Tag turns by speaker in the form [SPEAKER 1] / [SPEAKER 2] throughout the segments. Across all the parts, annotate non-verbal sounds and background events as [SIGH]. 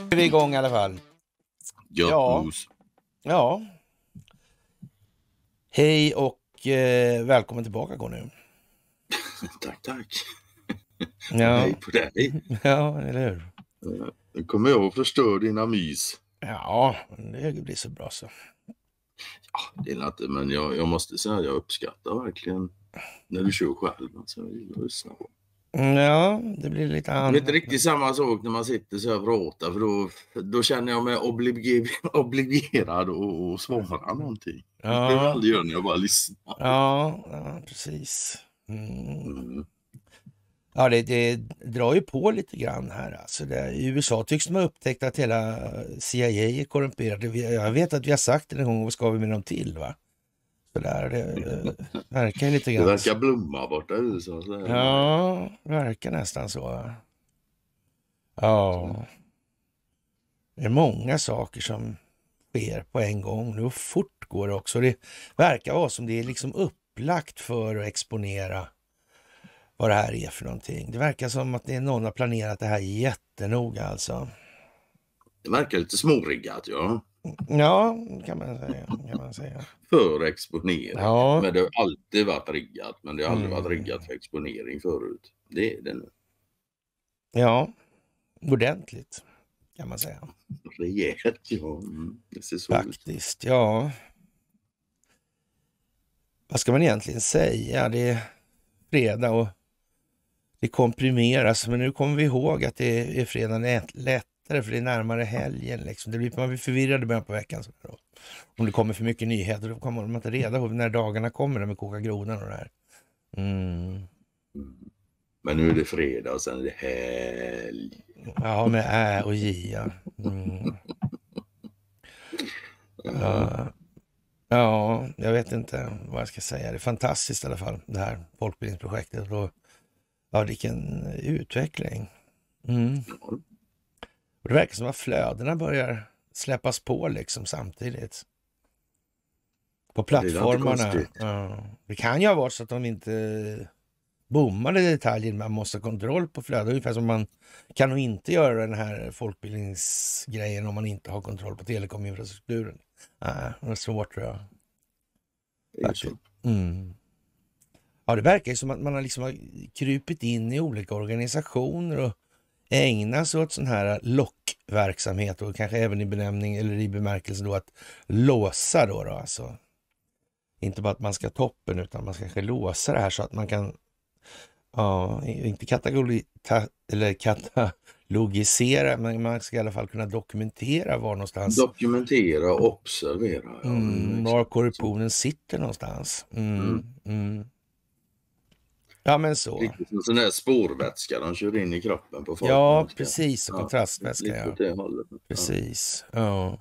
[SPEAKER 1] Nu är vi igång i alla fall. Ja. Ja. Hej och eh, välkommen tillbaka Conny. [LAUGHS] tack, tack.
[SPEAKER 2] Ja. Hej på dig. [LAUGHS] Ja, eller hur. Nu kommer jag att förstöra dina mys.
[SPEAKER 1] Ja, det blir så bra så.
[SPEAKER 2] Ja, det är inte, men jag, jag måste säga att jag uppskattar verkligen när du kör själv. Alltså,
[SPEAKER 1] mm, Ja, det blir lite annorlunda. Det är inte
[SPEAKER 2] riktigt samma sak när man sitter så här och pratar för då, då känner jag mig [LAUGHS] obligerad att, svara någonting. Ja. Det jag aldrig gör när jag bara lyssnar.
[SPEAKER 1] Ja, ja precis. Mm. mm. Ja, det, det, drar ju på lite grann här. Alltså det, I USA tycks de ha upptäckt att hela CIA är korrumperade. Jag vet att vi har sagt det en gång, vad ska vi med dem till? va? det Det, eh, verkar lite grann. Det verkar
[SPEAKER 2] blomma borta i USA. Ja,
[SPEAKER 1] det verkar nästan så. Ja. Det är många saker som sker på en gång nu fort går det också. Det verkar vara som det är liksom upplagt för att exponera vad det här är för någonting. Det verkar som att det är någon har planerat det här jättenoga alltså.
[SPEAKER 2] Det verkar lite småriggat, ja.
[SPEAKER 1] Ja, kan man säga. Kan man säga.
[SPEAKER 2] För exponering. Ja. Men det har alltid varit riggat. Men det har aldrig mm. varit riggat för exponering förut. Det är det nu.
[SPEAKER 1] Ja, ordentligt kan man säga.
[SPEAKER 2] Rejält ja. Mm, det ser så Faktiskt,
[SPEAKER 1] ut. ja. Vad ska man egentligen säga? Det är fredag och det komprimeras. Men nu kommer vi ihåg att det är fredag lättare för det är närmare helgen. Liksom. Det blir, man blir förvirrad i början på veckan. Så då. Om det kommer för mycket nyheter, då kommer man inte reda på när dagarna kommer med koka grodan och det här.
[SPEAKER 2] Mm. Men nu är det fredag och sen är det helg.
[SPEAKER 1] Ja, med ä och j ja. Mm. ja. Ja, jag vet inte vad jag ska säga. Det är fantastiskt i alla fall, det här folkbildningsprojektet. ja, vilken utveckling. Mm. Och Det verkar som att flödena börjar släppas på liksom samtidigt. På plattformarna. Det, det kan ju ha varit så att de inte bommade detaljer. man måste ha kontroll på flödet. Ungefär som man kan nog inte göra den här folkbildningsgrejen om man inte har kontroll på telekominfrastrukturen. Nej, det är svårt tror jag. Mm. Ja, det verkar ju som att man har liksom krupit in i olika organisationer och ägna sig åt sån här lockverksamhet och kanske även i benämning eller i bemärkelse då att låsa då, då alltså. Inte bara att man ska toppen utan man ska kanske låsa det här så att man kan, ja, inte kategori, ta, eller katalogisera, men man ska i alla fall kunna dokumentera var någonstans.
[SPEAKER 2] Dokumentera och observera. Ja, mm, mm
[SPEAKER 1] var korruptionen sitter någonstans. Mm, mm. mm.
[SPEAKER 2] Ja, men så. Riktigt som sån där spårvätska de kör in i kroppen på folk. Ja, precis. Och kontrastvätska. Ja, ja. Precis.
[SPEAKER 1] Ja.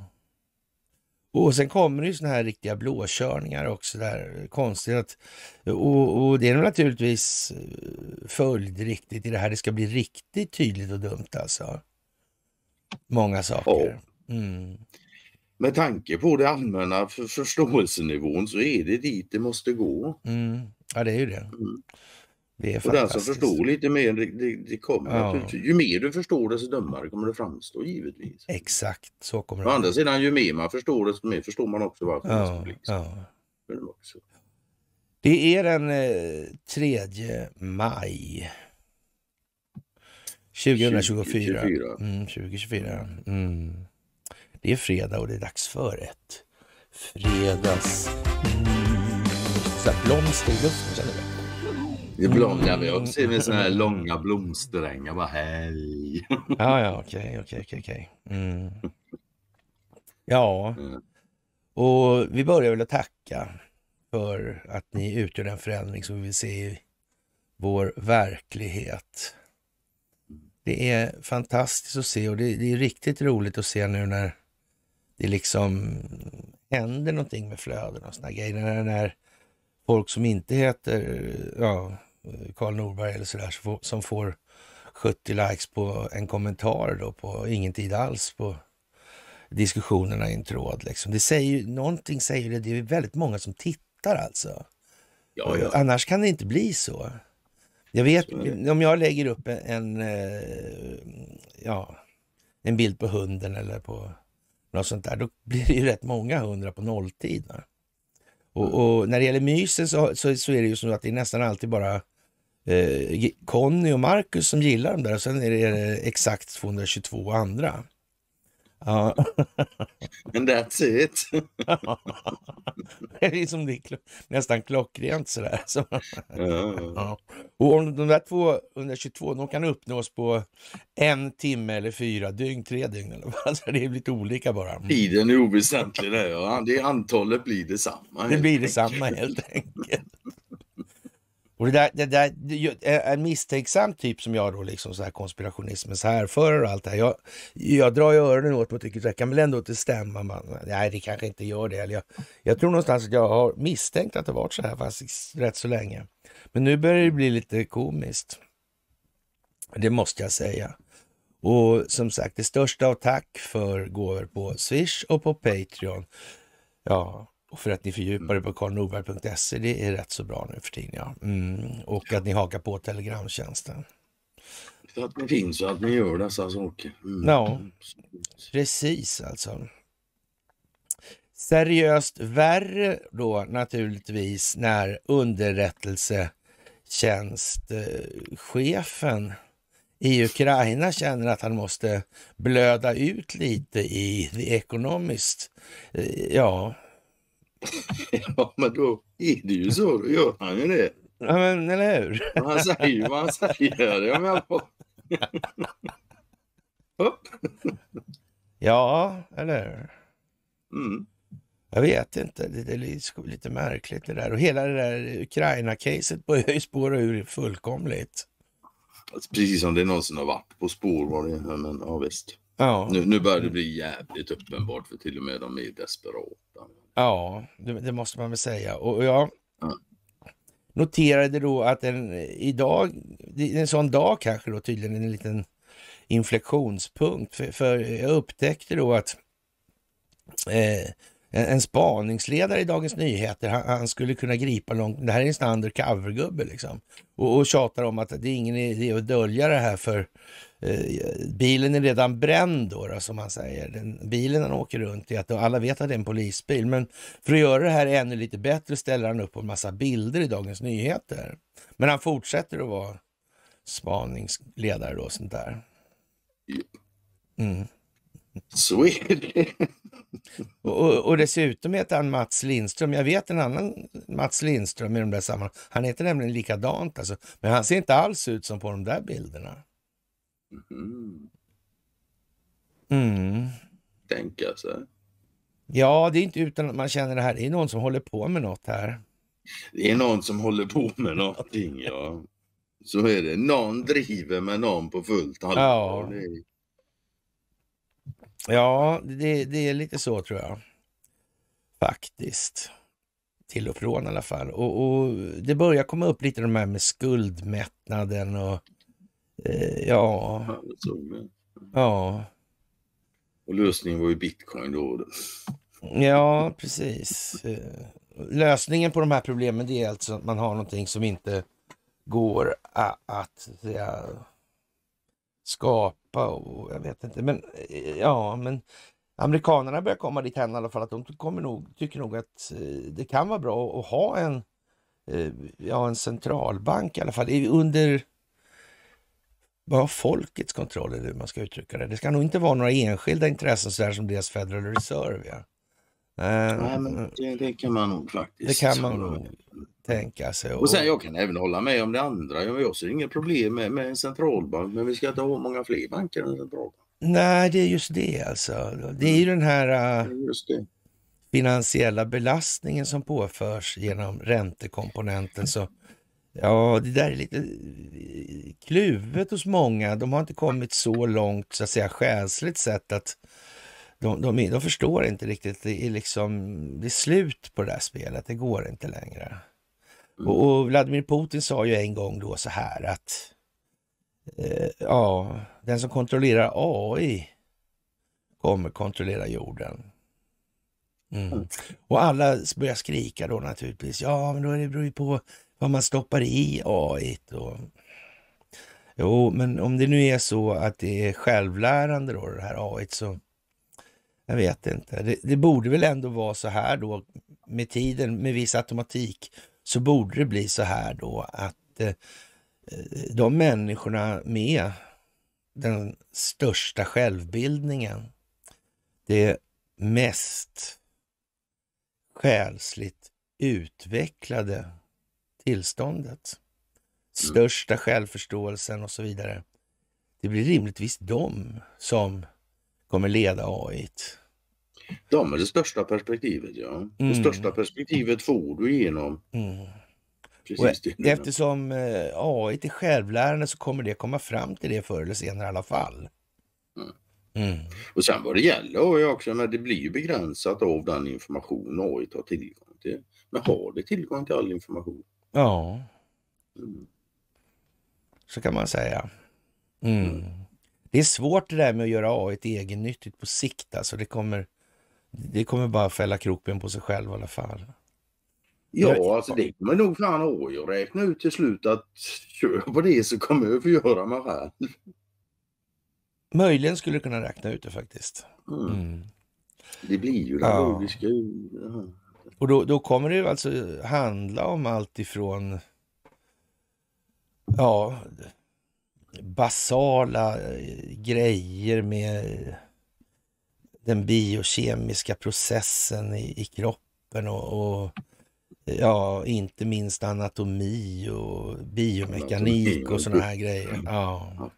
[SPEAKER 1] Och sen kommer det ju såna här riktiga blåkörningar också. Där. Konstigt att... Och, och det är naturligtvis eh, följdriktigt i det här. Det ska bli riktigt tydligt och dumt alltså.
[SPEAKER 2] Många saker. Mm. Med tanke på det allmänna för förståelsenivån så är det dit det måste gå.
[SPEAKER 1] Mm. Ja, det är ju det. Mm. Det är fantastiskt. och den som
[SPEAKER 2] förstår lite mer, det, det kommer ja. naturligtvis. Ju mer du förstår desto dummare kommer det framstå givetvis.
[SPEAKER 1] Exakt, så kommer det Å andra sidan,
[SPEAKER 2] ju mer man förstår desto mer förstår man också varför ja. man
[SPEAKER 1] ska bli ja. Det är den eh, 3 maj 2024. 2024. Mm, 2024. Mm. Det är fredag och det är dags för ett fredags... Mm. Så blomster i luften, känner du? Ibland kan vi också med sådana här mm.
[SPEAKER 2] långa blomsträngar. Bara hej.
[SPEAKER 1] Ja, ja, okej, okej, okej. okej. Mm. Ja, och vi börjar väl att tacka för att ni utgör den förändring som vi vill se i vår verklighet. Det är fantastiskt att se och det, det är riktigt roligt att se nu när det liksom händer någonting med flöden och sådana grejer. när folk som inte heter ja, Eh, Karl Norberg eller sådär som får 70 likes på en kommentar då på ingen tid alls på diskussionerna i en tråd. Liksom. Det säger, ju, någonting säger det, det är väldigt många som tittar alltså. Ja, ja. Annars kan det inte bli så. Jag vet, så om jag lägger upp en, en, eh, ja, en bild på hunden eller på något sånt där, då blir det ju rätt många hundra på nolltid. Och, och, när det gäller mysen så, så, så, är det ju som att det nästan alltid bara eh, Conny och Marcus som gillar dem där och sen är det exakt 222 andra. Ja. And [LAUGHS] that's it. [LAUGHS] det är liksom det är nästan klockrent sådär. Så. Ja. [LAUGHS] Och om de där 222, de kan uppnås på en timme eller fyra dygn, tre dygn eller vad. Det är lite olika bara. Mm. Tiden
[SPEAKER 2] är oväsentlig där ja. Det antalet
[SPEAKER 1] blir detsamma.
[SPEAKER 2] Det blir detsamma
[SPEAKER 1] helt enkelt. Och det där, det där, en misstänksam typ som jag då, liksom så här konspirationismens härförare och allt det här. Jag, jag drar ju öronen åt mig och tycker att det kan väl ändå inte stämma. Man, nej, det kanske inte gör det. Eller jag, jag tror någonstans att jag har misstänkt att det varit så här fast rätt så länge. Men nu börjar det bli lite komiskt. Det måste jag säga. Och som sagt, det största av tack för gåvor på Swish och på Patreon. Ja, och för att ni fördjupar er på karlnorberg.se. Det är rätt så bra nu för tiden. Ja. Mm. Och att ni hakar på telegramtjänsten.
[SPEAKER 2] För att ni finns och att ni gör dessa saker. Mm. Ja,
[SPEAKER 1] precis alltså. Seriöst värre då naturligtvis när underrättelsetjänstchefen i Ukraina känner att han måste blöda ut lite i the economist. Eh, ja,
[SPEAKER 2] [LAUGHS] ja, men då är det ju så. Då gör han ju det.
[SPEAKER 1] Ja, men eller hur? Han säger ju vad
[SPEAKER 2] han säger. Jag menar [LAUGHS] på.
[SPEAKER 1] Ja, eller hur? Mm. Jag vet inte, det, det är lite märkligt det där. Och hela det där Ukraina-caset börjar ju spåra ur fullkomligt.
[SPEAKER 2] Alltså, precis som det någonsin har varit på spårvagnen, men ja visst. Ja. Nu, nu börjar det bli jävligt uppenbart för till och med de är desperata.
[SPEAKER 1] Ja, det, det måste man väl säga. Och, och jag noterade då att en, idag, en sån dag kanske då tydligen en liten inflektionspunkt. För, för jag upptäckte då att eh, en, en spaningsledare i Dagens Nyheter. Han, han, skulle kunna gripa någon, det här är en standard covergubbe liksom. Och, och tjatar om att det är ingen idé att dölja det här för eh, bilen är redan bränd då, då som han säger. Den, bilen han åker runt i, att alla vet att det är en polisbil. Men för att göra det här ännu lite bättre ställer han upp på en massa bilder i Dagens Nyheter. Men han fortsätter att vara spaningsledare då, sånt där. Mm. Så är det. och, och dessutom heter han Mats Lindström. Jag vet en annan Mats Lindström i de där sammanhangen. Han heter nämligen likadant alltså. Men han ser inte alls ut som på de där bilderna. Mhm.
[SPEAKER 2] Mm. Mm. Tänka sig.
[SPEAKER 1] Ja, det är inte utan att man känner det här. Det är någon som håller på med något här.
[SPEAKER 2] Det är någon som håller på med någonting, ja. Så är det. Någon driver med någon på fullt allvar. Ja.
[SPEAKER 1] Ja, det, det är lite så tror jag. Faktiskt. Till och från i alla fall. Och, och det börjar komma upp lite de här med skuldmättnaden och eh, ja. Ja.
[SPEAKER 2] Och lösningen var ju bitcoin då.
[SPEAKER 1] Ja, precis. Eh, lösningen på de här problemen det är alltså att man har någonting som inte går att, att säga, skapa Europa och jag vet inte. Men eh, ja, men amerikanerna börjar komma dit hän i alla fall att de kommer nog, tycker nog att eh, det kan vara bra att ha en, eh, ja, en centralbank i alla fall under bara folkets kontroll eller hur man ska uttrycka det. Det ska nog inte vara några enskilda intressen så här som deras Federal Reserve. Ja. Eh, Nej,
[SPEAKER 2] men det, det, kan man nog faktiskt. Det kan man
[SPEAKER 1] nog tänka sig. Och... sen
[SPEAKER 2] jag kan även hålla med om det andra. Jag ser inga problem med, med en centralbank, men vi ska inte ha många fler banker än en centralbank.
[SPEAKER 1] Nej, det är just det alltså. Det är ju den här mm. eh, finansiella belastningen som påförs genom räntekomponenten. Så, ja, det där är lite eh, kluvet hos många. De har inte kommit så långt, så att säga, själsligt sett att de, de, de förstår inte riktigt. Det är, liksom, det är slut på det där spelet. Det går inte längre. Mm. Och, och, Vladimir Putin sa ju en gång då så här att eh, ja, den som kontrollerar AI kommer kontrollera jorden. Mm. mm. Och alla börjar skrika då naturligtvis. Ja, men då är det beror ju på vad man stoppar i AI. Och... Jo, men om det nu är så att det är självlärande då, det här AI, så jag vet inte. Det, det, borde väl ändå vara så här då med tiden, med viss automatik, så borde det bli så här då att eh, de människorna med den största självbildningen, det mest själsligt utvecklade tillståndet, mm. största självförståelsen och så vidare. Det blir rimligtvis de som kommer leda AI.
[SPEAKER 2] De är det största perspektivet, ja. Mm. Det största perspektivet får du igenom.
[SPEAKER 1] Mm. Precis Eftersom eh, AI är självlärande så kommer det komma fram till det förr eller senare i alla fall.
[SPEAKER 2] Mm. mm. Och sen vad det gäller AI också, när det blir begränsat av den information AI tar tillgång till. Men har det tillgång till all information? Ja. Mm.
[SPEAKER 1] Så kan man säga. Mm. mm. Det är svårt det där med att göra AI egennyttigt på sikt. Alltså det, kommer, det kommer bara fälla kroppen på sig själv i alla fall.
[SPEAKER 2] Ja, alltså det kommer nog fan AI att räkna ut till slut att kör på det så kommer jag få göra mig själv.
[SPEAKER 1] Möjligen skulle du kunna räkna ut det faktiskt. Mm. mm.
[SPEAKER 2] Det blir ju det ja. logiska.
[SPEAKER 1] Och då, då kommer det ju alltså handla om allt ifrån ja, basala eh, grejer med den biokemiska processen i, i kroppen och, och, ja, inte minst anatomi och biomekanik och sådana här grejer. Ja.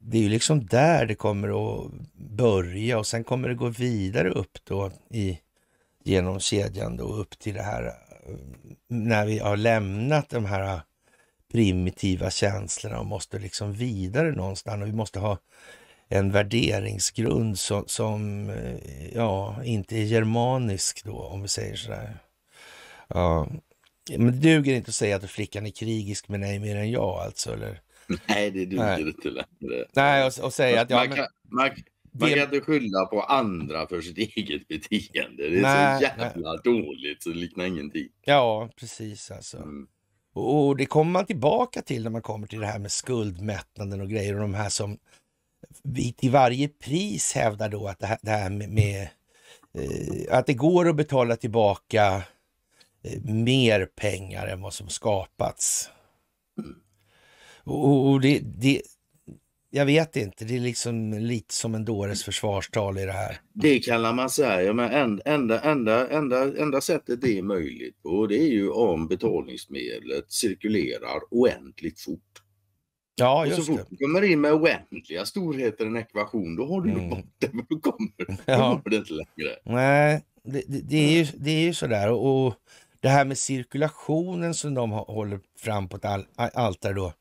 [SPEAKER 1] Det är ju liksom där det kommer att börja och sen kommer det gå vidare upp då i, genom kedjan då upp till det här eh, när vi har lämnat de här primitiva känslorna och måste liksom vidare någonstans. Och vi måste ha en värderingsgrund som, som eh, ja, inte är germanisk då, om vi säger sådär. Ja. Men det duger inte att säga att flickan är krigisk med nej mer än jag alltså, eller? Nej, det duger nej. inte längre. Nej, och, och säga att... Ja, man, kan,
[SPEAKER 2] man, man kan inte skylla på andra för sitt [LAUGHS] eget beteende. Det är nej, så jävla nej. dåligt så det liknar ingenting.
[SPEAKER 1] Ja, precis alltså. Mm. Och det kommer man tillbaka till när man kommer till det här med skuldmättnaden och grejer och de här som vi till varje pris hävdar då att det här, det här med, med eh, att det går att betala tillbaka eh, mer pengar än vad som skapats. Mm. Och, och det, det, jag vet inte, det är liksom lite som en dåres försvarstal i det här.
[SPEAKER 2] Det kallar man säga, men enda, enda, enda, enda sättet det är möjligt på det är ju om betalningsmedlet cirkulerar oändligt fort. Ja, just det. så fort det. du kommer in med oändliga storheter i en ekvation,
[SPEAKER 1] då har du mm. bort det, men då kommer, ja.
[SPEAKER 2] det inte längre.
[SPEAKER 1] Nej, det, det, är, ju, det är ju sådär. Och, och det här med cirkulationen som de håller fram på ett altare då.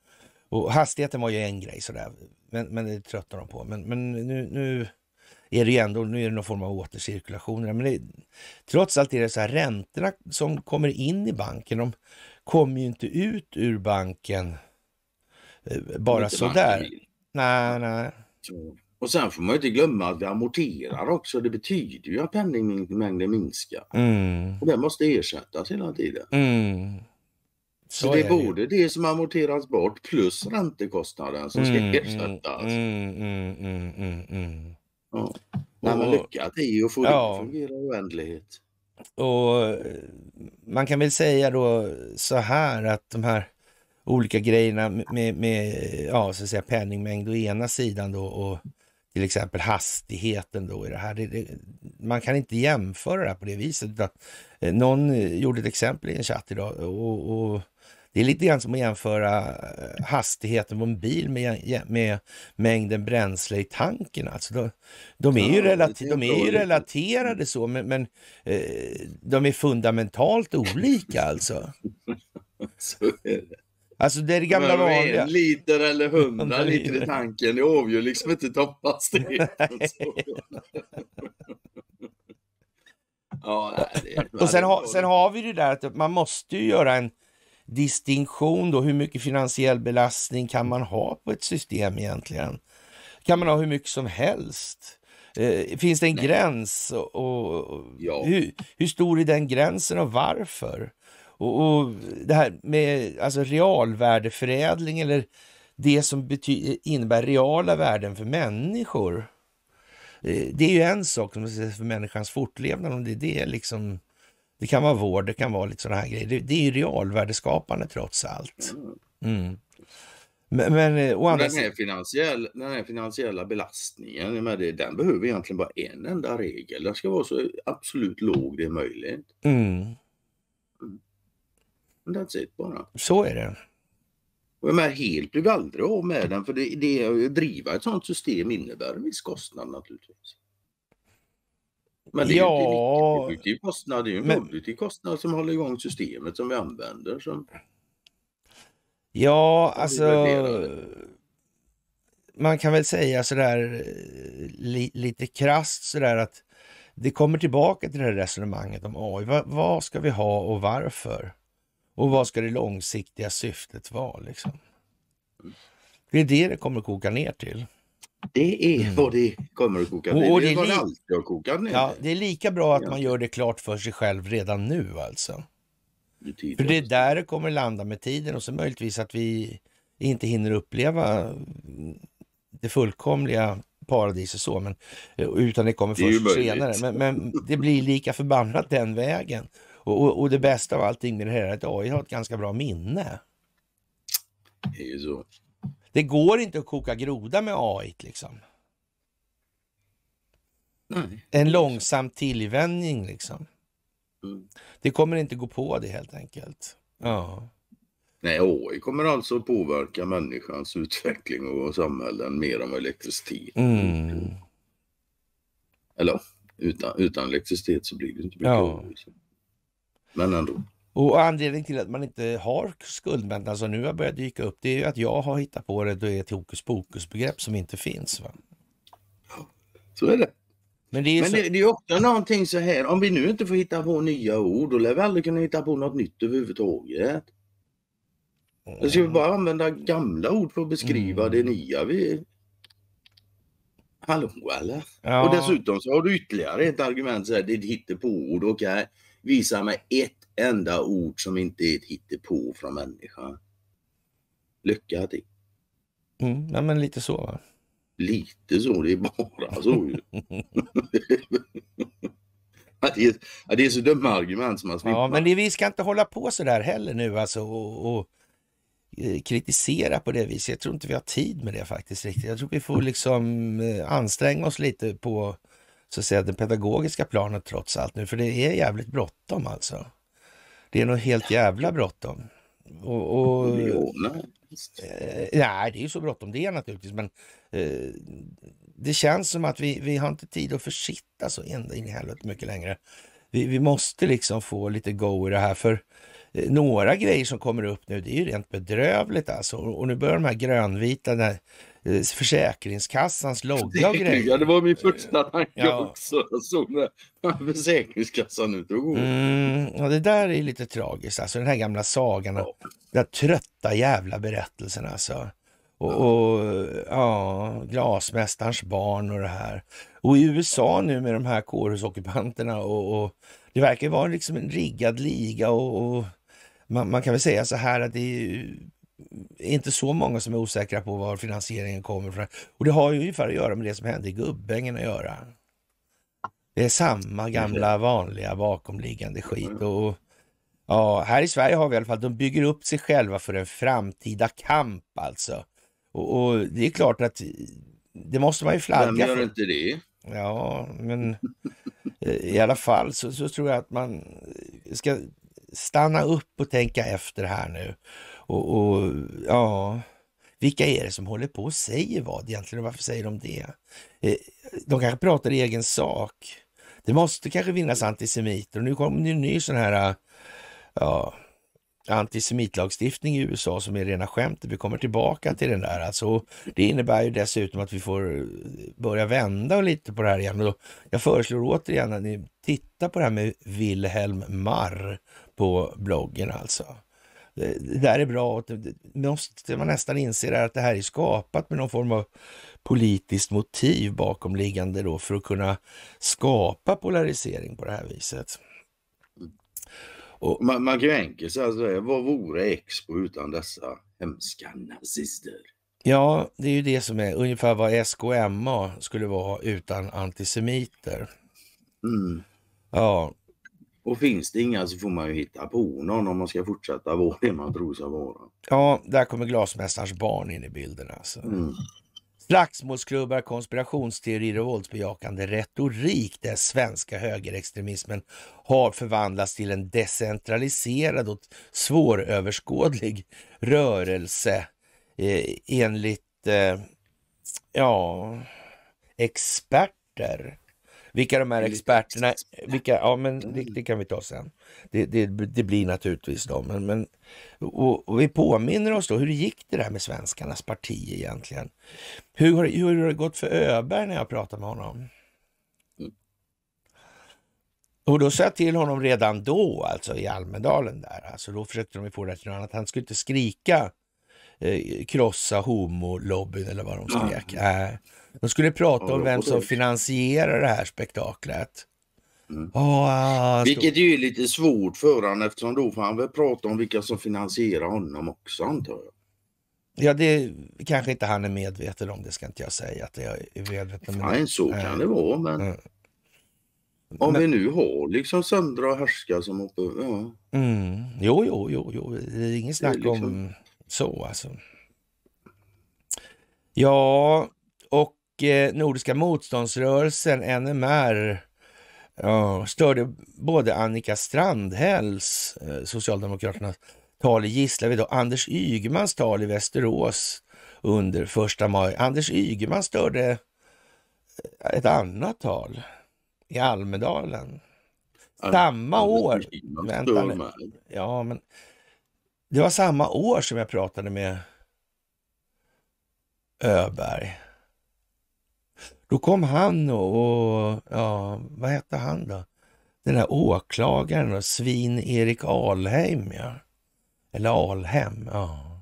[SPEAKER 1] Och hastigheten var ju en grej sådär, men, men det tröttnar de på. Men, men nu, nu är det ju ändå nu är det någon form av återcirkulation. Men det, trots allt är det så här, räntorna som kommer in i banken, de kommer ju inte ut ur banken eh, bara så där. Nej, nej. Och
[SPEAKER 2] sen får man ju inte glömma att vi amorterar också. Det betyder ju att penningmängden minskar.
[SPEAKER 3] Mm. Och
[SPEAKER 2] det måste ersättas hela tiden.
[SPEAKER 3] Mm.
[SPEAKER 2] Så det är både det som amorteras bort plus räntekostnaden som ska mm, mm ersättas. Mm mm, mm,
[SPEAKER 3] mm,
[SPEAKER 1] mm ja. Nej, men
[SPEAKER 2] lyckat i att få ja. det att fungera i oändlighet.
[SPEAKER 1] Och eh, man kan väl säga då så här att de här olika grejerna med, med ja, så att säga penningmängd å ena sidan då och till exempel hastigheten då i det här. Det, det, man kan inte jämföra det här på det viset. Eh, någon eh, gjorde ett exempel i en chatt idag och, och det är lite grann som att jämföra eh, hastigheten på en bil med, med mängden bränsle i tanken. Alltså de, de är, ju, relater, de är ju relaterade så, men, men eh, de är fundamentalt olika alltså. [LAUGHS] Så är det. Alltså det är det gamla men, vanliga. En
[SPEAKER 2] liter eller hundra liter i tanken, det avgör liksom inte topphastigheten. [LAUGHS] ja,
[SPEAKER 1] och sen, ha, sen har vi det där att man måste ju göra en distinktion då? Hur mycket finansiell belastning kan man ha på ett system egentligen? Kan man ha hur mycket som helst? Eh, finns det en Nej. gräns? Och, och ja. hur, hur, stor är den gränsen och varför? Och, och, det här med alltså realvärdeförädling eller det som bety- innebär reala värden för människor. Eh, det är ju en sak för människans fortlevnad, om det är det liksom det kan vara vård, det kan vara lite sådana här grejer. Det, det är ju realvärdeskapande trots allt. Mm. Men, men eh, andra den, här
[SPEAKER 2] finansiell, den här finansiella belastningen, med det, den behöver egentligen bara en enda regel. Den ska vara så absolut låg det är möjligt. Mm. mm. That's it bara.
[SPEAKER 1] Så är det.
[SPEAKER 2] Och jag menar, helt blir vi aldrig av med den för det, det driva ett sådant system innebär en viss kostnad naturligtvis.
[SPEAKER 1] Men det är ja, ju inte en
[SPEAKER 2] icke kostnad, det är ju en men... kostnad som håller igång systemet som vi använder. Som...
[SPEAKER 1] Ja, alltså man kan väl säga sådär eh, li, lite krast sådär att det kommer tillbaka till det här resonemanget om AI. Va, vad ska vi ha och varför? Och vad ska det långsiktiga syftet vara liksom? Mm. Det är det det kommer att koka ner till. Det är mm. vad
[SPEAKER 2] det kommer att koka ner. Och det, är vad det alltid har kokat ner. Ja, det
[SPEAKER 1] är lika bra att man gör det klart för sig själv redan nu alltså. Det för det är alltså- där det kommer landa med tiden och så möjligtvis att vi inte hinner uppleva mm, det fullkomliga paradiset så, men, eh, utan det kommer först det senare. Men, men, det blir lika förbannat den vägen. Och, och, och, det bästa av allting med det här är att AI har ett ganska bra minne. Det är ju så. Det går inte att koka groda med AI liksom. Nej. En långsam tillvänjning liksom. Mm. Det kommer inte gå på det helt enkelt.
[SPEAKER 2] Ja. Nej, AI kommer alltså påverka människans utveckling och samhällen mer än elektricitet.
[SPEAKER 1] Mm.
[SPEAKER 2] Eller utan, utan elektricitet så blir det inte mycket ja. Men ändå.
[SPEAKER 1] Och anledningen till att man inte har skuldmättnad alltså som nu har börjat dyka upp, det är ju att jag har hittat på det då det är ett hokus pokus-begrepp som inte finns. Va? Så är det. Men, det är, Men det,
[SPEAKER 2] så... det är ofta någonting så här, om vi nu inte får hitta på nya ord, då lär vi aldrig kunna hitta på något nytt överhuvudtaget. Då ska vi mm. bara använda gamla ord för att beskriva mm. det nya vi... Hallå eller? Ja. Och dessutom så har du ytterligare ett argument så här, det är på ord okej. Okay. Visa mig ett enda ord som inte är ett hittepå från människan. Lycka till.
[SPEAKER 1] Mm, ja, men lite så va?
[SPEAKER 2] Lite så, det är bara så ju. [LAUGHS] det, är, det är så dumma argument som man slipper. Ja, men
[SPEAKER 1] det, vi ska inte hålla på så där heller nu alltså och, och eh, kritisera på det viset. Jag tror inte vi har tid med det faktiskt riktigt. Jag tror vi får liksom eh, anstränga oss lite på så att säga det pedagogiska planet trots allt nu, för det är jävligt bråttom alltså. Det är nog helt jävla bråttom. Och, och, eh, nej, det är ju så bråttom det är naturligtvis, men eh, det känns som att vi, vi har inte tid att försitta så ända in i helvete mycket längre. Vi, vi måste liksom få lite go i det här, för eh, några grejer som kommer upp nu, det är ju rent bedrövligt alltså. Och, och nu börjar de här grönvita, den Eh, Försäkringskassans logga och grejer. Ja,
[SPEAKER 2] det var min första eh, tanke ja. också. Jag såg [LAUGHS] Försäkringskassan ut och går.
[SPEAKER 1] Mm, ja, det där är lite tragiskt, alltså den här gamla sagan. Ja. Den trötta jävla berättelsen alltså. Och, och, ja, glasmästarens barn och det här. Och i USA nu med de här kårhusockupanterna och, och det verkar vara liksom en riggad liga och, och man, man, kan väl säga så här att det är inte så många som är osäkra på var finansieringen kommer ifrån. Och det har ju ungefär att göra med det som hände i Gubbängen att göra. Det är samma gamla vanliga bakomliggande skit. Och, ja, här i Sverige har vi i alla fall, de bygger upp sig själva för en framtida kamp alltså. Och, och det är klart att det måste man ju flagga för. Vem gör inte det? Ja, men eh, i alla fall så, så tror jag att man ska stanna upp och tänka efter här nu. Och, och, ja, vilka är det som håller på och säger vad egentligen och varför säger de det? Eh, de kanske pratar i egen sak. Det måste kanske finnas antisemiter och nu kommer det en ny sån här eh, ja, antisemitlagstiftning i USA som är rena skämtet. Vi kommer tillbaka till den där. Alltså, det innebär ju dessutom att vi får eh, börja vända lite på det här igen. Och jag föreslår återigen att ni tittar på det här med Wilhelm Marr på bloggen alltså det där är bra. Och det måste man nästan inse att det här är skapat med någon form av politiskt motiv bakomliggande då för att kunna skapa polarisering på det här viset.
[SPEAKER 2] Och, man, man kan ju enkelt säga så här, vad vore Expo utan dessa hemska nazister?
[SPEAKER 1] Ja, det är ju det som är ungefär vad SKMA skulle vara utan antisemiter. Mm. Ja, och
[SPEAKER 2] finns det inga så får man ju hitta på någon om man ska fortsätta vara det man tror sig vara.
[SPEAKER 1] Ja, där kommer glasmästarens barn in i bilden alltså. Mm. Slagsmålsklubbar, konspirationsteorier och våldsbejakande retorik där svenska högerextremismen har förvandlats till en decentraliserad och svåröverskådlig rörelse eh, enligt eh, ja, experter. Vilka de här experterna, vilka, ja men mm. det, det kan vi ta sen. Det, det, det blir naturligtvis de. Men, men och, och vi påminner oss då, hur gick det där med svenskarnas parti egentligen? Hur har, hur har det gått för Öberg när jag pratar med honom? Och då sa jag till honom redan då, alltså i Almedalen där, alltså då försökte de få det till något annat. Han skulle inte skrika eh, krossa homolobbyn eller vad de skrek. Mm. Äh, de skulle prata om vem som finansierar det här spektaklet. Mm. Oh, alltså. Vilket
[SPEAKER 2] ju är lite svårt för honom eftersom då får han väl prata om vilka som finansierar honom också antar jag.
[SPEAKER 1] Ja, det kanske inte han är medveten om, det ska inte jag säga att jag är medveten om. Nej, så kan det eh, vara, men mm.
[SPEAKER 2] om men... vi nu har liksom Söndra och härska
[SPEAKER 1] som uppe, ja. Mm. Jo, jo, jo, jo, det är inget snack är liksom... om så alltså. Ja, Eh, Nordiska motståndsrörelsen, NMR, störde både Annika Strandhälls, eh, Socialdemokraternas tal i Gislaved och Anders Ygemans tal i Västerås under första maj. Anders Ygeman störde eh, ett annat tal i Almedalen. Samma år. Vänta nu. Ja, men det var samma år som jag pratade med Öberg. Då kom han och, och ja, vad hette han då? Den här åklagaren och svin-Erik Alheim, ja. Eller Alhem, ja.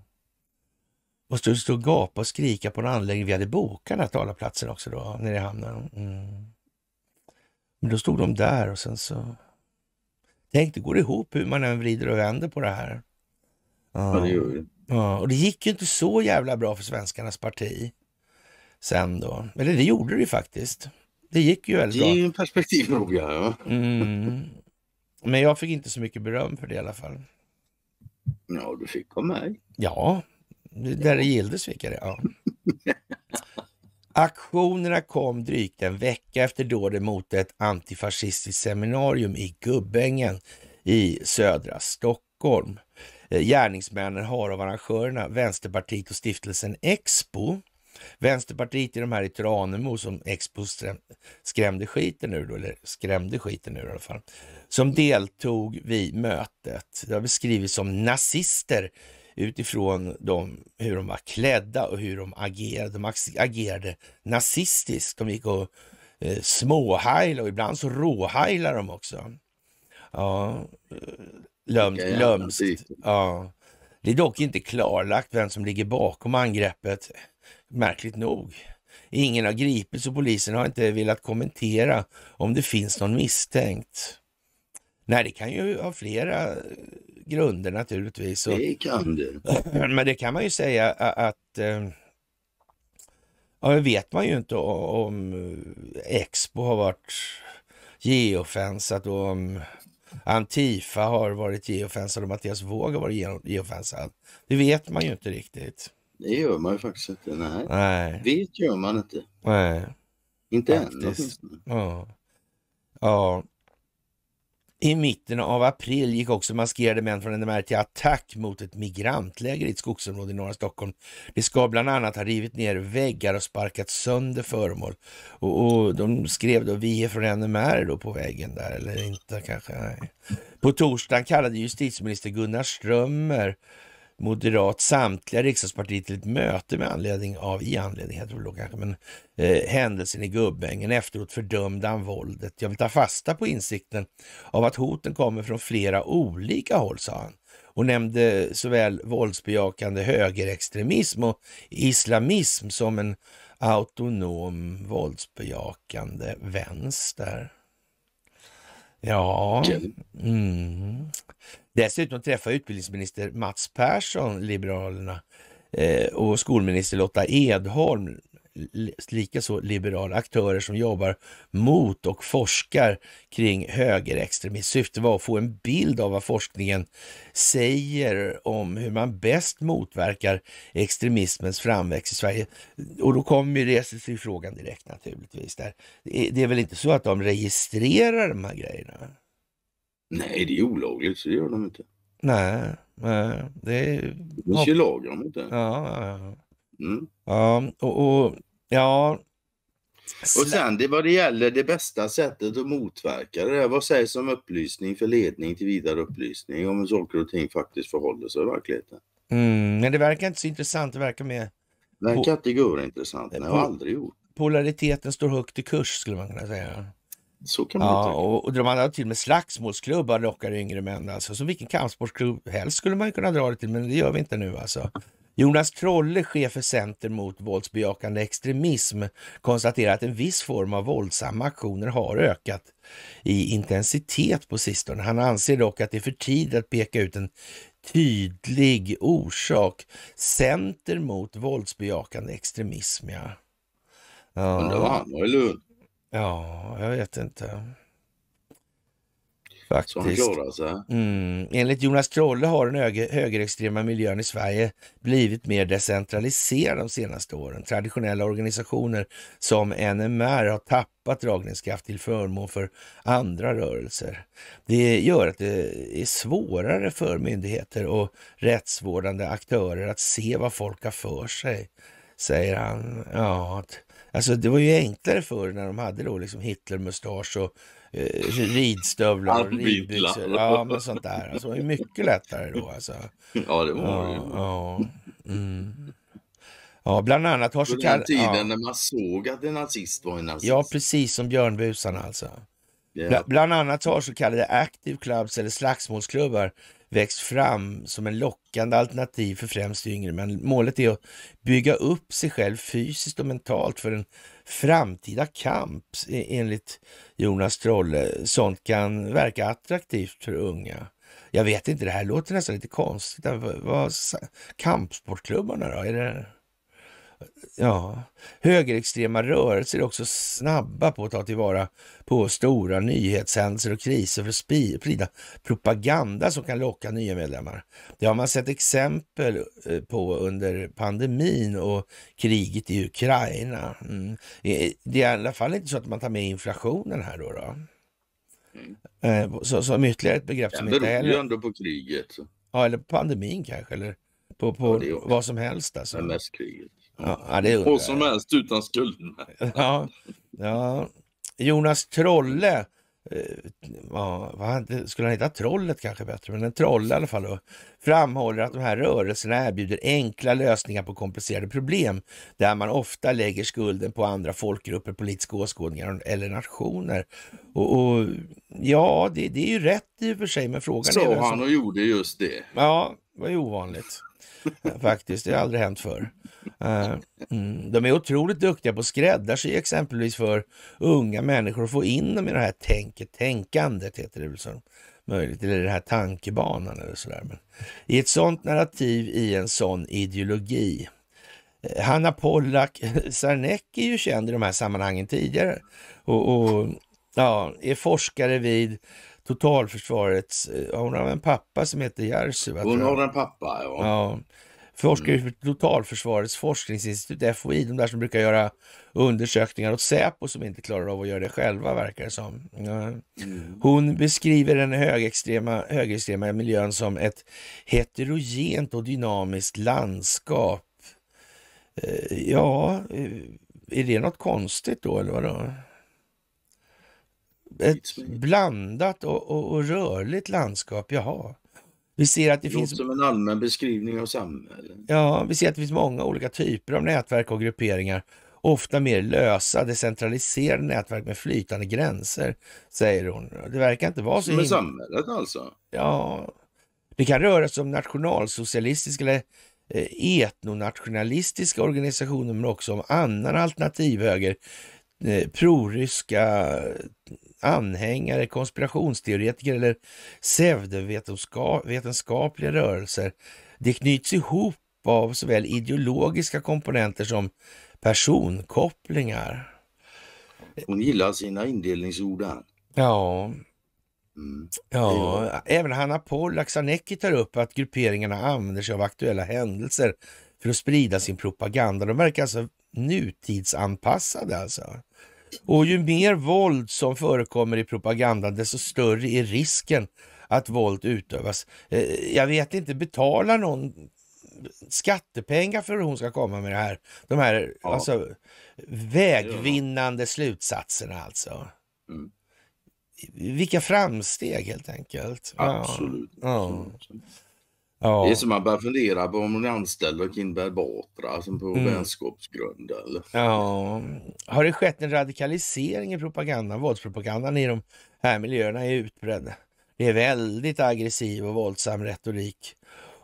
[SPEAKER 1] Och stod, stod gapa och skrika på en anläggning. Vi hade bokat den här talarplatsen också då, nere i hamnen. Mm. Men då stod de där och sen så... Tänk, det går ihop hur man än vrider och vänder på det här. Ja, ja det. Ja, och det gick ju inte så jävla bra för svenskarnas parti sen då. Eller det gjorde det ju faktiskt. Det gick ju väldigt bra. Det är ju en
[SPEAKER 2] perspektivfråga. Ja.
[SPEAKER 1] Mm. Men jag fick inte så mycket beröm för det i alla fall.
[SPEAKER 2] Ja, du fick av mig.
[SPEAKER 1] Ja, det, där det gildes fick jag det. Ja. Aktionerna kom drygt en vecka efter dådet mot ett antifascistiskt seminarium i Gubbängen i södra Stockholm. Eh, gärningsmännen har av arrangörerna Vänsterpartiet och stiftelsen Expo Vänsterpartiet är de här i Tranemo som Expo skrämde skiten ur då, eller skrämde skiten ur i alla fall, som deltog vid mötet. Det har beskrivits som nazister utifrån dem, hur de var klädda och hur de agerade. De agerade nazistiskt. De gick och eh, småhajlade och ibland så råheilade de också. Ja, eh, lömskt. lömskt. Ja. Det är dock inte klarlagt vem som ligger bakom angreppet märkligt nog. Ingen har gripits och polisen har inte velat kommentera om det finns någon misstänkt. Nej, det kan ju ha flera eh, grunder naturligtvis. Det kan det. [CLEARS THROAT] Men det kan man ju säga att eh, Ja, det vet man ju inte om eh, Expo har varit geofensat och om Antifa har varit geofensad och Mattias Våg har varit geofensad. Det vet man ju inte riktigt.
[SPEAKER 2] Det gör man ju faktiskt inte. Nej. Nej. Vet gör man inte. Nej. Inte faktiskt.
[SPEAKER 1] än ja. ja. I mitten av april gick också maskerade män från NMR till attack mot ett migrantläger i ett skogsområde i norra Stockholm. Det ska bland annat ha rivit ner väggar och sparkat sönder föremål. Och, och de skrev då vi är från NMR då på väggen där, eller inte kanske. Nej. På torsdagen kallade justitieminister Gunnar Strömmer moderat samtliga riksdagspartier till ett möte med anledning av, i anledning heter det kanske, men eh, händelsen i Gubbängen. Efteråt fördömde han våldet. Jag vill ta fasta på insikten av att hoten kommer från flera olika håll, sa han och nämnde såväl våldsbejakande högerextremism och islamism som en autonom våldsbejakande vänster. Ja, mm. Dessutom träffade utbildningsminister Mats Persson, Liberalerna, eh, och skolminister Lotta Edholm, likaså liberal, aktörer som jobbar mot och forskar kring högerextremism. Syftet var att få en bild av vad forskningen säger om hur man bäst motverkar extremismens framväxt i Sverige. Och då kommer ju reser sig frågan direkt naturligtvis. Där. Det är väl inte så att de registrerar de här grejerna?
[SPEAKER 2] Nej, det är olagligt, så det gör de inte.
[SPEAKER 1] Nej, nej det är... Det finns ju lagar om det. Ja, ja, mm. ja. och, och ja,
[SPEAKER 2] och sen det vad det gäller det bästa sättet att motverka det där. Vad sägs om upplysning för ledning till vidare upplysning om hur saker och ting faktiskt förhåller sig i verkligheten?
[SPEAKER 1] Mm, men det verkar inte så intressant. Det verkar mer... Det Verkar inte göra intressant. Det har jag aldrig gjort. Polariteten står högt i kurs skulle man kunna säga. Så kan man ja, och, och de hade till och med slagsmålsklubbar lockar yngre män. Alltså. Så vilken kampsportsklubb helst skulle man kunna dra det till, men det gör vi inte nu alltså. Jonas Trolle, chef för Center mot våldsbejakande extremism, konstaterar att en viss form av våldsamma aktioner har ökat i intensitet på sistone. Han anser dock att det är för tidigt att peka ut en tydlig orsak. Center mot våldsbejakande extremism, ja. ja. Men det var han var i Lund. Ja, jag vet inte.
[SPEAKER 2] Faktiskt. Så han
[SPEAKER 1] sig? Mm. Enligt Jonas Trolle har den höger, högerextrema miljön i Sverige blivit mer decentraliserad de senaste åren. Traditionella organisationer som NMR har tappat dragningskraft till förmån för andra rörelser. Det gör att det är svårare för myndigheter och rättsvårdande aktörer att se vad folk har för sig, säger han. Ja, att Alltså det var ju enklare förr när de hade då liksom Hitlermustasch och eh, ridstövlar och ridbyxor. Ja, men sånt där. Alltså, det var ju mycket lättare då alltså. Ja, det var ja, det. Ja, mm. ja, bland annat har så kallade... På den tiden ja. när
[SPEAKER 2] man såg att en nazist var en nazist. Ja,
[SPEAKER 1] precis som björnbusarna alltså. Yeah. Bland annat har så kallade active clubs eller slagsmålsklubbar växt fram som en lockande alternativ för främst yngre, men målet är att bygga upp sig själv fysiskt och mentalt för en framtida kamp e, enligt Jonas Trolle. Sånt kan verka attraktivt för unga. Jag vet inte, det här låter nästan lite konstigt. Vad, kampsportklubbarna då? Är det Ja, högerextrema rörelser är också snabba på att ta tillvara på stora nyhetshändelser och kriser för att sprida propaganda som kan locka nya medlemmar. Det har man sett exempel eh, på under pandemin och kriget i Ukraina. Mm. Det är i alla fall inte så att man tar med inflationen här då. då. Mm. Eh, som ytterligare ett begrepp som inte heller... Det
[SPEAKER 2] ändå på kriget.
[SPEAKER 1] Ja, eller pandemin kanske, eller på, på ja, vad som helst. Alltså. Det är mest
[SPEAKER 2] kriget. Ja, det undrar Och som helst utan skuld.
[SPEAKER 1] [LAUGHS] Ja, ja. Jonas Trolle. Eh, ja, vad, skulle han heta Trollet kanske bättre, men en trolle i alla fall. Då, framhåller att de här rörelserna erbjuder enkla lösningar på komplicerade problem där man ofta lägger skulden på andra folkgrupper, politiska åskådningar eller nationer. Och, och Ja, det, det, är ju rätt i och för sig, men frågan Så är... Så han som... och
[SPEAKER 2] gjorde just det.
[SPEAKER 1] Ja, det var ju ovanligt [LAUGHS] faktiskt. Det har aldrig hänt förr. Eh, mm. De är otroligt duktiga på att skräddarsy exempelvis för unga människor att få in dem i det här tänket, tänkandet heter det väl som möjligt, eller den här tankebanan eller sådär. Men I ett sånt narrativ, i en sån ideologi. Eh, Hanna Pollak [LAUGHS] Sarnek är ju känd i de här sammanhangen tidigare och, och ja, är forskare vid totalförsvarets... Eh, hon har en pappa som heter Jerzy. Hon har en pappa, ja. ja forskare mm. för Totalförsvarets forskningsinstitut, FOI, de där som brukar göra undersökningar åt Säpo som inte klarar av att göra det själva, verkar det som. Mm. Hon beskriver den högerextrema, högerextrema miljön som ett heterogent och dynamiskt landskap. Eh, ja, eh, är det något konstigt då, eller vadå? Ett blandat och, och, och rörligt landskap, jaha. Vi ser att det, det finns...
[SPEAKER 2] som en allmän beskrivning av samhället.
[SPEAKER 1] Ja, vi ser att det finns många olika typer av nätverk och grupperingar. Ofta mer lösa, decentraliserade nätverk med flytande gränser, säger hon. Det verkar inte vara så... Som i
[SPEAKER 2] samhället alltså?
[SPEAKER 1] Ja. Det kan röra sig om nationalsocialistiska eller eh, etnonationalistiska organisationer, men också om annan alternativhöger Eh, proryska eh, anhängare, konspirationsteoretiker eller pseudovetenskapliga rörelser. Det knyts ihop av såväl ideologiska komponenter som personkopplingar.
[SPEAKER 2] Hon gillar sina indelningsord.
[SPEAKER 1] Ja. Mm. ja, även Hanna Pollak Sarnecki tar upp att grupperingarna använder sig av aktuella händelser för att sprida sin propaganda. De verkar alltså nutidsanpassade alltså. Och ju mer våld som förekommer i propagandan, desto större är risken att våld utövas. Eh, jag vet inte, betalar någon skattepengar för hur hon ska komma med det här? De här ja. alltså, vägvinnande slutsatserna alltså. Mm. Vilka framsteg helt enkelt. Absolut. Ja. Absolut. Ja. Ja. Det är som
[SPEAKER 2] man börjar fundera på om hon är anställd av Kinberg Batra alltså på mm. vänskapsgrund. Eller?
[SPEAKER 1] Ja. Har det skett en radikalisering i propagandan? Våldspropagandan i de här miljöerna är utbredd. Det är väldigt aggressiv och våldsam retorik.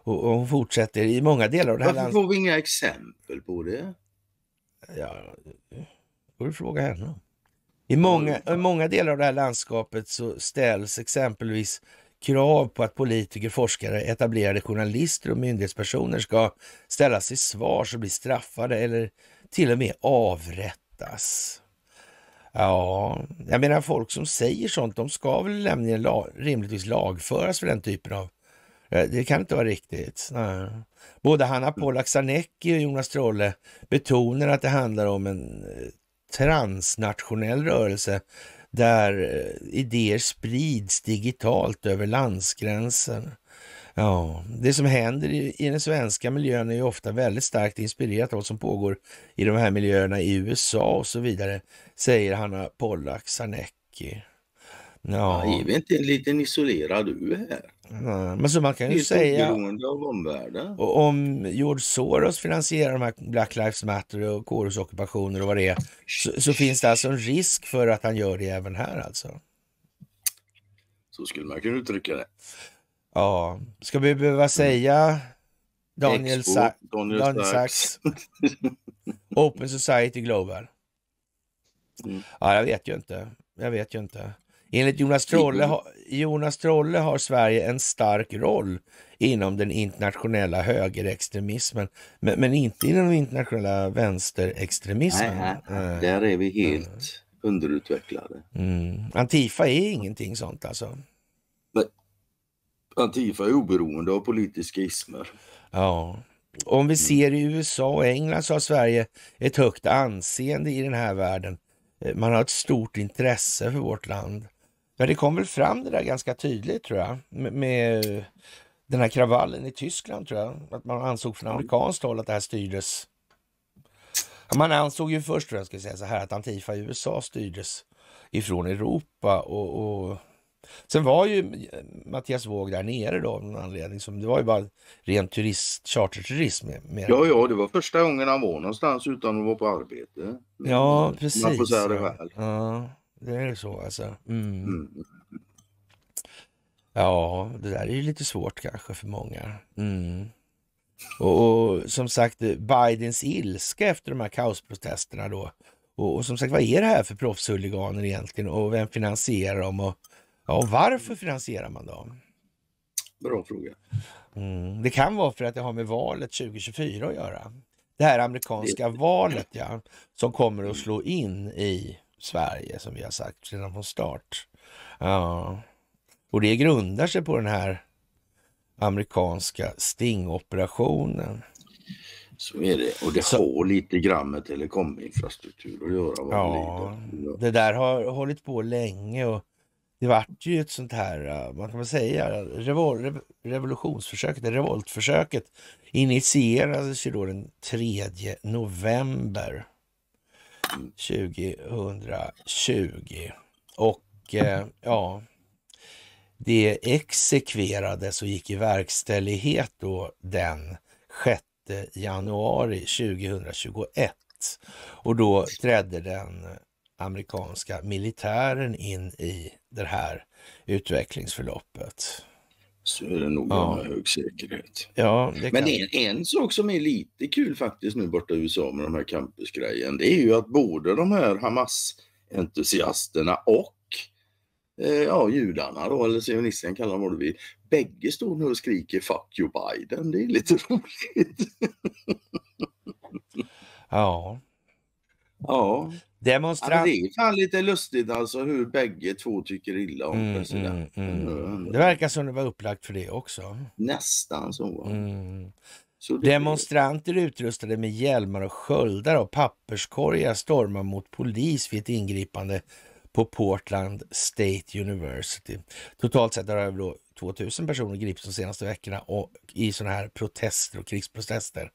[SPEAKER 1] Och, och hon fortsätter i många delar av det här Varför får vi
[SPEAKER 2] inga exempel på det?
[SPEAKER 1] Ja, det får du fråga henne. I många, I många delar av det här landskapet så ställs exempelvis krav på att politiker, forskare, etablerade journalister och myndighetspersoner ska ställas till svars och bli straffade eller till och med avrättas. Ja, jag menar folk som säger sånt, de ska väl nämligen lag, rimligtvis lagföras för den typen av... Eh, det kan inte vara riktigt. Nej. Både Hanna Pollak Sarnecki och Jonas Trolle betonar att det handlar om en eh, transnationell rörelse där eh, idéer sprids digitalt över landsgränser. Ja, det som händer i, den svenska miljön är ju ofta väldigt starkt inspirerat av vad som pågår i de här miljöerna i USA och så vidare, säger Hanna Pollack Sarnecki. Ja. ja, är vi
[SPEAKER 2] inte en liten isolerad ö här?
[SPEAKER 1] Men så man kan ju säga...
[SPEAKER 2] av
[SPEAKER 1] Och om George Soros finansierar de här Black Lives Matter och kårhus och vad det är, så, så, finns det alltså en risk för att han gör det även här alltså?
[SPEAKER 2] Så skulle man kunna uttrycka det.
[SPEAKER 1] Ja, ska vi behöva säga Daniel, Expo, Sa Daniel, Daniel Sachs, Open Society Global? Mm. Ja, jag vet ju inte. Jag vet ju inte. Enligt Jonas Trolle, Jonas Trolle har Sverige en stark roll inom den internationella högerextremismen, men, men inte inom den internationella vänsterextremismen. Nej, nej, eh. där
[SPEAKER 2] är vi helt mm. underutvecklade.
[SPEAKER 1] Mm. Antifa är ingenting sånt alltså?
[SPEAKER 2] Men, Antifa är oberoende av politiska ismer. Ja.
[SPEAKER 1] Om vi mm. ser i USA och England så har Sverige ett högt anseende i den här världen. Eh, man har ett stort intresse för vårt land. Ja, det kom väl fram det där ganska tydligt tror jag, med, den här kravallen i Tyskland tror jag, att man ansåg från mm. amerikanskt håll att det här styrdes. Man ansåg ju först, tror jag ska säga så här, att Antifa i USA styrdes ifrån Europa och, och Sen var ju Mattias Våg där nere då av någon anledning. Som, det var ju bara ren turist, charterturism. Mer. Ja, ja,
[SPEAKER 2] det var första gången han var någonstans utan att vara på arbete.
[SPEAKER 1] Ja, precis. Man får säga det väl. Ja. Det är så alltså? Mm. mm. Ja, det där är ju lite svårt kanske för många. Mm. Och, och, som sagt, Bidens ilska efter de här kaosprotesterna då. Och, och som sagt, vad är det här för proffshuliganer egentligen och vem finansierar dem och, och varför finansierar man dem? Bra fråga. Mm. Det kan vara för att det har med valet 2024 att göra. Det här amerikanska det... valet ja, som kommer att slå in i Sverige som vi har sagt sedan från start. Ja. Och det grundar sig på den här amerikanska stingoperationen.
[SPEAKER 2] Så är det. Och det så, har lite grann med telekominfrastruktur att göra. ja,
[SPEAKER 1] det där har hållit på länge och det vart ju ett sånt här, eh, vad kan man säga, revol, revolutionsförsöket, revoltförsöket initierades ju då den 3 november 2020. Och eh, ja, det exekverades och gick i verkställighet då den 6 januari 2021. Och då trädde den amerikanska militären in i det här utvecklingsförloppet så är det nog ja. med hög säkerhet. Ja, det Men det är
[SPEAKER 2] en, en sak som är lite kul faktiskt nu borta i USA med de här campusgrejen. Det är ju att både de här Hamas-entusiasterna och eh, ja, judarna då, eller sionisterna kallar dem vad du vill. Bägge står nu och skriker Fuck you Biden. Det är lite [LAUGHS] roligt. ja. Ja. Demonstrant... Ja, det är fan lite lustigt alltså hur bägge två tycker illa om mm,
[SPEAKER 1] presidenten. Mm, mm. Det verkar som det var upplagt för det också. Nästan så. Mm. så Demonstranter utrustade med hjälmar och sköldar och papperskorgar stormar mot polis vid ett ingripande på Portland State University. Totalt sett har över 2000 personer gripits de senaste veckorna och i sådana här protester och krigsprotester.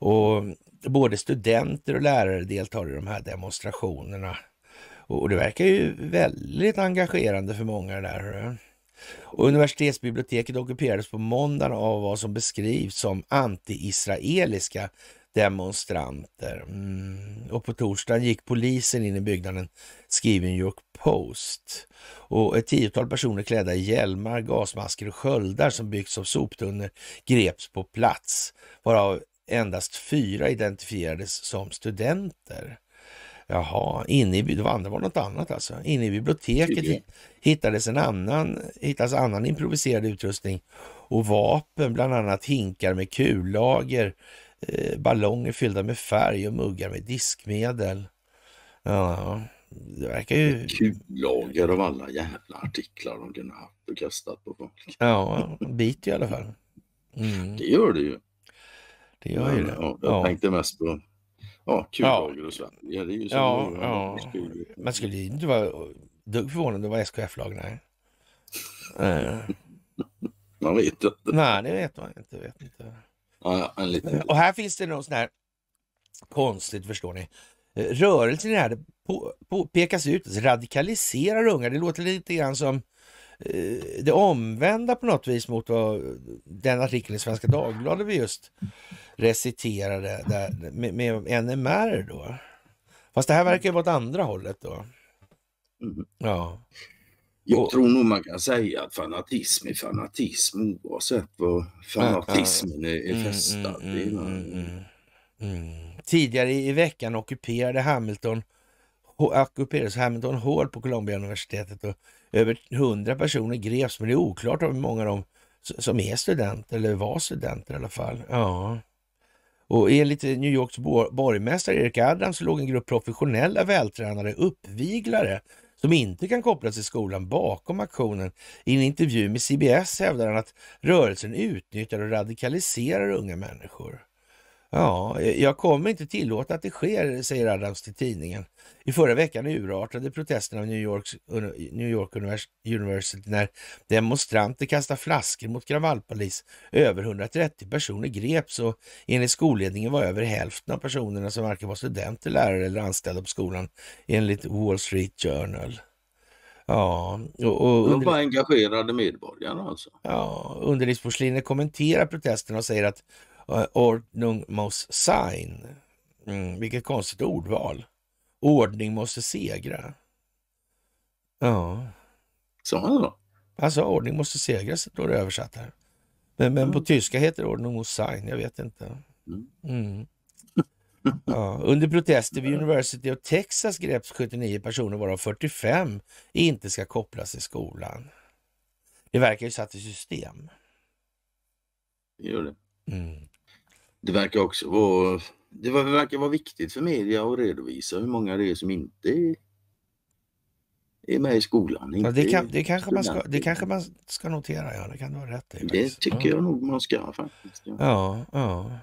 [SPEAKER 1] Och både studenter och lärare deltar i de här demonstrationerna. Och det verkar ju väldigt engagerande för många där. Och universitetsbiblioteket ockuperades på måndagen av vad som beskrivs som anti-israeliska demonstranter. Mm. Och på torsdagen gick polisen in i byggnaden, skriver New York Post. Och ett tiotal personer klädda i hjälmar, gasmasker och sköldar som byggts av soptunnor greps på plats, varav endast fyra identifierades som studenter. Jaha, inne i, det var något annat alltså. Inne i biblioteket hittades en annan, hittades annan improviserad utrustning och vapen, bland annat hinkar med kullager, eh, ballonger fyllda med färg och muggar med diskmedel. Ja, det verkar ju... Kullager
[SPEAKER 2] av alla jävla
[SPEAKER 1] artiklar de kunde haft och kastat på folk. Ja, en bit i alla fall. Mm.
[SPEAKER 2] Det gör det ju. Det gör Ja, jag ja. tänkte mest på ja, kullager ja. och Sverige. Det är ju så ja, ja.
[SPEAKER 1] Man skulle ju inte vara dugg förvånad om det var SKF-lag. Nej. [LAUGHS] man vet inte. Nej, det vet man inte. Vet inte. Ja, en liten... Och här finns det något sån här konstigt, förstår ni. Rörelsen i det här det på, på, pekas ut, radikaliserar unga. Det låter lite grann som Eh, det omvända på något vis mot vad den artikeln i Svenska Dagbladet vi just reciterade där, med, med NMR då. Fast det här verkar ju vara åt andra hållet då.
[SPEAKER 2] Mm. Ja. Jag tror nog man kan säga att fanatism är fanatism oavsett vad fanatismen är, är mm, mm, fästad mm, mm, mm,
[SPEAKER 1] Tidigare i veckan ockuperade Hamilton Accu Hamilton Hall på Columbia universitetet och över 100 personer greps, men det är oklart hur många av dem som är studenter eller var studenter i alla fall. Ja. Och enligt New Yorks borgmästare Eric Adams låg en grupp professionella vältränade uppviglare som inte kan kopplas till skolan bakom aktionen. I en intervju med CBS hävdar han att rörelsen utnyttjar och radikaliserar unga människor. Ja, eh, jag kommer inte tillåta att det sker, säger Adams till tidningen. I förra veckan urartade protesterna av New, Yorks, New York University när demonstranter kastade flaskor mot kravallpolis. Över 130 personer greps och enligt skolledningen var över hälften av personerna som varken var studenter, lärare eller anställda på skolan enligt Wall Street Journal. Ja, och, och under... De var
[SPEAKER 2] engagerade medborgare alltså?
[SPEAKER 1] Ja, underlivsporslinet kommenterar protesterna och säger att Eh, Ordnung muss sein. Mm, vilket konstigt ordval. Ordning måste segra. Ja. Sa han det då? Han sa ordning måste segra, står det översatt här. Men, men mm. på tyska heter det Ordnung muss sein, jag vet inte. Mm. mm. Ja. Under protester vid [LAUGHS] University of Texas greps 79 personer varav 45 inte ska kopplas till skolan. Det verkar ju satt i system.
[SPEAKER 2] Det gör det. Mm. Det verkar också vara, det verkar vara viktigt för media att redovisa hur många det är som inte är, med i skolan. Ja, det, kan, det, kanske man ska,
[SPEAKER 1] det kanske man ska notera, ja. det kan du rätt i. Det tycker ja. jag nog man ska faktiskt. Ja, ja. ja.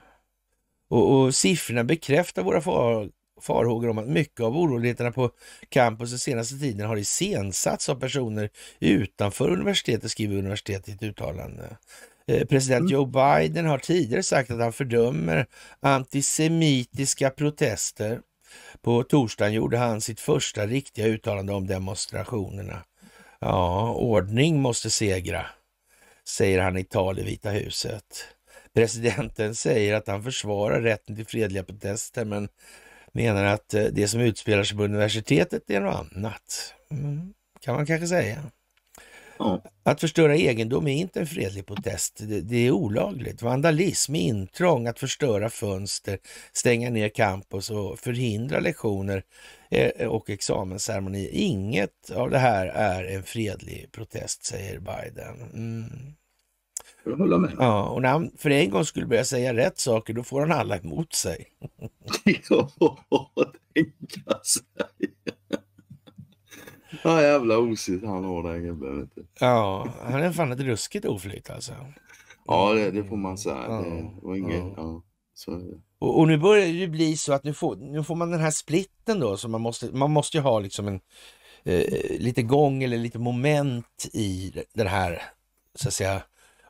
[SPEAKER 1] Och, och siffrorna bekräftar våra far, farhågor om att mycket av oroligheterna på campus den senaste tiden har iscensatts av personer utanför universitetet, skriver universitetet i ett uttalande. Eh, president mm. Joe Biden har tidigare sagt att han fördömer antisemitiska protester. På torsdagen gjorde han sitt första riktiga uttalande om demonstrationerna. Ja, ordning måste segra, säger han i tal i Vita huset. Presidenten säger att han försvarar rätten till fredliga protester men menar att eh, det som utspelar sig på universitetet är något annat. Mm, kan man kanske säga. Att förstöra egendom är inte en fredlig protest. Det, det, är olagligt. Vandalism, intrång, att förstöra fönster, stänga ner campus och förhindra lektioner eh, och examensceremonier. Inget av det här är en fredlig protest, säger Biden. Mm. med. Ja, och när han för en gång skulle börja säga rätt saker, då får han alla emot sig. [LAUGHS] ja, tänka sig.
[SPEAKER 2] Ja jävla osigt han har den gubben Ja,
[SPEAKER 1] han är fan ett ruskigt oflyt alltså. Ja det, det får man säga. Ja. Det var inget, ja. ja. så och, och, nu börjar det bli så att nu får, nu får man den här splitten då, så man måste, man måste ju ha liksom en, eh, lite gång eller lite moment i det här, så att säga,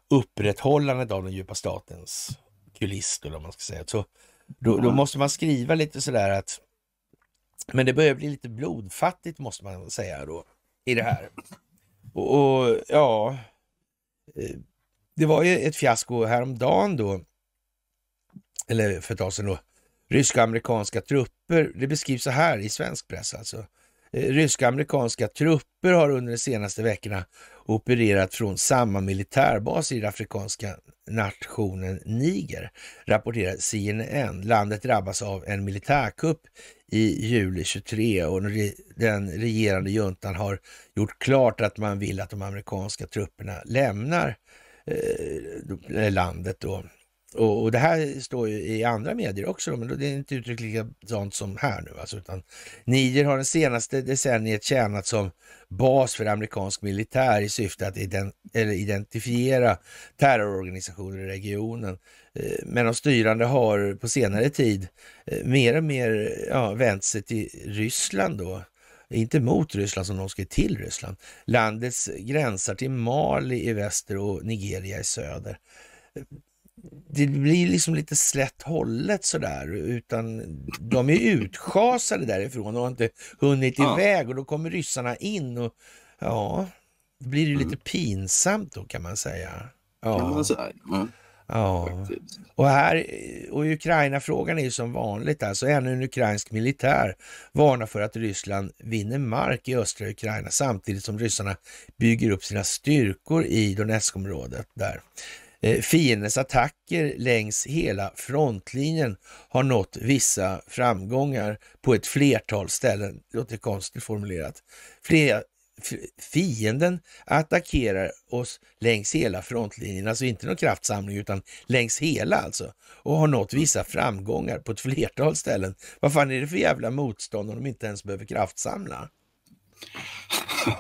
[SPEAKER 1] upprätthållandet av den djupa statens kuliss, eller då, då måste man skriva lite sådär att men det börjar bli lite blodfattigt måste man säga då i det här. Och, och ja, eh, det var ju ett fiasko häromdagen då, eller för ett tag sedan då, ryska amerikanska trupper. Det beskrivs så här i svensk press alltså. Eh, ryska amerikanska trupper har under de senaste veckorna opererat från samma militärbas i det afrikanska nationen Niger, rapporterar CNN. Landet drabbas av en militärkupp i juli 23 och den regerande juntan har gjort klart att man vill att de amerikanska trupperna lämnar eh, landet då. Och, och, det här står ju i andra medier också, men det är inte uttryckt likadant som här nu. Alltså, utan Niger har det senaste decenniet tjänat som bas för amerikansk militär i syfte att ident identifiera terrororganisationer i regionen. Eh, men de styrande har på senare tid eh, mer och mer ja, vänt sig till Ryssland då inte mot Ryssland som de ska till Ryssland. Landets gränsar till Mali i väster och Nigeria i söder det blir liksom lite slätt hållet sådär, utan de är utschasade därifrån och har inte hunnit ja. iväg och då kommer ryssarna in och ja, det blir ju lite mm. pinsamt då kan man säga. Ja, kan man säga. Ja. Och, här, och Ukraina-frågan är ju som vanligt alltså. Ännu en ukrainsk militär varnar för att Ryssland vinner mark i östra Ukraina samtidigt som ryssarna bygger upp sina styrkor i Donetskområdet där. Eh, fiendens attacker längs hela frontlinjen har nått vissa framgångar på ett flertal ställen. låter konstigt formulerat. fienden attackerar oss längs hela frontlinjen, alltså inte någon kraftsamling utan längs hela alltså, och har nått vissa framgångar på ett flertal ställen. Vad fan är det för jävla motstånd om de inte ens behöver kraftsamla?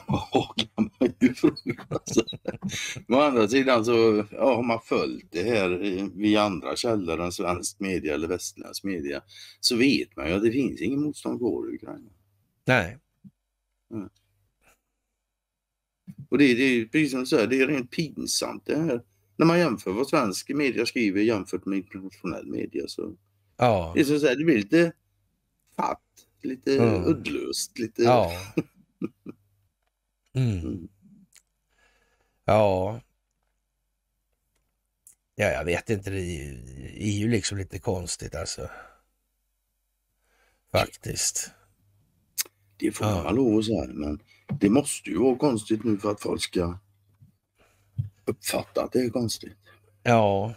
[SPEAKER 2] Ja, kan man ju fråga sig. Å andra sidan så ja, har man följt det här via andra källor än svensk media eller västerländsk media så vet man ju att det finns ingen motstånd kvar i Ukraina. Nej. Ja. Mm. Och det, det är precis som du säger, det är rent pinsamt det här. När man jämför vad svensk media skriver jämfört med internationell media så
[SPEAKER 1] ja. det, är så här,
[SPEAKER 2] det blir lite fatt, lite mm. uddlöst, lite ja.
[SPEAKER 1] Mm. mm. Ja. Ja, jag vet inte. Det är ju liksom lite konstigt alltså. Faktiskt. Det får man ja. lov att
[SPEAKER 2] säga, men det måste ju vara konstigt nu för att folk ska uppfatta att det är konstigt.
[SPEAKER 1] Ja,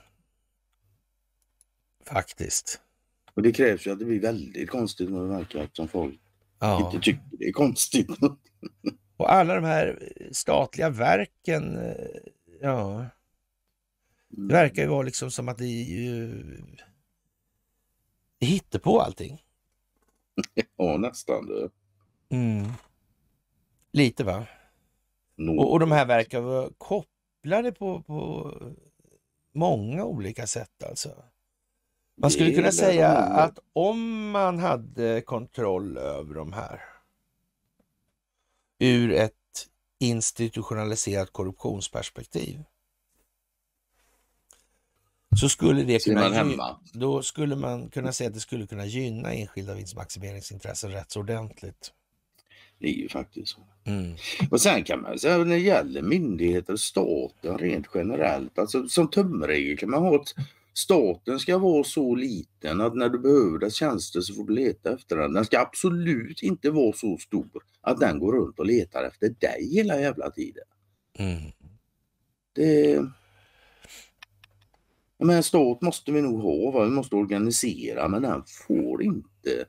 [SPEAKER 1] faktiskt. Och det krävs ju att det blir väldigt konstigt när det verkar som folk
[SPEAKER 2] ja. inte tycker
[SPEAKER 1] det är konstigt. [LAUGHS] Och alla de här statliga verken, eh, ja. Det verkar ju vara liksom som att det är ju... Det hittar på allting. [LAUGHS] Ja, nästan. Det. Mm. Lite va? No. Och, och, de här verkar vara kopplade på, på många olika sätt alltså.
[SPEAKER 3] Man skulle kunna säga
[SPEAKER 1] att om man hade kontroll över de här ur ett institutionaliserat korruptionsperspektiv så skulle det kunna, då skulle man kunna säga att det skulle kunna gynna enskilda vinstmaximeringsintressen rätt så ordentligt. Det är ju
[SPEAKER 2] faktiskt så. Mm. Och sen kan man säga när det gäller myndigheter och staten rent generellt, alltså som tumregel kan man ha ett Staten ska vara så liten att när du behöver dess tjänster så får du leta efter den. Den ska absolut inte vara så stor att den går runt och letar efter dig hela jävla tiden. Mm. Det... Men en stat måste vi nog ha, va? vi måste organisera men den får inte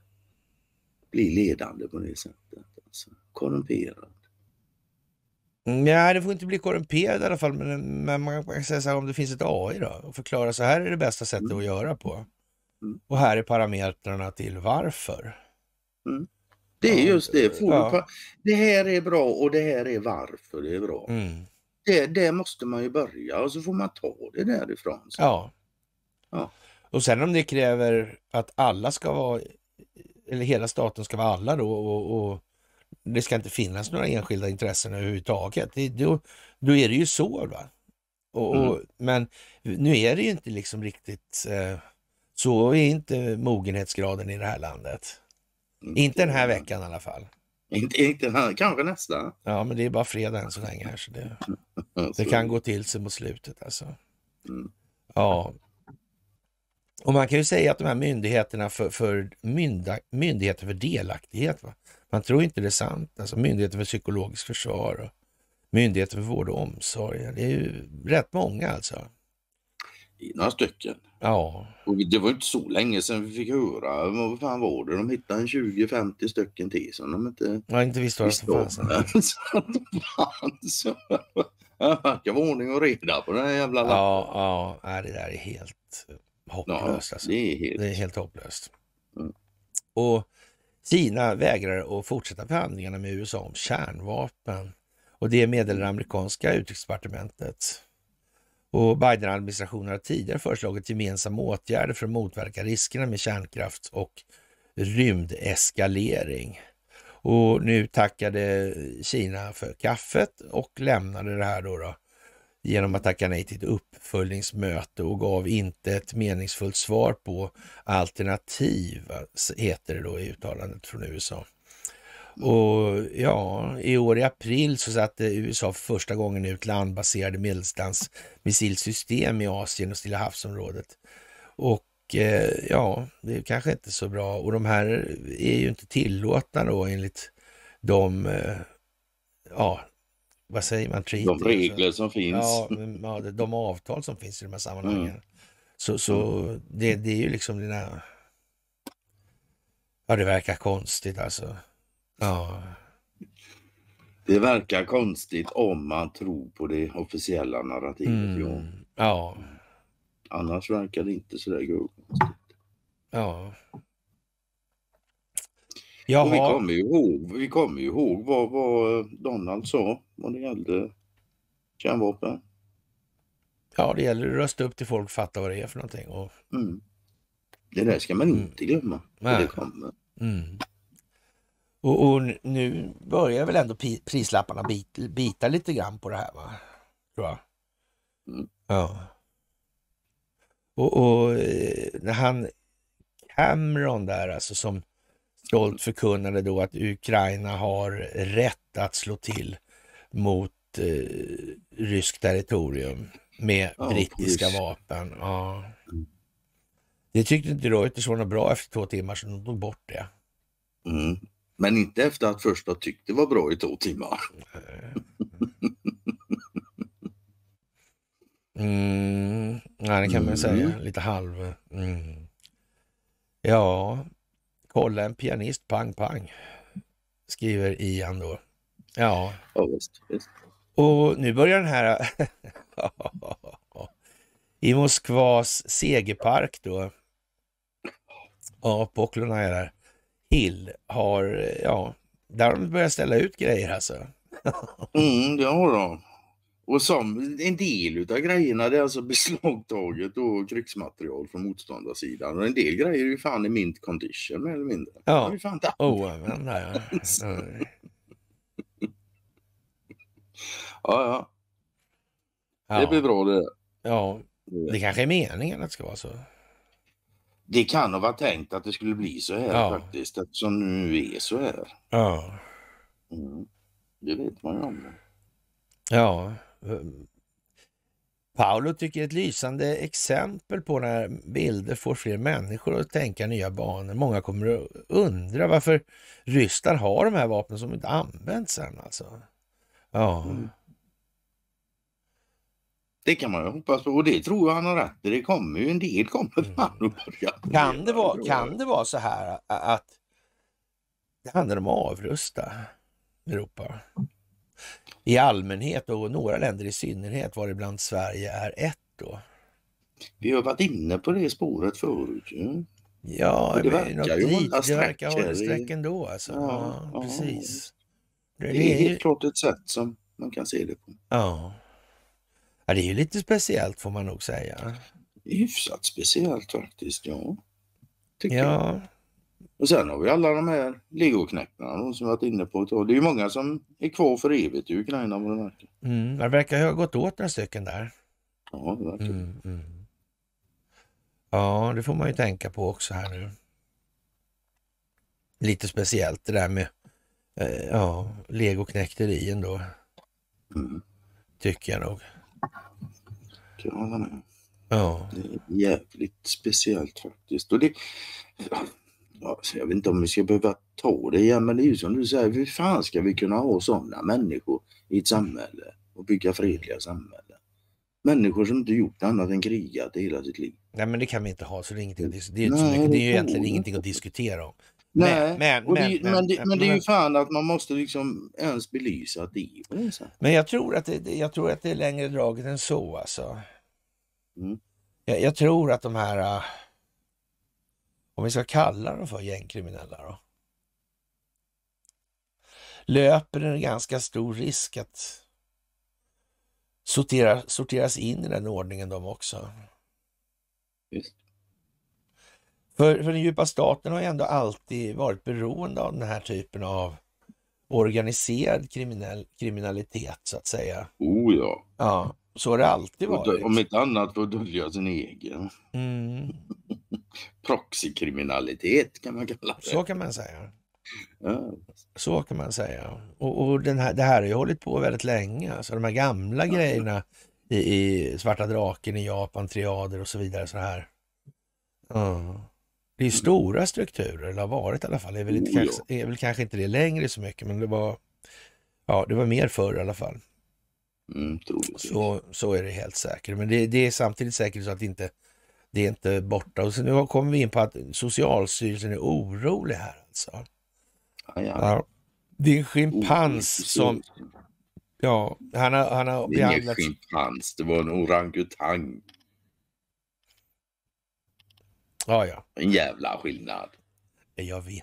[SPEAKER 2] bli ledande på det sättet. Alltså.
[SPEAKER 1] Korrumperad. Nej, mm, det får inte bli korrumperad i alla fall, men, men man kan säga så här om det finns ett AI då och förklara så här är det bästa sättet mm. att göra på. Mm. Och här är parametrarna till varför. Mm. Det är just det. Ja.
[SPEAKER 2] Det här är bra och det här är varför det är bra. Mm. Det, det måste man ju börja och så får man ta det därifrån.
[SPEAKER 1] Så. Ja. ja. Och sen om det kräver att alla ska vara, eller hela staten ska vara alla då och, och det ska inte finnas några enskilda intressen överhuvudtaget. Det, då, då är det ju så. Va? Och, mm. men nu är det ju inte liksom riktigt eh, så är inte mogenhetsgraden i det här landet. Mm. Inte den här veckan i alla fall.
[SPEAKER 2] Inte, inte den
[SPEAKER 1] här, kanske nästa. Ja, men det är bara fredag än så länge här. Så det, [LAUGHS] det kan gå till sig mot slutet alltså. Mm. Ja. Och man kan ju säga att de här myndigheterna för, för mynda, myndigheter för delaktighet, va? Man tror inte det är sant. Alltså Myndigheten för psykologiskt försvar och Myndigheten för vård och omsorg. Det är ju rätt många alltså.
[SPEAKER 2] I några stycken. Ja. Och det var inte så länge sedan vi fick höra, vad fan var det, de hittade 20-50 stycken till som de inte
[SPEAKER 1] ja, inte visste vad som fanns. Det var [LAUGHS] vara ordning och reda på den här jävla lappen. Ja, ja, det där är helt hopplöst. Alltså. det, är helt... det är helt hopplöst. Mm. Och Kina vägrar att fortsätta förhandlingarna med USA om kärnvapen och det meddelar amerikanska utrikesdepartementet. Och Biden-administrationen har tidigare föreslagit gemensamma åtgärder för att motverka riskerna med kärnkraft och rymdeskalering. Och nu tackade Kina för kaffet och lämnade det här då, då genom att tacka nej till ett uppföljningsmöte och gav inte ett meningsfullt svar på alternativ, heter det då i uttalandet från USA. Och ja, i år i april så satte USA för första gången ut landbaserade medeldistansmissilsystem i Asien och Stilla havsområdet. Och eh, ja, det är kanske inte så bra. Och de här är ju inte tillåtna då enligt de eh, ja, vad säger man? Treaty, de alltså? regler alltså. som finns. Ja, de avtal som finns i de här sammanhangen. Mm. Så, så det, det, är ju liksom dina... Ja, det verkar konstigt alltså. Ja.
[SPEAKER 2] Det verkar konstigt om man tror på det officiella narrativet. Mm. Ja. ja. Annars verkar det inte så där konstigt. Ja. Jaha. Och vi kommer ju ihåg, vi kommer ihåg vad, vad eh, Donald sa vad det gällde kärnvapen.
[SPEAKER 1] Ja, det gäller att rösta upp till folk fattar vad det är för någonting. Och... Mm. Det där ska man mm. inte glömma. Mm. Det kommer. Mm. Och, och, nu börjar väl ändå prislapparna bita, bita lite grann på det här va? Tror jag. Mm. Ja. Och, och, eh, han Cameron där alltså som och förkunnade då att Ukraina har rätt att slå till mot eh, ryskt territorium med ja, brittiska precis. vapen. Ja. Mm. Det tyckte inte Reuters var något bra efter två timmar, så de tog bort det.
[SPEAKER 2] Mm. Men inte efter att första tyckte var bra i två timmar. [LAUGHS]
[SPEAKER 1] Mm. Nej, det kan man säga. Mm. Lite halv... Mm. Ja, Kolla en pianist, pang pang, skriver Ian då. Ja, ja visst, visst. och nu börjar den här [LAUGHS] i Moskvas segerpark då. Ja, Poklona där. Hill har, ja, där har de börjat ställa ut grejer alltså.
[SPEAKER 2] [LAUGHS] mm, det har de. Och som en del av grejerna det är alltså [LAUGHS] beslagtaget och krigsmaterial från motståndarsidan och en del grejer är ju fan i mint condition mer eller mindre.
[SPEAKER 1] Ja. Det är ju fan oh, men, nej, nej. [LAUGHS]
[SPEAKER 2] ja, ja. Det blir bra det.
[SPEAKER 1] Ja, det kanske är meningen att det ska vara så.
[SPEAKER 2] Det kan ha varit tänkt att det skulle bli så här ja. faktiskt eftersom nu är så här. Ja. Mm. Det vet man ju om.
[SPEAKER 1] Ja. Ehm, Paolo tycker ett lysande exempel på när bilder får fler människor att tänka nya banor. Många kommer att undra varför Ryssland har de här vapnen som inte använts än alltså.
[SPEAKER 2] Ja. Mm. Det kan man ju hoppas på och det tror jag han har rätt i. Det kommer ju en del kommer mm. fan att börja. Kan det, vara, kan
[SPEAKER 1] det vara så här att det handlar om att avrusta Europa? i allmänhet och några länder i synnerhet, varibland Sverige är ett då.
[SPEAKER 2] Vi har varit inne på det spåret förut ju. Ja, och det men, verkar ju dit, det verkar hålla streck
[SPEAKER 1] ändå alltså. Ja, ja precis. Ja. Det, är det, är helt ju... klart ett sätt som man kan se det på. Ja. ja, det är ju lite speciellt får man nog säga. Hyfsat speciellt faktiskt, ja. Tycker ja. Jag.
[SPEAKER 2] Och sen har vi alla de här legoknäckarna som vi varit inne på ett tag. Det är ju många som är kvar för evigt i Ukraina vad det verkar.
[SPEAKER 1] Mm, det verkar ha gått åt några stycken där. Ja, det verkar mm, mm. Ja, det får man ju tänka på också här nu. Lite speciellt det där med eh, ja, legoknäckterien då. Mm. Tycker jag nog. Kan jag hålla med. Ja. Det är jävligt speciellt faktiskt. Och det,
[SPEAKER 2] jag vet inte om vi ska behöva ta det igen, men det är ju som du säger, hur fan ska vi kunna ha sådana människor i ett samhälle och bygga fredliga samhällen? Människor som
[SPEAKER 1] inte gjort annat än krigat hela sitt liv. Nej, men det kan vi inte ha, så det är, ingenting, det, är, Nej, mycket, det är ju egentligen det. ingenting att diskutera om. Nej, men, men, det, men, men, det, men, det, är ju
[SPEAKER 2] fan att man måste liksom ens belysa att det är så.
[SPEAKER 1] Men jag tror att det, jag tror att det är längre draget än så alltså. Mm. Jag, jag tror att de här ah, om vi ska kalla dem för gängkriminella då, löper en ganska stor risk att sortera, sorteras in i den ordningen de också. Just. För, för den djupa staten har ju ändå alltid varit beroende av den här typen av organiserad kriminell, kriminalitet så att säga.
[SPEAKER 2] Oh ja.
[SPEAKER 1] ja. Så har det alltid varit.
[SPEAKER 2] Om inte annat för att dölja sin egen. Mm proxykriminalitet kan man kalla det. Så
[SPEAKER 1] kan man säga. Ja. Så kan man säga. Och, och den här, det här har ju hållit på väldigt länge. Alltså de här gamla ja. grejerna i, i, Svarta draken i Japan, triader och så vidare. så här. Mm. Det är mm. stora strukturer, eller har varit i alla fall. Det är väl, inte, kanske, är väl kanske inte det längre så mycket, men det var, ja, det var mer förr i alla fall. Mm, så, så är det helt säkert. Men det, det, är samtidigt säkert så att inte det är inte borta. Och så nu kommer vi in på att Socialstyrelsen är orolig här alltså. Ja, Det är en schimpans som... Ja, han har, han har det är ingen
[SPEAKER 2] schimpans, det var en orangutang. Ja, ja. En jävla skillnad. Jag vet.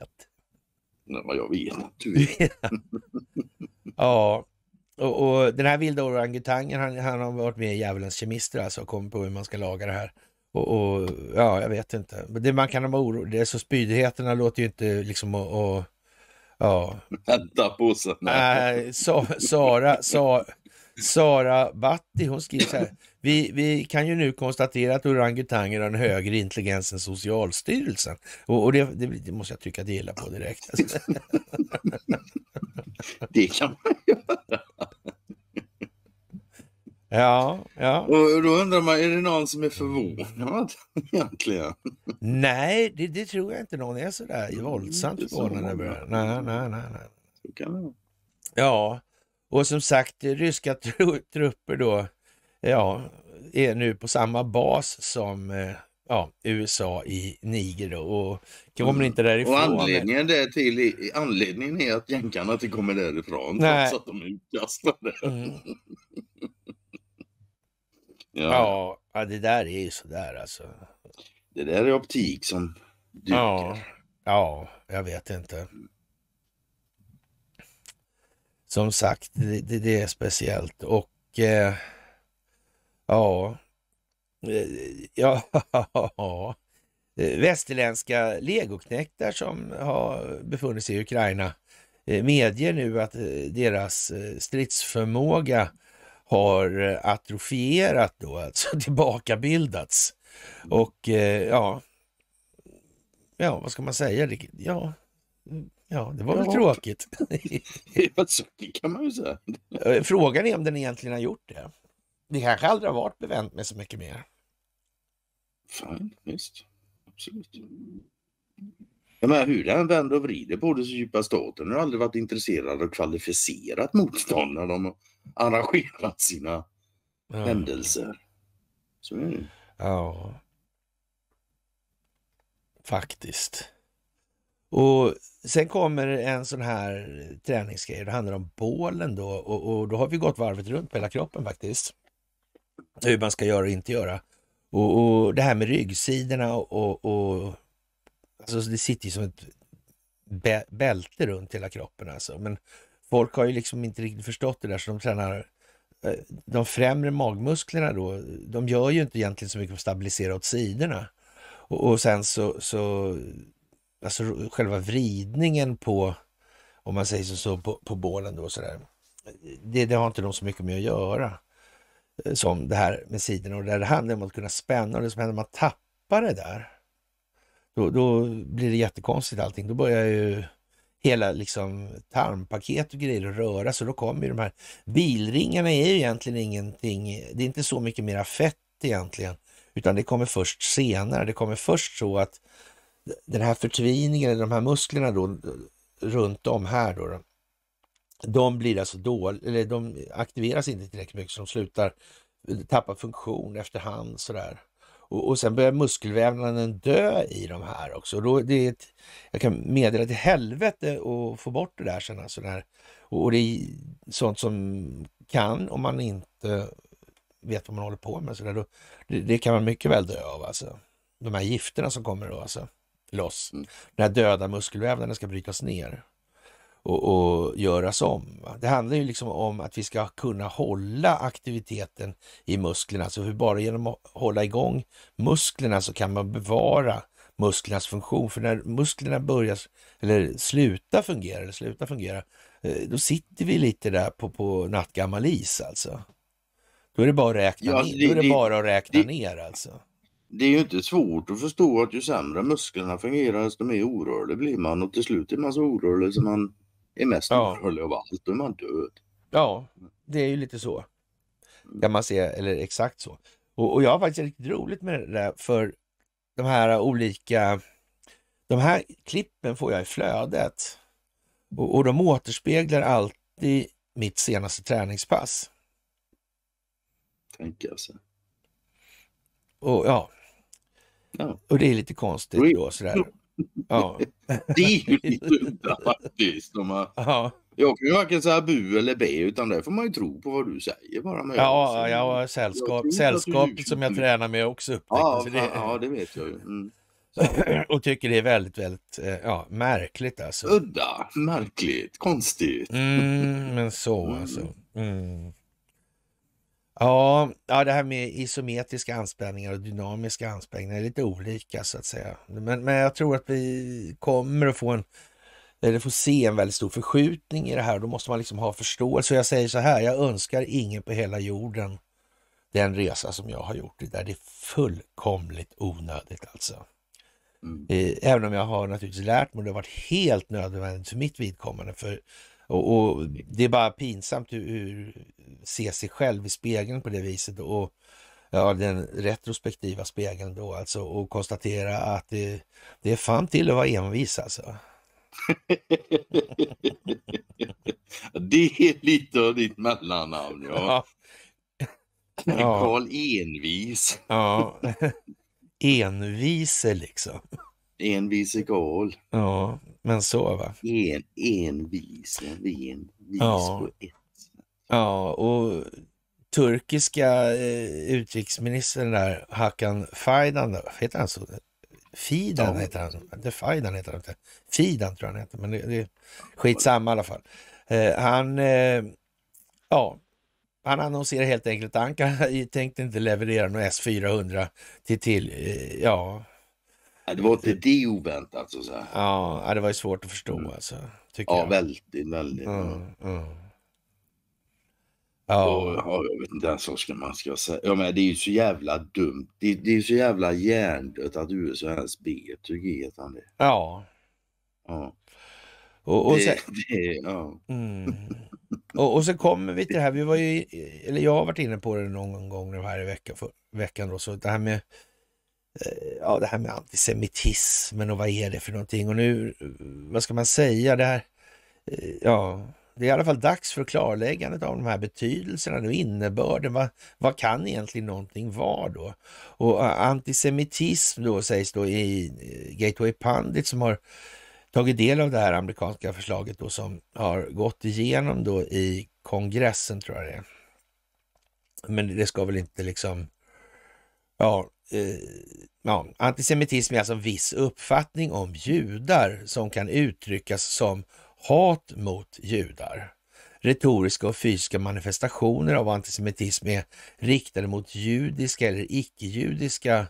[SPEAKER 2] Ja, jag vet att du vet.
[SPEAKER 1] ja, och, och, den här vilda orangutangen, han, han har varit med i Djävulens kemister alltså och kommit på hur man ska laga det här. Och, och, ja, jag vet inte. det man kan vara orolig, så spydigheterna låter ju inte liksom och, och ja.
[SPEAKER 2] Vänta på sig. Nej,
[SPEAKER 1] Sa, Sara, Sa, Sara Batti, hon skriver så här. Vi, vi kan ju nu konstatera att orangutanger har en högre intelligens än Socialstyrelsen. Och, och det, det, det, måste jag trycka dela på direkt. Alltså. [LAUGHS] Det kan man göra. Ja, ja. Och då undrar man, är det någon som är förvånad [LAUGHS] egentligen? Nej, det, det tror jag inte någon är sådär mm, våldsamt förvånad över. Nej, nej, nej. nej. Så kan Ja, och som sagt, eh, ryska [LAUGHS] tru trupper då, ja, är nu på samma bas som eh, ja, USA i Niger då, och kommer mm. inte därifrån. Och anledningen,
[SPEAKER 2] men... till, anledningen är att jänkarna inte kommer därifrån Nej. trots
[SPEAKER 1] att de är utkastade. Mm. [LAUGHS] Ja. ja, det där är ju sådär alltså.
[SPEAKER 2] Det där är optik som dyker. Ja,
[SPEAKER 1] ja jag vet inte. Som sagt, det, det, är speciellt och eh, ja, eh, ja, [LAUGHS] västerländska legoknäktar som har befunnit sig i Ukraina eh, medger nu att eh, deras stridsförmåga har eh, atrofierat då, alltså [LAUGHS] tillbakabildats. Och eh, ja, ja, vad ska man säga? Ja, ja det var väl ja. tråkigt. [LAUGHS] [LAUGHS] det kan man ju säga. Eh, frågan är om den egentligen har gjort det. Det kanske aldrig har varit bevänt med så mycket mer. Fan, visst. Absolut.
[SPEAKER 2] Jag menar, hur den vänder och vrider på det så djupa staten har aldrig varit intresserad och kvalificerat motståndare. De arrangerat sina ja. händelser.
[SPEAKER 1] Så mm. Ja. Faktiskt. Och sen kommer en sån här träningsgrej. Det handlar om bålen då och, och då har vi gått varvet runt på hela kroppen faktiskt. Hur man ska göra och inte göra. Och, och det här med ryggsidorna och, och alltså det sitter ju som ett bälte runt hela kroppen alltså. Men folk har ju liksom inte riktigt förstått det där så de tränar eh, de främre magmusklerna då, de gör ju inte egentligen så mycket för att stabilisera åt sidorna. Och, och sen så, så, alltså själva vridningen på, om man säger så, så på, på bålen då sådär. Det, det, har inte de så mycket med att göra. Eh, som det här med sidorna och där det handlar om att kunna spänna och det som händer om man tappar det där. Då, då blir det jättekonstigt allting. Då börjar ju hela liksom tarmpaket och grejer att röra sig. Då kommer de här bilringarna är ju egentligen ingenting. Det är inte så mycket mera fett egentligen, utan det kommer först senare. Det kommer först så att den här förtviningen, de här musklerna då, runt om här då, då de blir alltså dåliga, eller de aktiveras inte tillräckligt mycket så de slutar tappa funktion efterhand sådär. Och, och sen börjar muskelvävnaden dö i de här också. Då det är ett, jag kan meddela till helvete att få bort det där sen. Alltså där. Och, och det är sånt som kan, om man inte vet vad man håller på med, så där, då, det, det, kan man mycket väl dö av. Alltså. De här gifterna som kommer då alltså, loss. Mm. Den här döda muskelvävnaden ska brytas ner och, och göras om. Det handlar ju liksom om att vi ska kunna hålla aktiviteten i musklerna. Så hur bara genom att hålla igång musklerna så kan man bevara musklernas funktion. För när musklerna börjar eller slutar fungera, eller slutar fungera, eh, då sitter vi lite där på, på nattgammal is alltså. Då är det bara att räkna, ja, det, ner. Alltså, då är det, bara att räkna det, ner alltså.
[SPEAKER 2] Det är ju inte svårt att förstå att ju sämre musklerna fungerar desto mer orörlig blir man och till slut är man så orörlig så man det är mest ja. rörlig av allt, då är man
[SPEAKER 1] död. Ja, det är ju lite så. Kan man säga, eller exakt så. Och, och jag har faktiskt riktigt roligt med det där, för de här olika... De här klippen får jag i flödet. Och, och de återspeglar alltid mitt senaste träningspass. Tänker jag sig. Och ja. ja. Och det är lite konstigt då sådär.
[SPEAKER 2] Ja. det är ju lite udda faktiskt. De ja. Jag kan ju varken säga bu eller be utan det får man ju tro på vad du säger bara. Med ja, jag har sällskap, jag sällskap
[SPEAKER 1] som jag tränar med också upptäckte. Ja, så det... ja, det vet jag ju. Mm. [CLEARS THROAT] och tycker det är väldigt, väldigt eh, ja, märkligt alltså. Udda, märkligt, konstigt. Mm, men så alltså. Mm. mm. Ja, ja, det här med isometriska anspänningar och dynamiska anspänningar är lite olika så att säga. Men, men jag tror att vi kommer att få en eller får se en väldigt stor förskjutning i det här. Då måste man liksom ha förståelse. Jag säger så här, jag önskar ingen på hela jorden den resa som jag har gjort. Det där det är fullkomligt onödigt alltså. Mm. Eh, även om jag har naturligtvis lärt mig och det har varit helt nödvändigt för mitt vidkommande. För och, och, Det är bara pinsamt hur, hur se sig själv i spegeln på det viset och ja, den retrospektiva spegeln då alltså och konstatera att det, det är fan till att vara envis alltså. [LAUGHS] det
[SPEAKER 2] är lite av ditt mellannamn ja.
[SPEAKER 1] [LAUGHS] Karl
[SPEAKER 2] ja. Envis.
[SPEAKER 1] ja. [LAUGHS] Envise liksom.
[SPEAKER 2] Envis egal.
[SPEAKER 1] Ja, men så va.
[SPEAKER 2] En, envis, en ven, ja. på
[SPEAKER 1] ett. Ja, och turkiska eh, utrikesministern där, Hakan Fidan, heter han så? Fidan ja. heter han, inte Fidan heter han inte. Fidan tror jag han heter, men det, det skitsamma i alla fall. Eh, han, eh, ja, han annonserar helt enkelt att han kan, [LAUGHS] tänkte inte leverera någon S400 till, till eh, ja, det var inte det oväntat. Alltså, så, här. Ja, det var ju svårt att förstå mm. alltså. Tycker ja, jag. väldigt, väldigt. Mm, mm.
[SPEAKER 2] Ja. Och, ja, jag vet inte ens vad man ska säga. Ja, men det är ju så jävla dumt. Det, det är ju så jävla hjärndött att USA ens ber Turkiet om det.
[SPEAKER 1] Ja. Ja.
[SPEAKER 2] Och, och, sen, det, [LAUGHS]
[SPEAKER 1] det, ja. Mm. och, och sen kommer vi till det här, vi var ju, eller jag har varit inne på det någon gång den här i veckan, för, veckan då, så det här med Eh, ja, det här med antisemitismen och vad är det för någonting? Och nu, eh, vad ska man säga? Det här, eh, ja, det är i alla fall dags för klarläggandet av de här betydelserna och innebörden. Vad, vad kan egentligen någonting vara då? Och antisemitism då sägs då i Gateway Pundit som har tagit del av det här amerikanska förslaget då som har gått igenom då i kongressen tror jag det är. Men det ska väl inte liksom, ja, eh, ja, antisemitism är alltså en viss uppfattning om judar som kan uttryckas som hat mot judar. Retoriska och fysiska manifestationer av antisemitism är riktade mot judiska eller icke-judiska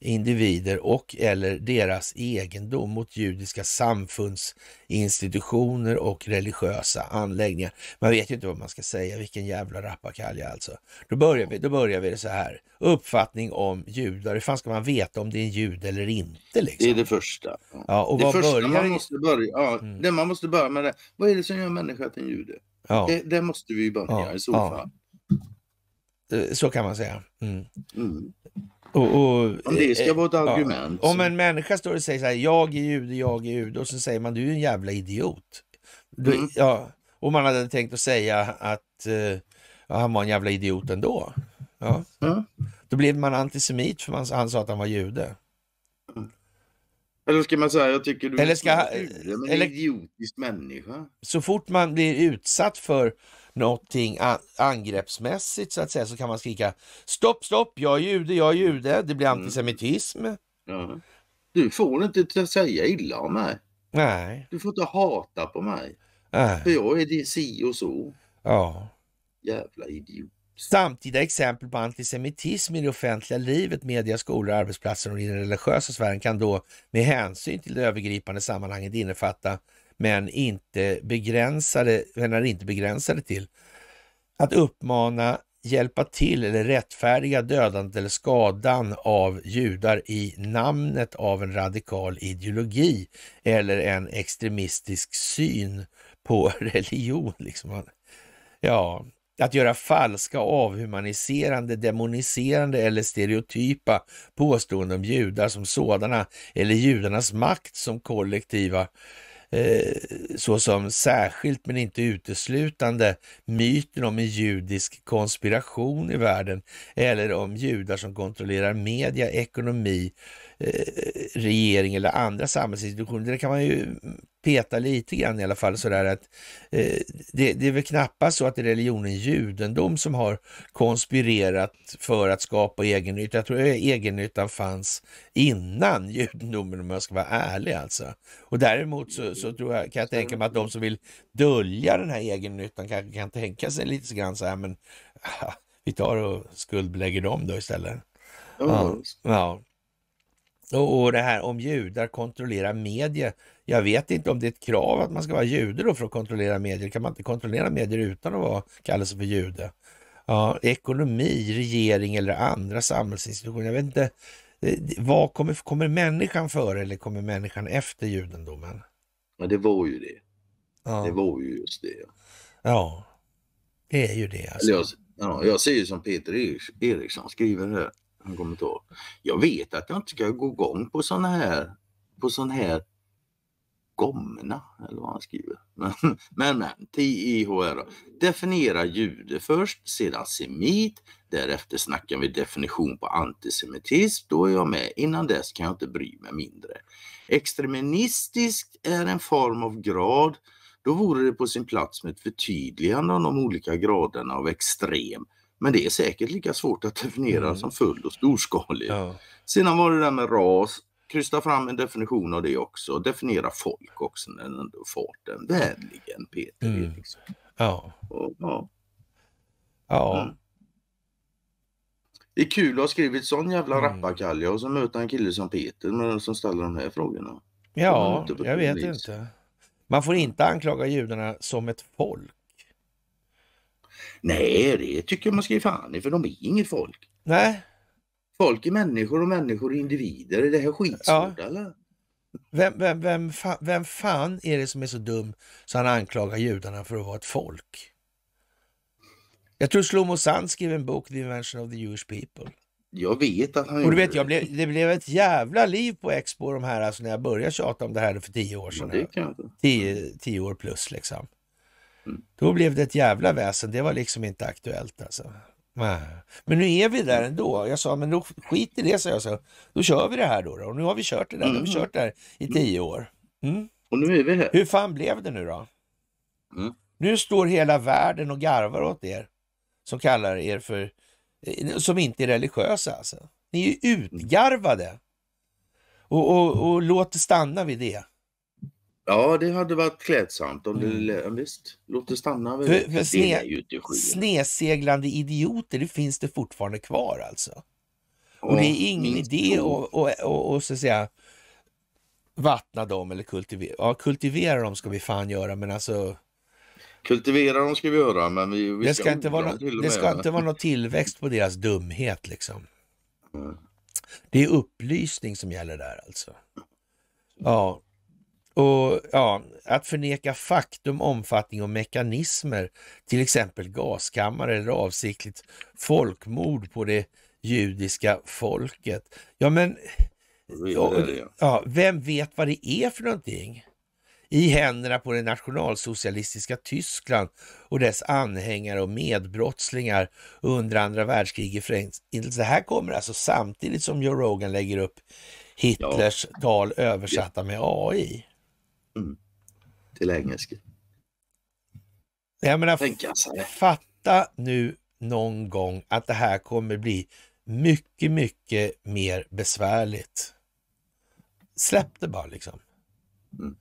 [SPEAKER 1] individer och eller deras egendom mot judiska samfundsinstitutioner och religiösa anläggningar. Man vet ju inte vad man ska säga, vilken jävla rappakalja alltså. Då börjar, vi, då börjar vi det så här, uppfattning om judar, hur fan ska man veta om det är en jud eller inte? Liksom? Det är det första. Ja, och det första börjar... man måste
[SPEAKER 2] börja ja, mm. det man måste börja med, det. vad är det som gör människa till en jude?
[SPEAKER 1] Ja. Det, det, måste vi börja ja. i så fall. Så kan man säga. Mm. Mm. Och, och, om det ska eh, vara ett ja, argument. Om en människa står och säger så här, jag är jude, jag är jude och så säger man du är en jävla idiot. Du, mm. ja, och man hade tänkt att säga att uh, han var en jävla idiot ändå. Ja. Mm. Då blev man antisemit för man, han sa att han var jude.
[SPEAKER 2] Eller ska man säga, jag tycker du eller ska, är en idiotisk människa.
[SPEAKER 1] Så fort man blir utsatt för någonting angreppsmässigt så att säga så kan man skrika stopp, stopp, jag är jude, jag är jude. Det blir mm. antisemitism. Mm. Ja. Du får inte säga illa om mig. Nej. Du får inte hata på mig. Nej. För jag är din si och så. Ja. Jävla idiot. Samtida exempel på antisemitism i det offentliga livet, media, skolor, arbetsplatser och i den religiösa sfären kan då med hänsyn till det övergripande sammanhanget innefatta men inte begränsade, men är inte begränsade till att uppmana, hjälpa till eller rättfärdiga dödandet eller skadan av judar i namnet av en radikal ideologi eller en extremistisk syn på [LAUGHS] religion. Liksom. Ja, att göra falska, avhumaniserande, demoniserande eller stereotypa påståenden om judar som sådana eller judarnas makt som kollektiva Eh, såsom särskilt men inte uteslutande myten om en judisk konspiration i världen eller om judar som kontrollerar media, ekonomi, eh, regering eller andra samhällsinstitutioner. Det kan man ju peta lite grann i alla fall sådär att eh, det, det är väl knappast så att det är religionen judendom som har konspirerat för att skapa egennytta. Jag tror egennyttan fanns innan judendomen om jag ska vara ärlig alltså. Och däremot så, så tror jag, kan jag tänka mig att de som vill dölja den här egennyttan kanske kan tänka sig lite grann så här men [LAUGHS] vi tar och skuldbelägger dem då istället. Ja, ja. Och, och det här om judar kontrollerar medier. Jag vet inte om det är ett krav att man ska vara jude då för att kontrollera medier. Kan man inte kontrollera medier utan att vara, kalla sig för jude? Ja, ekonomi, regering eller andra samhällsinstitutioner. Jag vet inte, eh, vad kommer, kommer människan före eller kommer människan efter judendomen?
[SPEAKER 2] Ja, det var ju det. Ja. Det var ju just det. Ja,
[SPEAKER 1] det är ju det. Alltså.
[SPEAKER 2] Jag, ja, jag ser ju som Peter Eriksson skriver här en kommentar. Jag vet att jag inte ska gå igång på sådana här, på sån här Gomna, eller vad han skriver. Men, men, men TIHR. E Definiera jude först, sedan semit, därefter snackar vi definition på antisemitism. Då är jag med. Innan dess kan jag inte bry mig mindre. Extremistiskt är en form av grad. Då vore det på sin plats med ett förtydligande om de olika graderna av extrem. Men det är säkert lika svårt att definiera mm. som full och storskalig. Ja. Sedan var det där med ras. Krysta fram en definition av det också. Definiera folk också, den farten. Vänligen Peter mm. Liksom. Ja. Och, ja. ja. Mm. Det är kul att ha skrivit sån jävla mm. rappakalja och så möta en kille som Peter med som ställer de här frågorna. Ja, jag vet vis.
[SPEAKER 1] inte. Man får inte anklaga judarna som ett folk.
[SPEAKER 2] Nej, det tycker jag man ska ge fan i för de är inget folk. Nej. Folk är människor och människor är individer. Är det här skitsvårt ja. eller?
[SPEAKER 1] Vem, vem, vem, fa, vem fan är det som är så dum så han anklagar judarna för att vara ett folk? Jag tror Shlomo Sand skrev en bok, The Invention of the Jewish People.
[SPEAKER 2] Jag vet att han Och du vet, jag blev,
[SPEAKER 1] det blev ett jävla liv på Expo de här, alltså när jag började tjata om det här för tio år sedan. Ja, tio, tio år plus liksom. Då blev det ett jävla väsen. Det var liksom inte aktuellt alltså. Men nu är vi där ändå. Jag sa, men då skit i det, sa jag. Så. Då kör vi det här då. då. Och nu har vi kört det där. Mm. har vi kört det här i mm. tio år. Mm. Och nu är vi här. Hur fan blev det nu då? Mm. Nu står hela världen och garvar åt er som kallar er för, eh, som inte är religiösa alltså. Ni är mm. utgarvade och, och, och låt det stanna vid det.
[SPEAKER 2] Ja, det hade varit klädsamt om mm. det, visst, låt det stanna vid för, för sne,
[SPEAKER 1] Sneseglande idioter, det finns det fortfarande kvar alltså.
[SPEAKER 2] Och ja, det är ingen idé
[SPEAKER 1] att säga vattna dem eller kultivera. Ja, kultivera dem ska vi fan göra, men alltså
[SPEAKER 2] Kultivera dem ska vi
[SPEAKER 1] göra, men vi, vi det ska, ska inte vara någon, Det ska inte vara någon tillväxt på deras dumhet liksom. Mm. Det är upplysning som gäller där alltså. Ja, och ja, Att förneka faktum, omfattning och mekanismer, till exempel gaskammare eller avsiktligt folkmord på det judiska folket. Ja, men ja, ja, vem vet vad det är för någonting? i händerna på det nationalsocialistiska Tyskland och dess anhängare och medbrottslingar under andra världskriget. Det här kommer alltså samtidigt som Joe Rogan lägger upp Hitlers ja. tal översatta med AI.
[SPEAKER 2] Mm. Till engelska.
[SPEAKER 1] Jag menar, fatta nu någon gång att det här kommer bli mycket, mycket mer besvärligt. Släpp det bara liksom. Mm.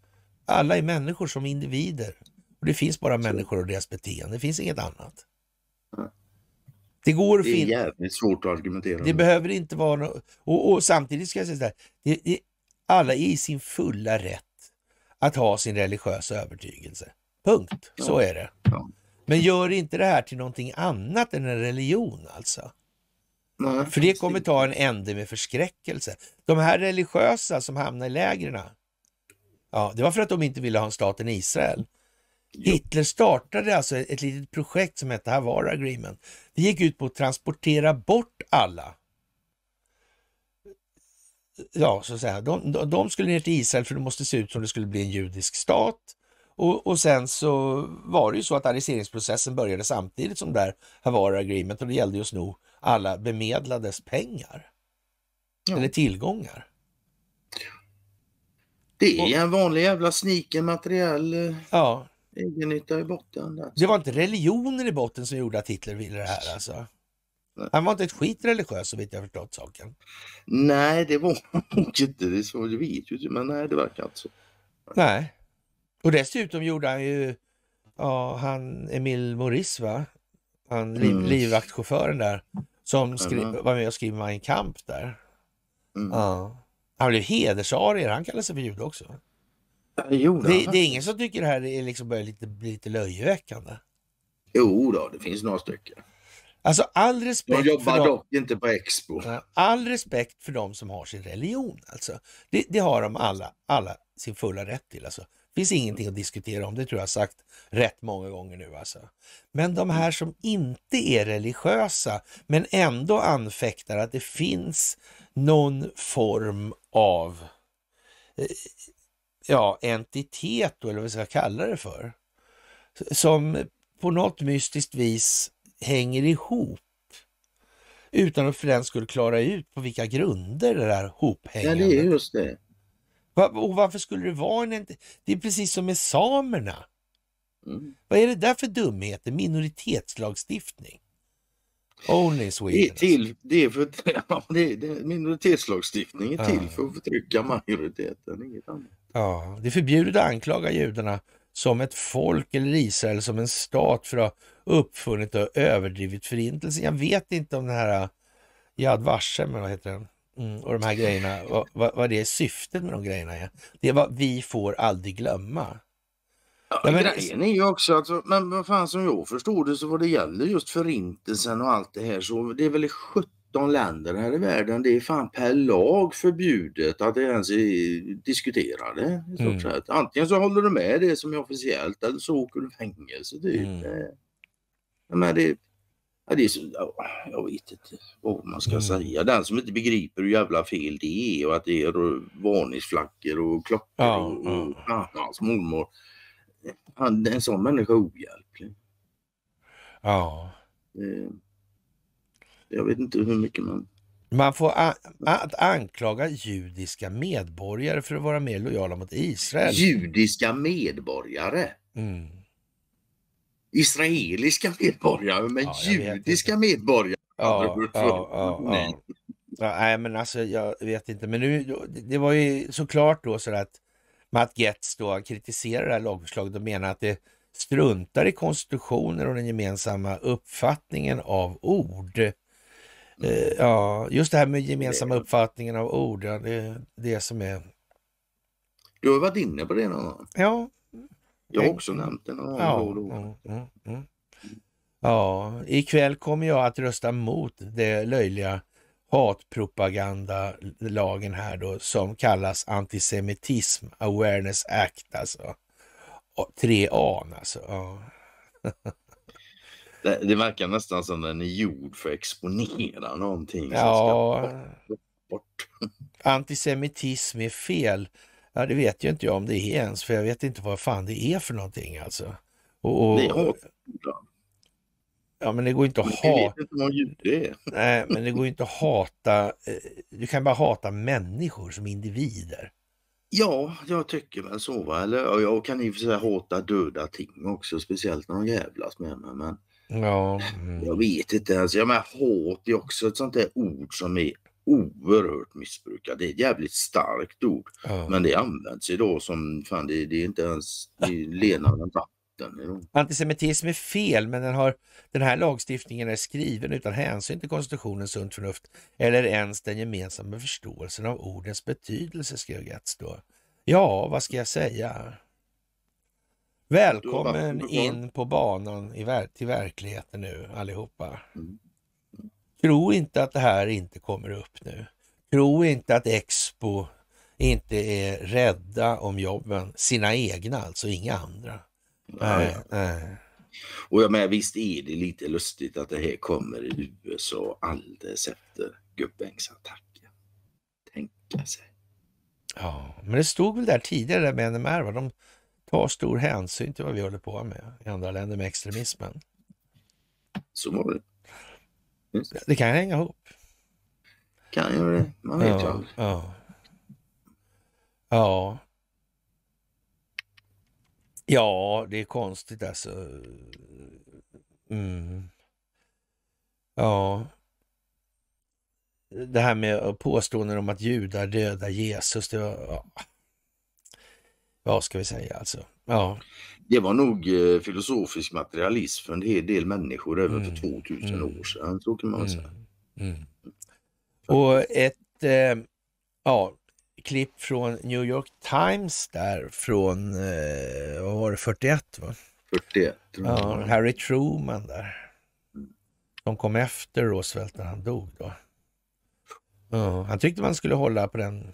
[SPEAKER 1] Alla är människor som individer. Och Det finns bara människor och deras beteende, det finns inget annat. Det går Det är
[SPEAKER 2] jävligt svårt att argumentera. Det behöver
[SPEAKER 1] inte vara något... Och, och samtidigt ska jag säga så här, det, det, alla är i sin fulla rätt att ha sin religiösa övertygelse. Punkt, så är det. Men gör inte det här till någonting annat än en religion alltså. För det kommer ta en ände med förskräckelse. De här religiösa som hamnar i lägren, ja, det var för att de inte ville ha en staten Israel. Hitler startade alltså ett litet projekt som hette Havara Agreement. Det gick ut på att transportera bort alla ja, så att säga, de, de skulle ner till Israel för det måste se ut som det skulle bli en judisk stat. Och, och sen så var det ju så att arresteringsprocessen började samtidigt som där Havara Agreement och det gällde just nog alla bemedlades pengar. Ja. Eller tillgångar. Det är en vanlig jävla sniken materiell eh, ja. egennytta i botten. Alltså. Det var inte religionen i botten som gjorde att Hitler ville det här alltså? Han var inte ett skit religiös så vitt jag förstått saken.
[SPEAKER 2] Nej, det var han [LAUGHS] inte. Det så det vet ju men nej, det verkar inte så.
[SPEAKER 1] Nej, och dessutom gjorde han ju, ja, han Emil Maurice va? Han liv, mm. livvaktschauffören där som var med och skrev Mein Kampf där. Mm. Ja. Han blev hedersarier, han kallade sig för jude också. Jo, det, det, är ingen som tycker det här är liksom börjar lite, bli lite löjeväckande?
[SPEAKER 2] Jo då, det finns några stycken.
[SPEAKER 1] Alltså all respekt. De jobbar dock inte på Expo. All respekt för de som har sin religion alltså. Det, det, har de alla, alla sin fulla rätt till alltså. finns ingenting att diskutera om, det tror jag sagt rätt många gånger nu alltså. Men de här som inte är religiösa men ändå anfäktar att det finns någon form av eh, ja, entitet, eller vad vi ska kalla det för, som på något mystiskt vis hänger ihop utan att för den skulle klara ut på vilka grunder det där hophängandet. Ja, det är just det. Och varför skulle det vara en... Det är precis som med samerna. Mm. Vad är det där för dumheter? Minoritetslagstiftning? Only Sweden. Det är alltså. till, det är för, [LAUGHS]
[SPEAKER 2] det är, det, minoritetslagstiftning är till ja. för att förtrycka majoriteten, inget annat.
[SPEAKER 1] Ja, det är förbjudet att anklaga judarna som ett folk eller Israel som en stat för att uppfunnit och överdrivit förintelsen. Jag vet inte om den här äh, Jad Varsem, vad heter den? Mm, och de här grejerna, vad, vad, det är syftet med de grejerna är. Det är vad vi får aldrig glömma. Ja, men... Grejen
[SPEAKER 2] är ju också, alltså, men vad fan som jag förstod det så vad det gäller just förintelsen och allt det här så det är väl i 17 länder här i världen det är fan per lag förbjudet att ens diskutera det. Mm. Antingen så håller du med det som är officiellt eller så åker du fängelse typ. Mm. Men det, det är så, jag vet inte vad man ska mm. säga. Den som inte begriper hur jävla fel det är och att det är varningsflaggor och klockor ja, och, och ja. hans mormor. Han, en sån människa är ohjälplig. Ja. Eh, jag vet inte hur mycket man...
[SPEAKER 1] Man får att anklaga judiska medborgare för att vara mer lojala mot Israel.
[SPEAKER 2] Judiska
[SPEAKER 1] medborgare?
[SPEAKER 2] Mm israeliska
[SPEAKER 1] medborgare men ja, judiska medborgare. Ja, ja, Nej. nej men alltså jag vet inte. Men nu, det var ju såklart då så att Matt Getz då kritiserar det här lagförslaget och menar att det struntar i konstitutioner och den gemensamma uppfattningen av ord. Eh, ja, just det här med gemensamma uppfattningen av ord, ja, det är det som är...
[SPEAKER 2] Du har varit inne på det någon gång? Ja, jag har också nämnt den. Ja, då, då. Ja, ja,
[SPEAKER 1] ja, ikväll kommer jag att rösta mot det löjliga hatpropagandalagen här då som kallas antisemitism awareness act alltså. 3A alltså. Ja. [LAUGHS]
[SPEAKER 2] Det, det, verkar nästan som den är gjord för att exponera någonting. Ja. Som ska
[SPEAKER 1] bort. bort. [LAUGHS] Antisemitism är fel Ja, det vet ju inte jag om det är ens, för jag vet inte vad fan det är för någonting alltså. Och, och... Ja, men det går inte att hata. Nej, men det går inte att hata. Eh, du kan bara hata människor som individer. Ja, jag tycker väl
[SPEAKER 2] så. Va? Eller, jag kan i och för sig hata döda ting också, speciellt när de jävlas med mig. Men ja, [LAUGHS] mm. Jag vet inte. Alltså, jag menar, hat är också ett sånt där ord som är oerhört missbrukat. Det är ett jävligt starkt ord. Ja. Men det används idag som, fan det, det är inte ens lenare än vatten.
[SPEAKER 1] Antisemitism är fel men den, har, den här lagstiftningen är skriven utan hänsyn till konstitutionens sunt förnuft eller ens den gemensamma förståelsen av ordens betydelse, skrev Getz då. Ja, vad ska jag säga? Välkommen in på banan i, till verkligheten nu allihopa. Mm. Tro inte att det här inte kommer upp nu. Tro inte att Expo inte är rädda om jobben, sina egna alltså, inga andra. Nej.
[SPEAKER 2] Nej. Och jag menar visst är det lite lustigt att det här kommer i USA alldeles efter Gubbängsattacken.
[SPEAKER 1] Tänka sig. Ja, men det stod väl där tidigare med NMR, va? de tar stor hänsyn till vad vi håller på med i andra länder med extremismen. Så var det. Mm. Det kan hänga ihop.
[SPEAKER 2] Kan göra det, man vet ja, ju aldrig.
[SPEAKER 1] Ja. ja. Ja, det är konstigt alltså. Mm. Ja. Det här med påståenden om att judar dödar Jesus, det var, ja. Vad ska vi säga alltså?
[SPEAKER 2] Ja det var nog eh, filosofisk materialism för en hel del människor även mm. för 2000 mm. år sedan. Så kan man mm. säga.
[SPEAKER 1] Mm. Och ett eh, ja, klipp från New York Times där från, eh, vad var det, 41? Va?
[SPEAKER 2] 41. Ja,
[SPEAKER 1] Harry Truman där. De kom efter Roosevelt när han dog. då. Ja, han tyckte man skulle hålla på den,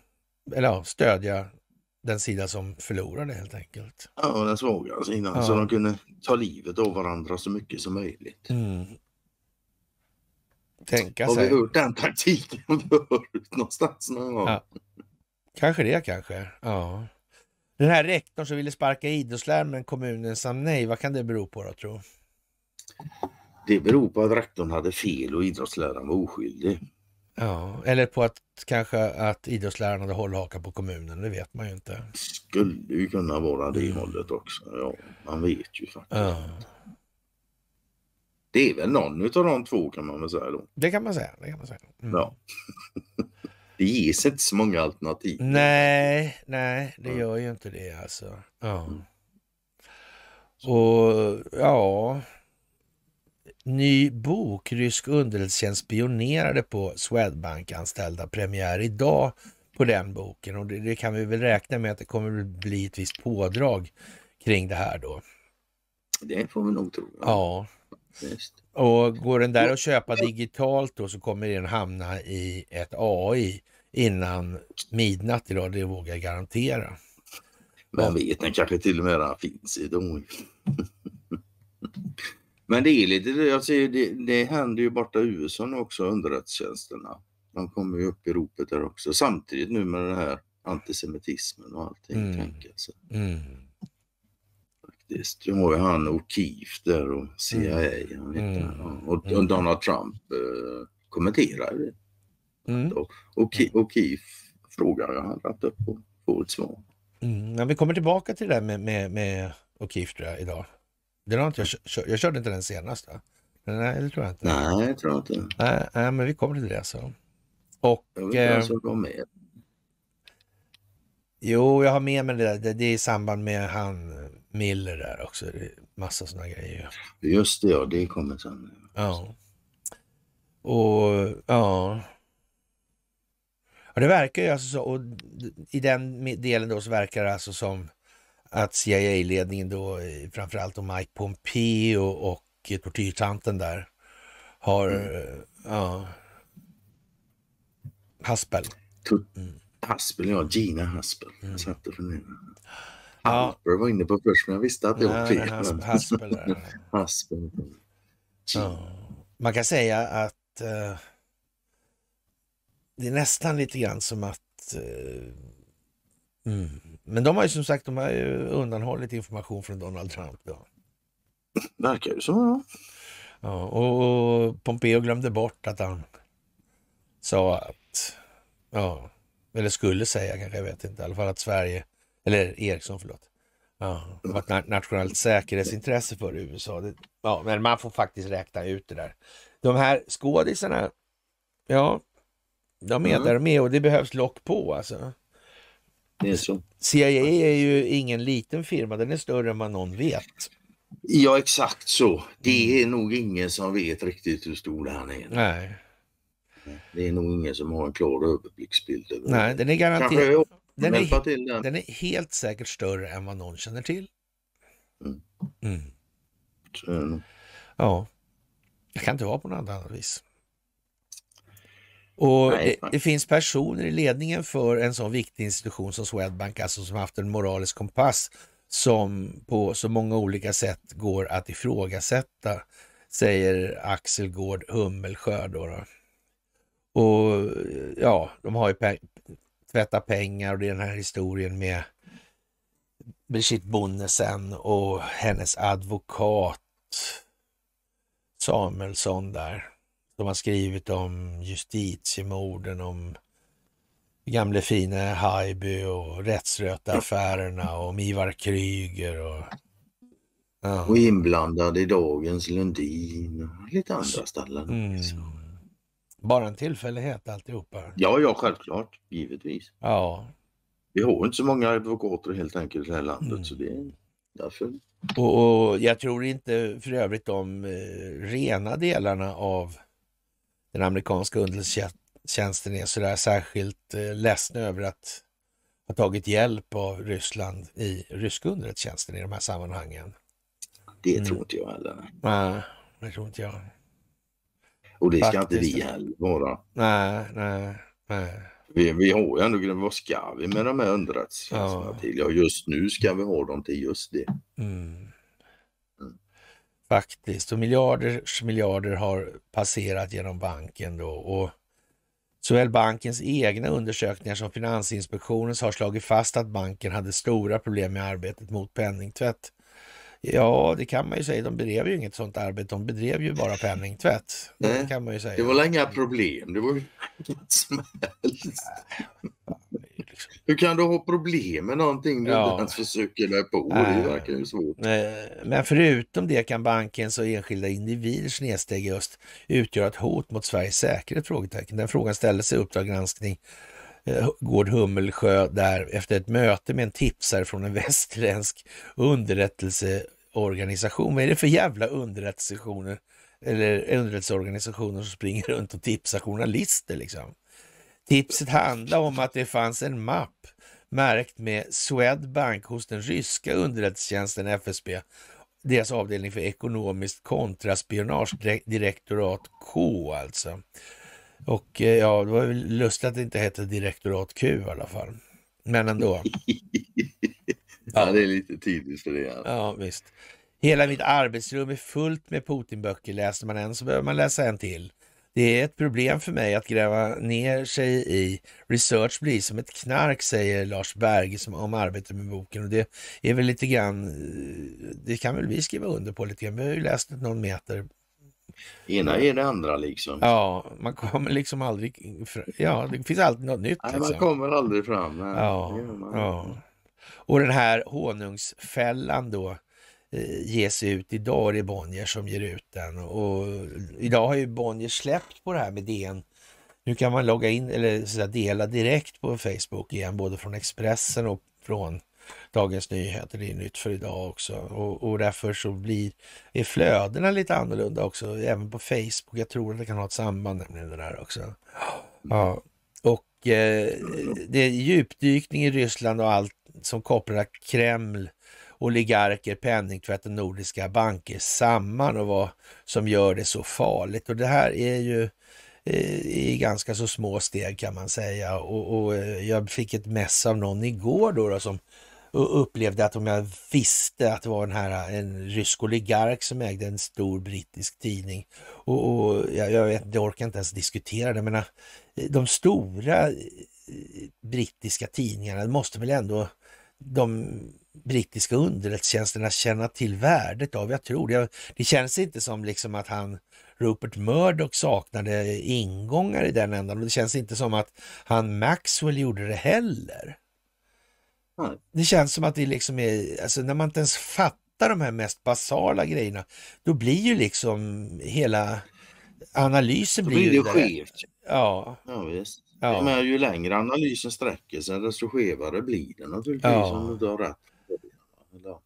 [SPEAKER 1] eller ja, stödja den sida som förlorade helt enkelt.
[SPEAKER 2] Ja, den svagare sidan. Ja. Så de kunde ta livet av varandra så mycket som
[SPEAKER 1] möjligt. Mm. Tänka sig. Har vi hört
[SPEAKER 2] den taktiken [LAUGHS]
[SPEAKER 1] förut
[SPEAKER 2] någonstans någon gång?
[SPEAKER 1] Ja. Kanske det kanske. Ja. Den här rektorn som ville sparka idrottsläraren men kommunen sa nej. Vad kan det bero på då tro?
[SPEAKER 2] Det beror på att rektorn hade fel och idrottsläraren var oskyldig.
[SPEAKER 1] Ja, eller på att kanske att idrottsläraren hade hållhakan på kommunen, det vet man ju inte. Det
[SPEAKER 2] skulle ju kunna vara det mm. hållet också, ja. Man vet ju faktiskt. Ja. Det är väl någon av de två kan man väl säga då.
[SPEAKER 1] Det kan man säga. Det kan man säga.
[SPEAKER 2] Mm. Ja. [LAUGHS] det ges inte så många alternativ.
[SPEAKER 1] Nej, nej, det gör ju inte det alltså. Ja. Mm. Och ja, Ny bok, rysk underrättelsetjänst spionerade på Swedbank-anställda. Premiär idag på den boken och det, det, kan vi väl räkna med att det kommer bli ett visst pådrag kring det här då. Det får vi nog tro. Ja. Just. Och går den där att köpa digitalt då så kommer den hamna i ett AI innan midnatt idag, det vågar jag garantera.
[SPEAKER 2] Vem vet, den kanske till och med finns i domstol. Men det är lite, alltså det, det händer ju borta i USA nu också, underrättelsetjänsterna. De kommer ju upp i ropet där också. Samtidigt nu med den här antisemitismen och allting. Mm. Tänker, så. Mm. Faktiskt. nu har ju han O'Keefe där och CIA. Mm. Heter, mm. och, mm. och, Donald Trump eh, kommenterar det. Mm. Och, och, och frågar han rätt upp och får ett svar.
[SPEAKER 1] Mm. Ja, vi kommer tillbaka till det där med, med, med O'Keefe idag. Det har inte jag, kör, jag körde inte den senaste. Nej, det tror jag inte. Nej, det tror inte. Nej, nej men vi kommer till det alltså. Och... Jag eh, med. Jo, jag har med mig det där. Det, det är i samband med han Miller där också. Det är massa sådana grejer.
[SPEAKER 2] Just det, ja. Det kommer sen.
[SPEAKER 1] Ja. Och ja. Och det verkar ju alltså så, och i den delen då så verkar det alltså som att CIA-ledningen då, eh, framförallt och Mike Pompeo och tortyrtanten där, har... Mm. Eh, ja,
[SPEAKER 2] Haspel. Mm. Haspel, ja. Gina Haspel. Mm. Jag satt och Ja. Jag var inne på först, men jag visste att det var fel. Haspel. Haspel, [LAUGHS] Haspel.
[SPEAKER 1] Ja. Man kan säga att eh, det är nästan lite grann som att eh, mm men de har ju som sagt de har ju undanhållit information från Donald Trump. Då. Verkar ju så. Ja, och Pompeo glömde bort att han sa att, ja, eller skulle säga kanske, jag vet inte, i alla fall att Sverige, eller Eriksson förlåt, ja, var ett nationellt säkerhetsintresse för USA. Det, ja, men man får faktiskt räkna ut det där. De här skådisarna, ja, de är mm. där de och det behövs lock på alltså. Det är så. CIA är ju ingen liten firma, den är större än vad någon vet.
[SPEAKER 2] Ja, exakt så. Det är nog ingen som vet riktigt hur stor den är. Nej. Det är nog ingen som har en klar överblicksbild. Över Nej, den är garanterat... Den
[SPEAKER 1] är, den. den är helt säkert större än vad någon känner till. Mm. Mm. Ja, jag kan inte vara på något annat vis. Och det, det, finns personer i ledningen för en sån viktig institution som Swedbank, alltså som haft en moralisk kompass som på så många olika sätt går att ifrågasätta, säger Axel Gård Hummelsjö. Då, då. Och ja, de har ju pe tvätta pengar och det är den här historien med Brigitte Bonnesen och hennes advokat Samuelsson där. De har skrivit om justitiemorden, om gamle fine Haijby och rättsrötaffärerna och om Ivar Kryger och...
[SPEAKER 2] Ja. Och inblandad i dagens Lundin
[SPEAKER 1] och lite andra ställen. Mm. Bara en tillfällighet alltihopa?
[SPEAKER 2] Ja, ja självklart, givetvis. Ja. Vi har inte så många advokater helt enkelt i det här
[SPEAKER 1] landet mm. så det är därför. Och, och, jag tror inte för övrigt de eh, rena delarna av den amerikanska underrättelsetjänsten är sådär särskilt eh, ledsna över att ha tagit hjälp av Ryssland i ryska underrättelsetjänsten i de här sammanhangen. Det mm. tror inte jag heller. Nej, det tror inte jag. Och det Faktiskt. ska inte vi heller vara. Nej, nej,
[SPEAKER 2] nej. Vi, vi har ju ändå vad ska vi med de här underrättelsetjänsterna ja. till? Ja, just nu ska vi ha dem till just det.
[SPEAKER 1] Mm. Faktiskt, och miljarders miljarder har passerat genom banken då. Och såväl bankens egna undersökningar som Finansinspektionens har slagit fast att banken hade stora problem med arbetet mot penningtvätt. Ja, det kan man ju säga. De bedrev ju inget sånt arbete. De bedrev ju bara penningtvätt. Det kan man ju säga. Det
[SPEAKER 2] var inga problem. Det var ju som
[SPEAKER 1] helst. Liksom. Hur kan du ha problem med någonting du ja. inte ens försöker dig på? Äh. Det verkar ju svårt. Men förutom det kan bankens och enskilda individers nedsteg i öst utgöra ett hot mot Sveriges säkerhet? Frågetecken. Den frågan ställdes i Uppdrag granskning eh, Gård Hummelsjö där efter ett möte med en tipsare från en [LAUGHS] västerländsk underrättelseorganisation. Vad är det för jävla underrättelseorganisationer eller underrättelseorganisationer som springer runt och tipsar journalister liksom? Tipset handlade om att det fanns en mapp märkt med Swedbank hos den ryska underrättelsetjänsten FSB, deras avdelning för ekonomiskt kontraspionage, direktorat K alltså. Och eh, ja, det var väl lustigt att det inte hette direktorat Q i alla fall. Men ändå. [LAUGHS] Ja,
[SPEAKER 2] det är lite tidigt för det. Ja,
[SPEAKER 1] ja visst. Hela mitt arbetsrum är fullt med Putinböcker. Läser man en så behöver man läsa en till. Det är ett problem för mig att gräva ner sig i. Research blir som ett knark, säger Lars Berg som om arbetet med boken och det är väl lite grann, eh, det kan väl vi skriva under på lite grann. Vi har ju läst någon meter
[SPEAKER 2] Ena är det andra liksom. Ja,
[SPEAKER 1] man kommer liksom aldrig... Ja, det finns alltid något nytt. Nej, man liksom.
[SPEAKER 2] kommer aldrig fram. Ja,
[SPEAKER 1] ja. Och den här honungsfällan då Eh, ge sig ut. Idag är det Bonnier som ger ut den och idag har ju Bonnier släppt på det här med DN. Nu kan man logga in eller så dela direkt på Facebook igen, både från Expressen och från Dagens Nyheter. Det är nytt för idag också och, och därför så blir är flödena lite annorlunda också, även på Facebook. Jag tror att det kan ha ett samband med det där också. Ja, och eh, det är djupdykning i Ryssland och allt som kopplar Kreml oligarker, penningtvätt och nordiska banker samman och vad som gör det så farligt. Och det här är ju eh, i ganska så små steg kan man säga. Och, och eh, jag fick ett mess av någon igår då, då som upplevde att om jag visste att det var den här, en rysk oligark som ägde en stor brittisk tidning och, och jag, jag, vet, jag orkar inte ens diskutera det, men eh, de stora brittiska tidningarna måste väl ändå de brittiska underrättelsetjänsterna känna till värdet av. Jag tror det. Det känns inte som liksom att han Rupert Murdoch saknade ingångar i den ändan och det känns inte som att han Maxwell gjorde det heller. Mm. Det känns som att det liksom är, alltså när man inte ens fattar de här mest basala grejerna, då blir ju liksom hela analysen... Då blir, blir det skevt.
[SPEAKER 2] Ja. ja visst. Ja. Men ju längre analysen sträcker sig desto skevare blir det naturligtvis ja. om du har rätt.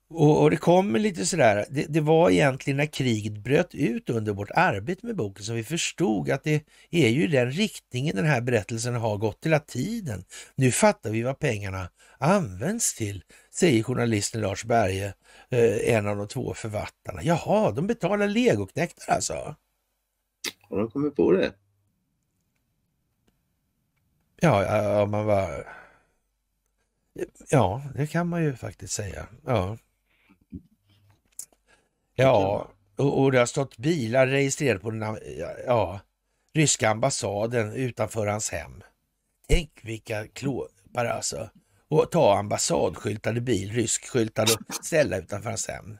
[SPEAKER 1] Och, och, det kommer lite sådär, det, det var egentligen när kriget bröt ut under vårt arbete med boken som vi förstod att det är ju den riktningen den här berättelsen har gått hela tiden. Nu fattar vi vad pengarna används till, säger journalisten Lars Berge, eh, en av de två författarna. Jaha, de betalar legoknektar alltså?
[SPEAKER 2] Har de kommit på det?
[SPEAKER 1] Ja, ja, man var Ja, det kan man ju faktiskt säga. Ja, ja och, och det har stått bilar registrerade på den ja, ryska ambassaden utanför hans hem. Tänk vilka klåpar alltså. Och ta ambassadskyltade bil, rysk skyltad och ställa utanför hans hem.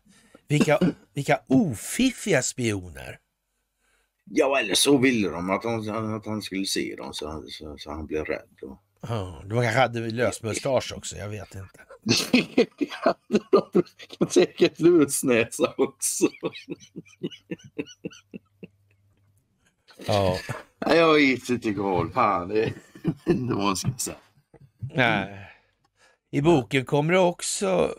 [SPEAKER 1] Vilka, vilka ofiffiga spioner!
[SPEAKER 2] Ja, eller så ville de att han, att han skulle se dem så, så, så han blev
[SPEAKER 1] rädd. Och... Oh, de kanske hade lösmustasch också, jag vet inte. Det hade de säkert lusnäsa också.
[SPEAKER 2] Ja. Nej, jag gick inte koll. Fan, [LAUGHS] det är inte vad man ska säga.
[SPEAKER 1] Nej. I boken kommer det också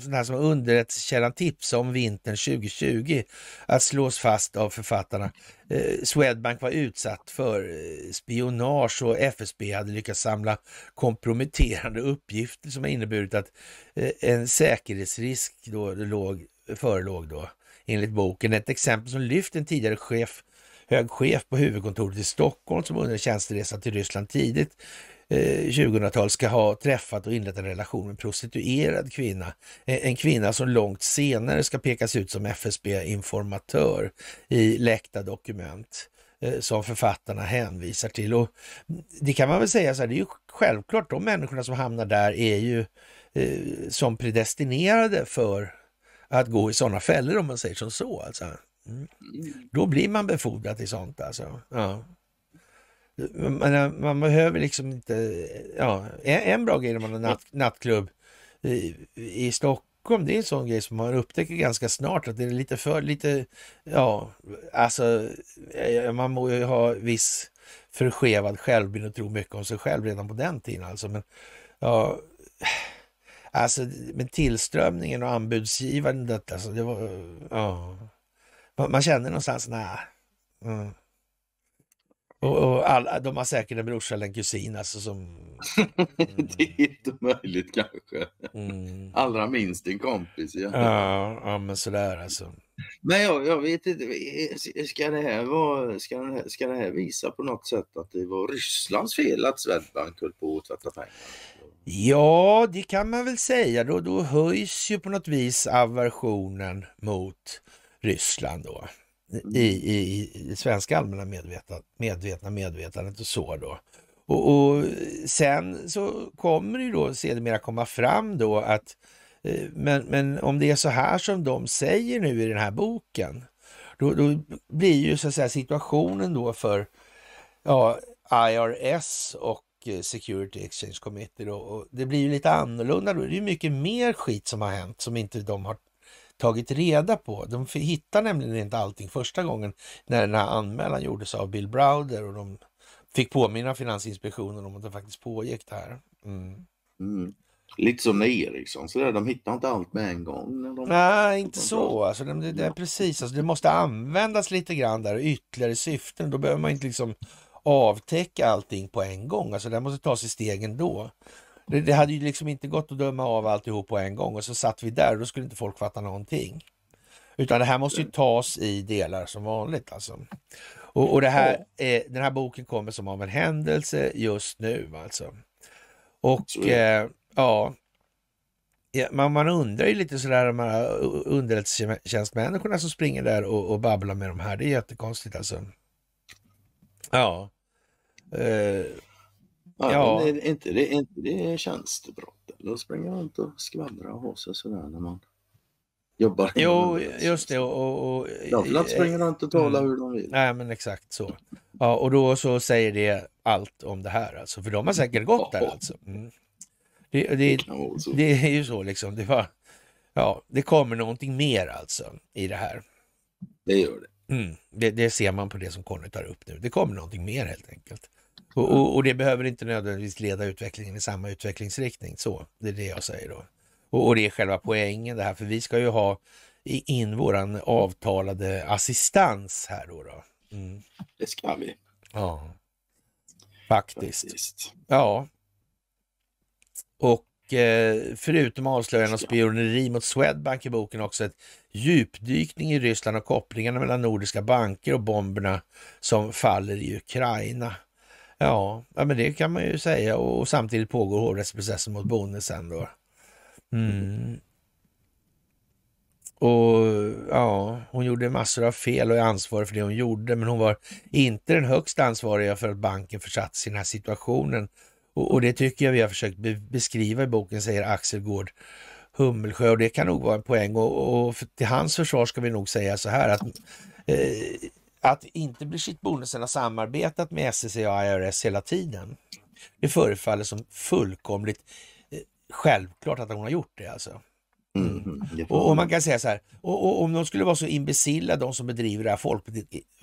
[SPEAKER 1] sån här som underrättelsekällan tipsade om vintern 2020 att slås fast av författarna. Eh, Swedbank var utsatt för eh, spionage och FSB hade lyckats samla komprometterande uppgifter som har inneburit att eh, en säkerhetsrisk då låg, förelåg då, enligt boken. Ett exempel som lyft en tidigare chef hög chef på huvudkontoret i Stockholm som under en tjänsteresa till Ryssland tidigt 2000-tal eh, ska ha träffat och inlett en relation med en prostituerad kvinna. En kvinna som långt senare ska pekas ut som FSB-informatör i läckta dokument eh, som författarna hänvisar till. Och det kan man väl säga så här, det är ju självklart de människorna som hamnar där är ju eh, som predestinerade för att gå i sådana fällor om man säger som så. Alltså. Mm. mm. Då blir man befordrad till sånt alltså. Ja. Man, eh, man behöver liksom inte... Ja, en, en bra grej när man har natt, nattklubb i, i Stockholm det är en sån grej som man upptäcker ganska snart att det är lite för, lite, ja, alltså eh, man må ju ha viss förskevad självbild och tro mycket om sig själv redan på den tiden alltså. Men, ja, [SIGHS] alltså, men tillströmningen och anbudsgivandet, alltså det var, ja, man, man känner någonstans, nej. Mm. Och, och alla, de har säkert en brorsa eller en kusin alltså som...
[SPEAKER 2] Mm. [LAUGHS] det är inte mm. möjligt kanske. Mm. Allra minst en kompis. Ja, ja, ja men
[SPEAKER 1] sådär alltså.
[SPEAKER 2] Men jag, jag vet inte, eh, ska det, här vara, ska, det här, ska det här visa på något sätt att det var Rysslands fel att Swedbank höll på att tvätta pengar?
[SPEAKER 1] Ja, det kan man väl säga. Då, då höjs ju på något vis aversionen mot Ryssland då i, i, i svenska allmänna medvetna, medvetna medvetandet och så då. Och, och, sen så kommer det ju då sedermera komma fram då att eh, men, men om det är så här som de säger nu i den här boken, då, då blir ju så att säga situationen då för ja, IRS och eh, Security Exchange Committee då, och det blir ju lite annorlunda då. Det är ju mycket mer skit som har hänt som inte de har tagit reda på. De hittar nämligen inte allting första gången när den här anmälan gjordes av Bill Browder och de fick påminna Finansinspektionen om att det faktiskt pågick det här.
[SPEAKER 2] Mm. Mm. Lite som när Ericsson, liksom. så där, de hittar inte allt med en gång. När de... Nej, inte så. Alltså,
[SPEAKER 1] det, det, är precis, alltså, det måste användas lite grann där, och ytterligare syften. Då behöver man inte liksom avtäcka allting på en gång. Alltså det måste tas i stegen då. Det, det, hade ju liksom inte gått att döma av alltihop på en gång och så satt vi där och då skulle inte folk fatta någonting. Utan det här måste ju tas i delar som vanligt alltså.
[SPEAKER 2] Och, och det här,
[SPEAKER 1] eh, den här boken kommer som av en händelse just nu alltså. Och eh, ja, Ja, man, man undrar ju lite sådär om underrättelsetjänstmänniskorna som springer där och, och, babblar med de här. Det är jättekonstigt alltså. Ja. Eh,
[SPEAKER 2] Ja. Men är, inte det, inte det tjänstebrott? Då springer man runt och skvallrar och har sig
[SPEAKER 1] sådär när man jobbar. Jo, just det. Och, och, Jävlar springer runt och talar mm. hur de vill. Nej, men exakt så. Ja, och då så säger det allt om det här alltså. För de har säkert gått där alltså. Mm. Det, det, det, är ju så liksom. Det, var, ja, det kommer någonting mer alltså i det här. Det gör det. Mm. det. Det ser man på det som Conny tar upp nu. Det kommer någonting mer helt enkelt. Och, och, och, det behöver inte nödvändigtvis leda utvecklingen i samma utvecklingsriktning. Så, det är det jag säger då. Och, och det är själva poängen det här, för vi ska ju ha in våran avtalade assistans här då. då. Mm. Det ska vi. Ja, faktiskt. faktiskt. Ja. Och eh, förutom avslöjande av spioneri mot Swedbank i boken också ett djupdykning i Ryssland och kopplingarna mellan nordiska banker och bomberna som faller i Ukraina. Ja, ja, men det kan man ju säga och, och samtidigt pågår hovrättsprocessen mot bonusen då. Mm. Och ja, hon gjorde massor av fel och är ansvarig för det hon gjorde, men hon var inte den högst ansvariga för att banken försatt sig i den här situationen. Och, och det tycker jag vi har försökt be beskriva i boken, säger Axel Gård Hummelsjö och det kan nog vara en poäng. Och, och till hans försvar ska vi nog säga så här att eh, att det inte Bridget-bonusen har samarbetat med SSC och IRS hela tiden. Det förefaller som fullkomligt eh, självklart att hon har gjort det alltså. Mm-hmm, mm. Mm. Och, och, man kan säga så här, och, och, om de skulle vara så imbecilla de som bedriver det här folk,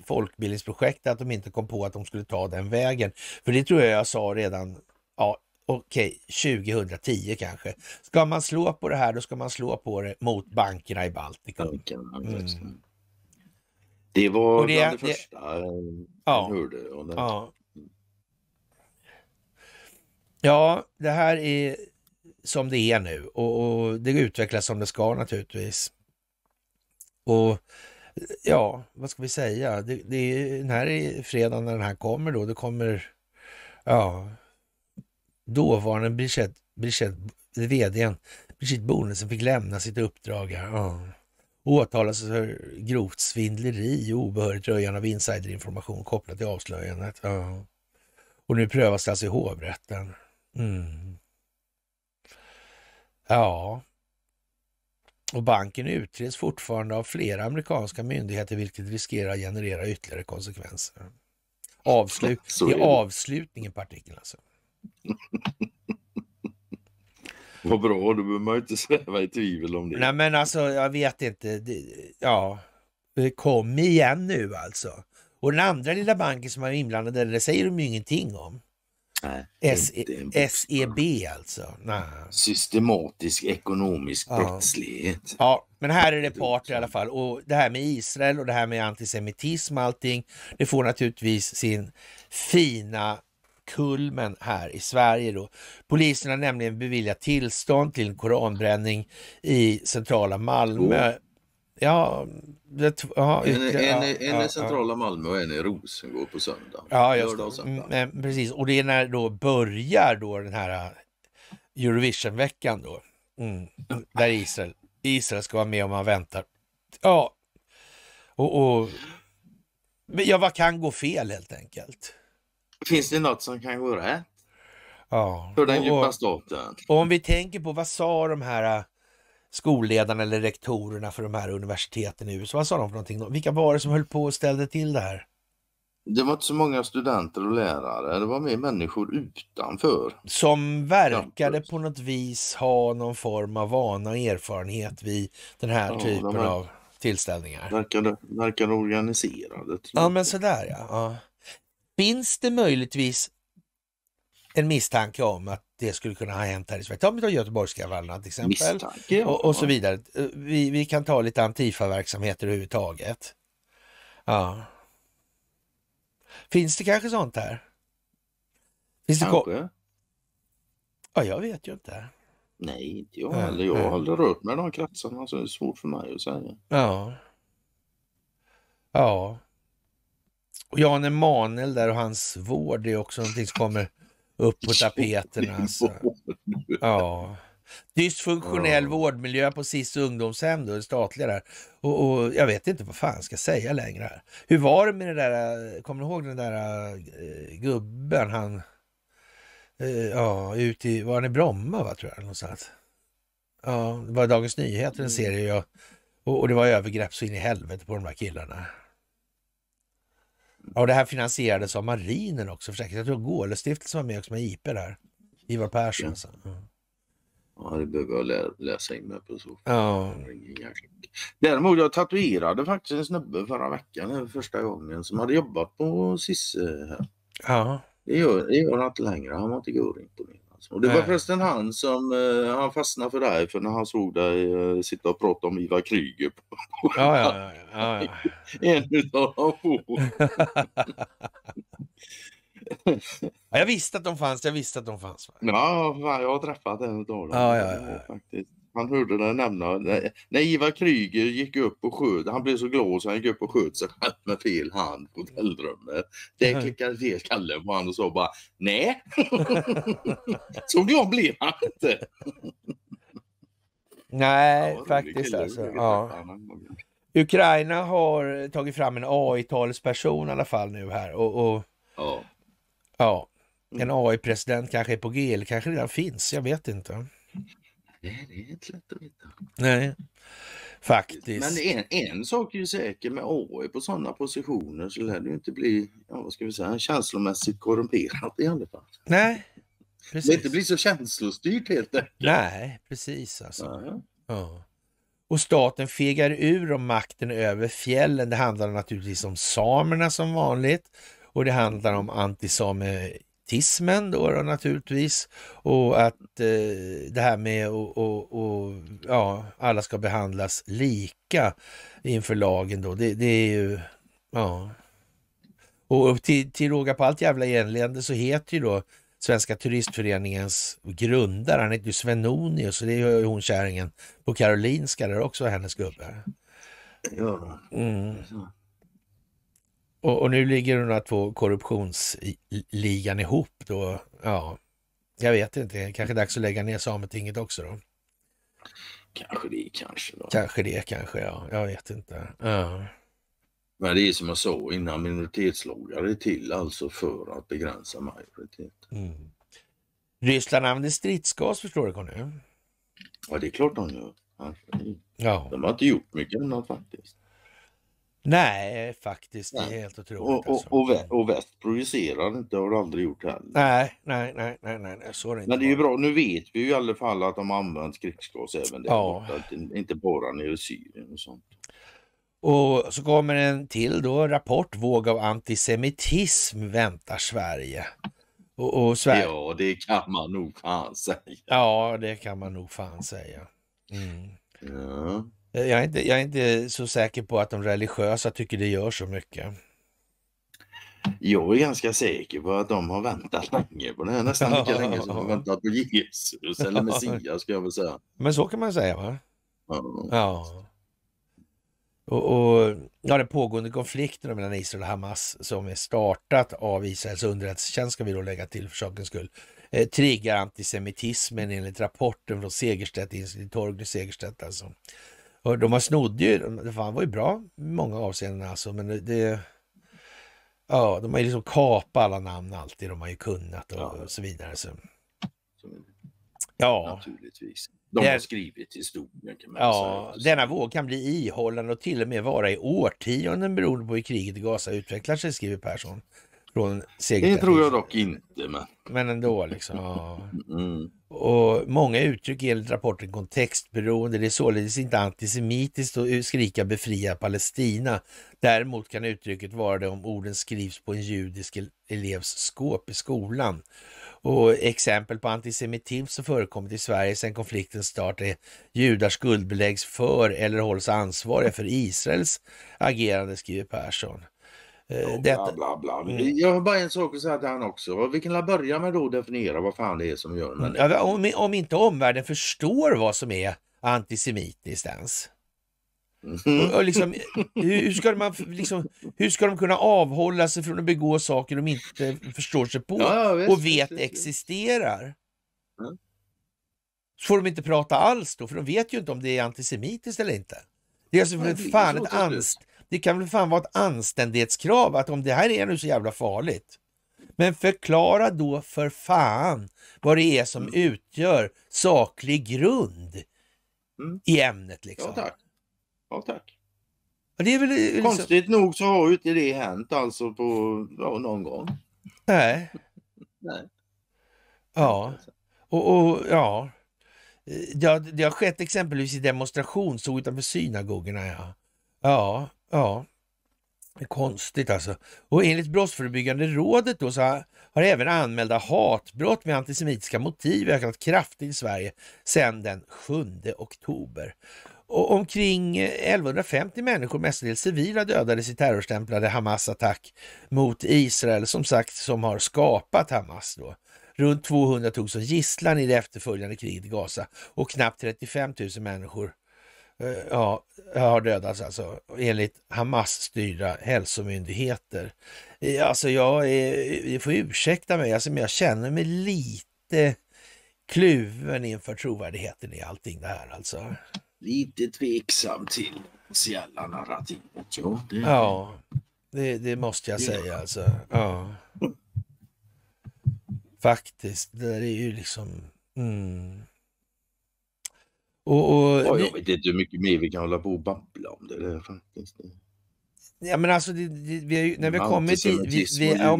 [SPEAKER 1] folkbildningsprojektet att de inte kom på att de skulle ta den vägen. För det tror jag jag sa redan, ja okej, okay, 2010 kanske. Ska man slå på det här då ska man slå på det mot bankerna i Baltikum. Mm.
[SPEAKER 2] Det var det, bland det, det första det, ja, man hörde. Den... Ja.
[SPEAKER 1] ja, det här är som det är nu och, och det utvecklas som det ska naturligtvis. Och ja, vad ska vi säga? Det, det är, den här fredagen när den här kommer då, det kommer ja, dåvarande Brigitte, Brigitte, vdn Brigitte Bonesen fick lämna sitt uppdrag här. Ja åtalas för grovt svindleri och obehörigt röjande av insiderinformation kopplat till avslöjandet. Ja. Och nu prövas det alltså i hovrätten. Mm. Ja. Och banken utreds fortfarande av flera amerikanska myndigheter, vilket riskerar att generera ytterligare konsekvenser. Avslut I [LAUGHS] avslutningen på artikeln alltså. [LAUGHS]
[SPEAKER 2] [LAUGHS] Vad bra, då behöver man ju inte [LAUGHS] sväva i tvivel om det. Nej
[SPEAKER 1] men alltså jag vet inte. ja, kom igen nu alltså. Och den andra lilla banken som var inblandad, det säger de ju ingenting om. Nej, SEB alltså. Nej.
[SPEAKER 2] Systematisk ekonomisk ja. brottslighet.
[SPEAKER 1] Ja, men här är det part i alla fall. Och det här med Israel och det här med antisemitism och allting, det får naturligtvis sin fina kulmen här i Sverige. Då. Polisen har nämligen beviljat tillstånd till en koranbränning i centrala Malmö. Oh. Ja, det, aha, en, en, en, ja, i centrala
[SPEAKER 2] ja. Malmö och en i Rosengård på söndag. Ja, just och mm,
[SPEAKER 1] Men, precis. Och det är när då börjar då den här äh, Eurovisionveckan då. Mm. Där Israel, Israel ska vara med om man väntar. Ja, och, och ja, vad kan gå fel helt enkelt? Finns det något som kan gå rätt? Ja. För den djupa
[SPEAKER 2] staten.
[SPEAKER 1] Och om vi tänker på vad sa de här äh, skolledarna eller rektorerna för de här universiteten i USA, vad sa de för någonting? Vilka var det som höll på och ställde till det här?
[SPEAKER 2] Det var inte så många studenter och lärare, det var mer människor
[SPEAKER 1] utanför. Som verkade på något vis ha någon form av vana och erfarenhet vid den här ja, typen de var... av tillställningar. Verkade, verkade organiserade. Typ. Ja, men sådär ja. ja. Finns det möjligtvis en misstanke om att det skulle kunna ha hänt här i Sverige. Ta ja, Göteborgskravallerna till exempel. Misstanke, och, och, så vidare. Vi, vi kan ta lite antifa verksamheter överhuvudtaget. Ja. Finns det kanske sånt här? Finns kanske. Det ja, jag vet ju inte.
[SPEAKER 2] Nej, inte jag heller. Jag har aldrig rört mig i de kretsarna så det är svårt för mig att säga.
[SPEAKER 1] Ja. Ja. Och Jan Emanuel där och hans vård, det är också någonting som kommer upp på [LAUGHS] tapeterna. Alltså. Ja. Dysfunktionell ja. vårdmiljö på SIS ungdomshem, då, det statliga där. Och, och, jag vet inte vad fan jag ska säga längre. här. Hur var det med det där, kommer du ihåg den där äh, gubben, han, äh, ja, ut i, var han i Bromma va, tror jag, någonstans? Ja, det var Dagens Nyheter, en mm. serie och, och det var övergrepp så in i helvete på de där killarna. Och det här finansierades av marinen också. Försäkert. Jag tror Gålestiftelsen var med också med IP där. Ivar Persson. Ja. Mm.
[SPEAKER 2] Ja, det behöver jag lä läsa in mig på. Så. Ja. Däremot, jag tatuerade faktiskt en snubbe förra veckan, första gången, som hade jobbat på SIS här. Ja. Det gör, det gör han inte längre. Han var inte göring på det. Alltså. Och det var förresten han som eh, han fastnade för dig för när han såg dig eh, sitta och prata om Ivar Kryger.
[SPEAKER 1] ja, ja, ja, ja, ja. [LAUGHS] en utav de få. jag visste att de fanns, jag visste att de fanns.
[SPEAKER 2] Ja, jag har träffat en utav dem. Ja, ja, ja, ja. Faktiskt han hörde den nämna, när Ivar Kryger gick upp och sköt, han blev så glad så han gick upp och sköt sig själv med fel hand på hotellrummet. Det klickade till skallen på honom och sa bara nej. [LAUGHS] så glad blev han inte.
[SPEAKER 1] Nej, ja, faktiskt alltså. Ja. Ukraina har tagit fram en AI-talesperson i alla fall nu här och, och ja. ja. en AI-president kanske är på G eller kanske redan finns, jag vet inte. Nej, det är inte lätt att veta. Nej, faktiskt. Men en, en
[SPEAKER 2] sak är ju säker med AI på sådana positioner så lär det ju inte bli, ja, vad ska vi säga, känslomässigt korrumperat i alla fall. Nej, precis. Det inte blir så känslostyrt helt enkelt. Nej,
[SPEAKER 1] precis alltså. Ja. Och staten fegar ur om makten över fjällen. Det handlar naturligtvis om samerna som vanligt och det handlar om antisame autismen då, då naturligtvis och att eh, det här med att och, och, ja, alla ska behandlas lika inför lagen då. Det, det är ju, ja. Och till, till råga på allt jävla elände så heter ju då Svenska turistföreningens grundare, han heter ju Svenonius och det är ju hon kärringen på Karolinska där också, hennes gubbe. Ja. Mm. Och, och, nu ligger de här två korruptionsligan ihop då. Ja, jag vet inte. Kanske dags att lägga ner Sametinget också då. Kanske det, kanske. Då. Kanske det, kanske. Ja, jag vet inte.
[SPEAKER 2] Ja. Men det är som jag sa innan, minoritetslagar är till alltså för att begränsa majoriteten. Mm.
[SPEAKER 1] Ryssland använder stridsgas förstår du Conny.
[SPEAKER 2] Ja det är klart de gör. Ja. De har inte gjort mycket annat faktiskt.
[SPEAKER 1] Nej, faktiskt. Det är helt otroligt. Och, alltså. och,
[SPEAKER 2] väst, mm. och väst projicerar inte, har det aldrig gjort heller.
[SPEAKER 1] Nej, nej, nej, nej, nej, så är det inte. Men det
[SPEAKER 2] är ju bra, nu vet vi ju i alla fall att de använt krigsgas även där ja. borta, inte bara nere i Syrien och sånt.
[SPEAKER 1] Och så kommer en till då, rapport, våg av antisemitism väntar Sverige. Och, och Sverige. Ja, det kan man nog fan säga. Ja, det kan man nog fan säga. Mm. Ja. Eh, jag är, inte, jag är inte så säker på att de religiösa tycker det gör så mycket.
[SPEAKER 2] Jag är ganska säker på att de har väntat länge på det här. Nästan [LAUGHS] lika länge som de har väntat på Jesus [LAUGHS] eller Messias ska jag väl säga.
[SPEAKER 1] Men så kan man säga va? Ja. ja. Och, och ja, den pågående konflikten mellan Israel och Hamas som är startat av Israels underrättelsetjänst ska vi då lägga till för sakens skull eh, triggar antisemitismen enligt rapporten från Segerstedt, Torgny Segerstedt alltså. Och de har snodde ju, det var ju bra i många avseenden alltså, men det... Ja, de har ju liksom kapat alla namn alltid, de har ju kunnat och, ja. och så vidare. Så. Ja. Naturligtvis. De har
[SPEAKER 2] skrivit historien kan man ja,
[SPEAKER 1] säga. Denna våg kan bli ihållande och till och med vara i årtionden beroende på hur kriget i Gaza utvecklar sig, skriver Persson. Från det tror jag dock inte. Men, men ändå liksom. Ja. [LAUGHS] Mm. Och många uttryck enligt rapporten kontextberoende. Det är således inte antisemitiskt att skrika befria Palestina. Däremot kan uttrycket vara det om orden skrivs på en judisk elevs skåp i skolan. Och exempel på antisemitism som förekommit i Sverige sedan konfliktens start är judar skuldbeläggs för eller hålls ansvariga för Israels agerande, skriver Persson. Eh, ja, bla, bla, bla.
[SPEAKER 2] Mm. Jag har bara en sak att säga till han också. Vi kan börja med att definiera
[SPEAKER 1] vad fan det är som gör med mm. det. Ja, om, om inte omvärlden förstår vad som är antisemitiskt ens. Mm. Och, och liksom, hur, ska man, liksom, hur ska de kunna avhålla sig från att begå saker de inte förstår sig på ja, visst, och vet visst, existerar? Så får de inte prata alls då, för de vet ju inte om det är antisemitiskt eller inte. Det är alltså för fan ett anst det kan väl fan vara ett anständighetskrav att om det här är nu så jävla farligt, men förklara då för fan vad det är som mm. utgör saklig grund mm. i ämnet. Liksom. Ja tack. Ja, tack. Det är väl, eh, liksom... Konstigt nog så har ju inte det
[SPEAKER 2] hänt alltså på ja, någon gång.
[SPEAKER 1] Nej. Nej. Ja. Och, och ja. Eh, det har, det har skett exempelvis i demonstrationståg utanför synagogorna. Ja. ja. Ja, konstigt alltså. Och enligt Brottsförebyggande rådet då så har även anmälda hatbrott med antisemitiska motiv ökat kraftigt i Sverige sedan den 7 oktober. Och omkring 1150 människor, mestadels civila, dödades i terrorstämplade Hamas attack mot Israel, som sagt, som har skapat Hamas då. Runt 200 togs som gisslan i det efterföljande kriget i Gaza och knappt 35 000 människor Eh, ja, har dödats alltså, enligt Hamas-styrda hälsomyndigheter. Eh, alltså jag, är, jag eh, får ursäkta mig, alltså, men jag känner mig lite kluven inför trovärdigheten i allting det här alltså. Lite tveksam till officiella narrativet, ja. Det... Ja, det, det måste jag säga alltså. Ja. Faktiskt, det där är ju liksom...
[SPEAKER 2] Mm.
[SPEAKER 1] Och, och, ja, jag vet
[SPEAKER 2] inte hur mycket mer vi kan hålla på och babbla om det där faktiskt.
[SPEAKER 1] Ja men alltså, det, det, vi har ju, när vi har kommit dit, vi, vi, ja,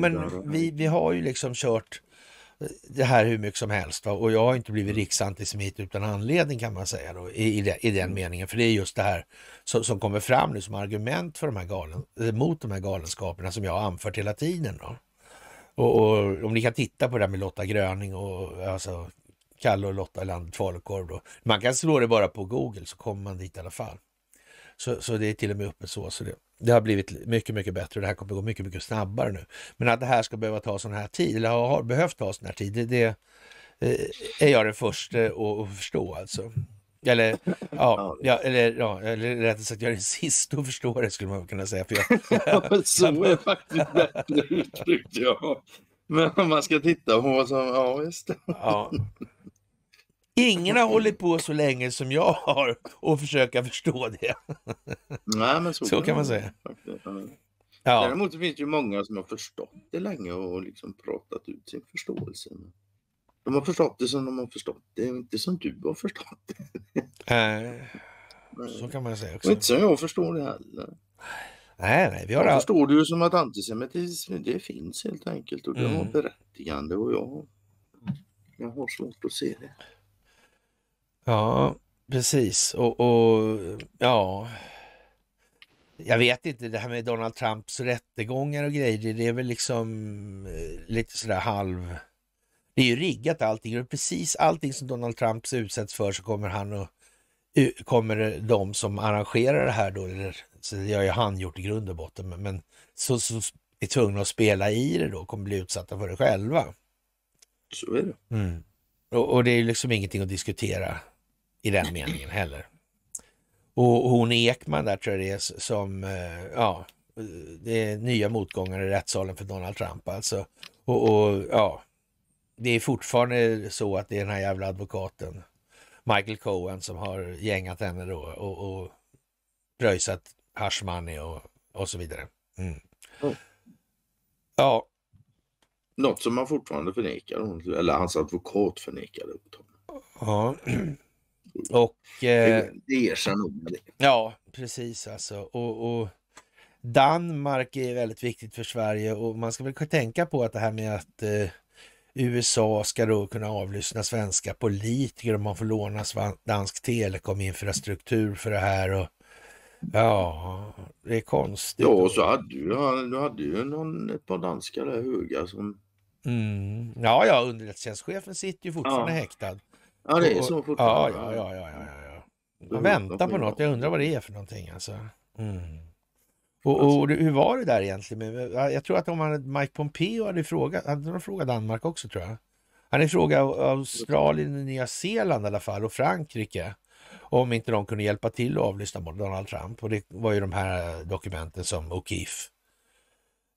[SPEAKER 1] vi, vi har ju liksom kört eh, det här hur mycket som helst. Va? Och jag har inte blivit mm. riksantisemit utan anledning kan man säga då, i, i, i den mm. meningen. För det är just det här som, som kommer fram nu som argument för de här galen, eh, mot de här galenskaperna som jag har anfört hela tiden. Då. Och, och om ni kan titta på det där med Lotta Gröning och alltså, Kalle och Lotta i Landet falukorv då. Man kan slå det bara på Google så kommer man dit i alla fall. Så, så det är till och med öppet så. så det, det har blivit mycket, mycket bättre det här kommer gå mycket, mycket snabbare nu. Men att det här ska behöva ta sån här tid, eller har behövt ta sån här tid, det, det eh, är jag den första att förstå alltså. Eller [LAUGHS] ja, ja, eller, ja, eller rättare sagt, jag är den sista att förstå det skulle man kunna säga. För jag, [LAUGHS] ja, så är faktiskt
[SPEAKER 2] bättre uttryckt, ja. Men om man ska titta på vad som, ja visst.
[SPEAKER 1] Ja. Ingen har hållit på så länge som jag har och försöka förstå det. Nej, men så, så kan man säga.
[SPEAKER 2] Ja. Däremot finns det ju många som har förstått det länge och liksom pratat ut sin förståelse. De har förstått det som de har förstått det, inte som du har förstått
[SPEAKER 1] det. Äh, så kan man säga också. Och inte som
[SPEAKER 2] jag förstår det heller.
[SPEAKER 1] Nej, nej, vi har jag förstår det ju
[SPEAKER 2] som att antisemitism, det finns helt enkelt och det mm. har berättigande och jag,
[SPEAKER 1] jag har svårt att se det. Ja, precis. Och, och, ja, jag vet inte, det här med Donald Trumps rättegångar och grejer, det är väl liksom eh, lite sådär halv... Det är ju riggat allting och precis allting som Donald Trump utsätts för så kommer han och kommer de som arrangerar det här då, eller, så det har ju han gjort i grund och botten, men, men så, så är tvungna att spela i det då, kommer bli utsatta för det själva. Så är det. Mm. Och, och, det är ju liksom ingenting att diskutera i den meningen heller. Och hon Ekman där tror jag det är som, eh, ja, det är nya motgångar i rättssalen för Donald Trump alltså. Och, och, ja, det är fortfarande så att det är den här jävla advokaten Michael Cohen som har gängat henne då och, och pröjsat hash money och, och så vidare.
[SPEAKER 2] Mm. mm. Ja. Något som man fortfarande förnekar, eller hans advokat förnekade.
[SPEAKER 1] Ja. Och... Eh, det ger nog det. Ja, precis alltså. Och, och, Danmark är väldigt viktigt för Sverige och man ska väl tänka på att det här med att eh, USA ska då kunna avlyssna svenska politiker och man får låna dansk telekominfrastruktur för det här. Och, ja, det är konstigt. Ja, och
[SPEAKER 2] så hade ju, du hade ju någon, ett par danskar där höga som...
[SPEAKER 1] Mm. Ja, ja, underrättelsetjänstchefen sitter ju fortfarande ja. häktad. Ja, det är så fortfarande. Ja, ja, ja. ja, ja, Man väntar på något. Jag undrar vad det är för någonting alltså. Mm. Och, alltså- och, och, hur var det där egentligen? Jag tror att om han, Mike Pompeo hade frågat, hade de frågat Danmark också tror jag. Han hade frågat Australien, Nya Zeeland i alla fall och Frankrike om inte de kunde hjälpa till att avlyssna Donald Trump. Och det var ju de här dokumenten som O'Keefe.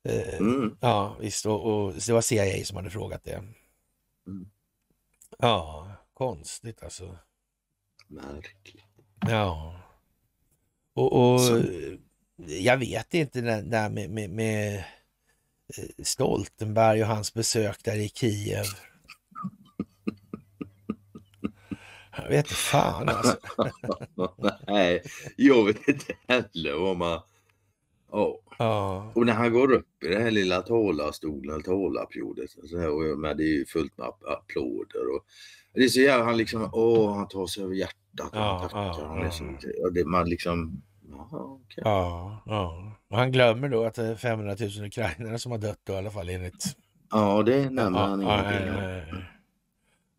[SPEAKER 1] Eh, mm. Ja, visst. Och, och, det var CIA som hade frågat det. Mm. Ja. Konstigt alltså. Märkligt. Ja. Och, och jag vet inte det där med, med, med, eh, Stoltenberg och hans besök där i Kiev. Jag vet inte fan alltså. [LAUGHS]
[SPEAKER 2] Nej, jag vet inte heller vad man... Oh. Ja. Och när han går upp i den här lilla talarstolen, talarpjodet, och med, det är ju fullt med applåder och det är så jävla, han liksom, åh, han tar sig över hjärtat.
[SPEAKER 1] Och ja, tackar, ja,
[SPEAKER 2] ja. man liksom, aha, okay. ja,
[SPEAKER 1] ja. Och han glömmer då att det är 500 000 ukrainare som har dött då i alla fall enligt...
[SPEAKER 2] Ja, det nämner ja, han ingenting om.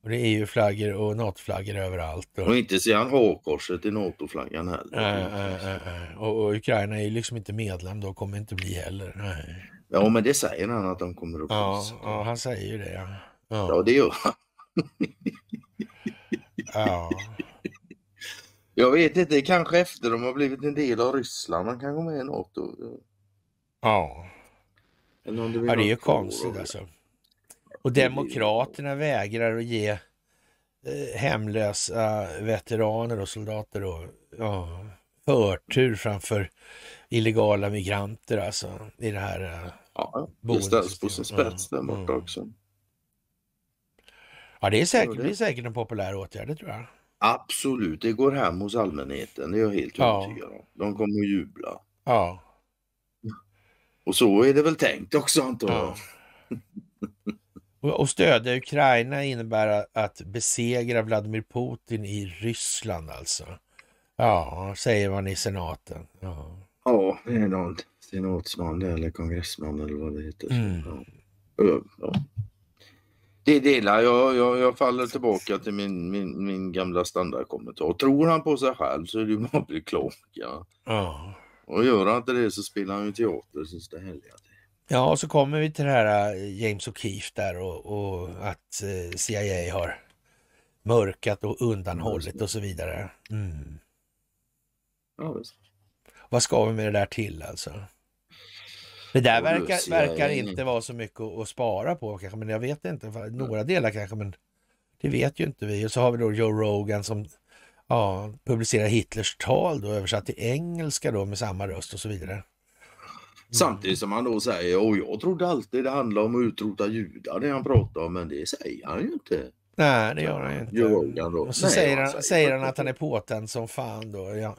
[SPEAKER 1] Och det är EU-flaggor och NATO-flaggor överallt. Och... och inte
[SPEAKER 2] ser han hakorset i NATO-flaggan
[SPEAKER 1] heller. Äh, och, och, Ukraina är ju liksom inte medlem då, kommer inte bli heller. Nej.
[SPEAKER 2] Ja, men det säger han att de kommer att bli. Ja,
[SPEAKER 1] ja, han säger ju det. ja.
[SPEAKER 2] ja det gör han. Ja. Jag vet inte, kanske efter de har blivit en del av Ryssland man kan gå med i NATO.
[SPEAKER 1] Ja. om det, ja, det är ju konstigt alltså. Och demokraterna vägrar att ge eh, hemlösa veteraner och soldater och, ja, förtur framför illegala migranter alltså i det här eh, ja, det ställs på sin spets där borta också.
[SPEAKER 2] Ja, det är säkert, det blir
[SPEAKER 1] säkert en populär åtgärd, tror jag.
[SPEAKER 2] Absolut, det går hem hos allmänheten, det är jag helt ja. övertygad om. De kommer att jubla. Ja. Och så är det väl tänkt också, antar jag.
[SPEAKER 1] [LAUGHS] Och stödja Ukraina innebär att besegra Vladimir Putin i Ryssland alltså. Ja, säger man i senaten. Ja, ja det är någon senatsman eller
[SPEAKER 2] kongressman eller vad det heter. Mm. Ja. Ja. Det delar jag. Jag, jag faller tillbaka till min, min, min gamla standardkommentar. Tror han på sig själv så är det ju bara att bli klok. Ja. ja. Och gör han inte det så spelar han ju teater tills det helgar
[SPEAKER 1] Ja, och så kommer vi till det här eh, James O'Keefe där och, och, att eh, CIA har mörkat och undanhållit och så vidare. Mm. Ja, Vad ska vi med det där till alltså? Det där verkar, verkar inte vara så mycket att spara på kanske, men jag vet inte. Några delar kanske, men det vet ju inte vi. Och så har vi då Joe Rogan som ja, publicerar Hitlers tal då, översatt till engelska då med samma röst och så vidare. Mm.
[SPEAKER 2] Samtidigt som han då säger, och jag trodde alltid det handlade om att utrota judar det han pratar om, men det säger han ju inte.
[SPEAKER 1] Nej, det gör han ju inte.
[SPEAKER 2] Joe Rogan då. Och så Nej, säger, han, han säger, han,
[SPEAKER 1] att han är påtänd som fan då. Ja.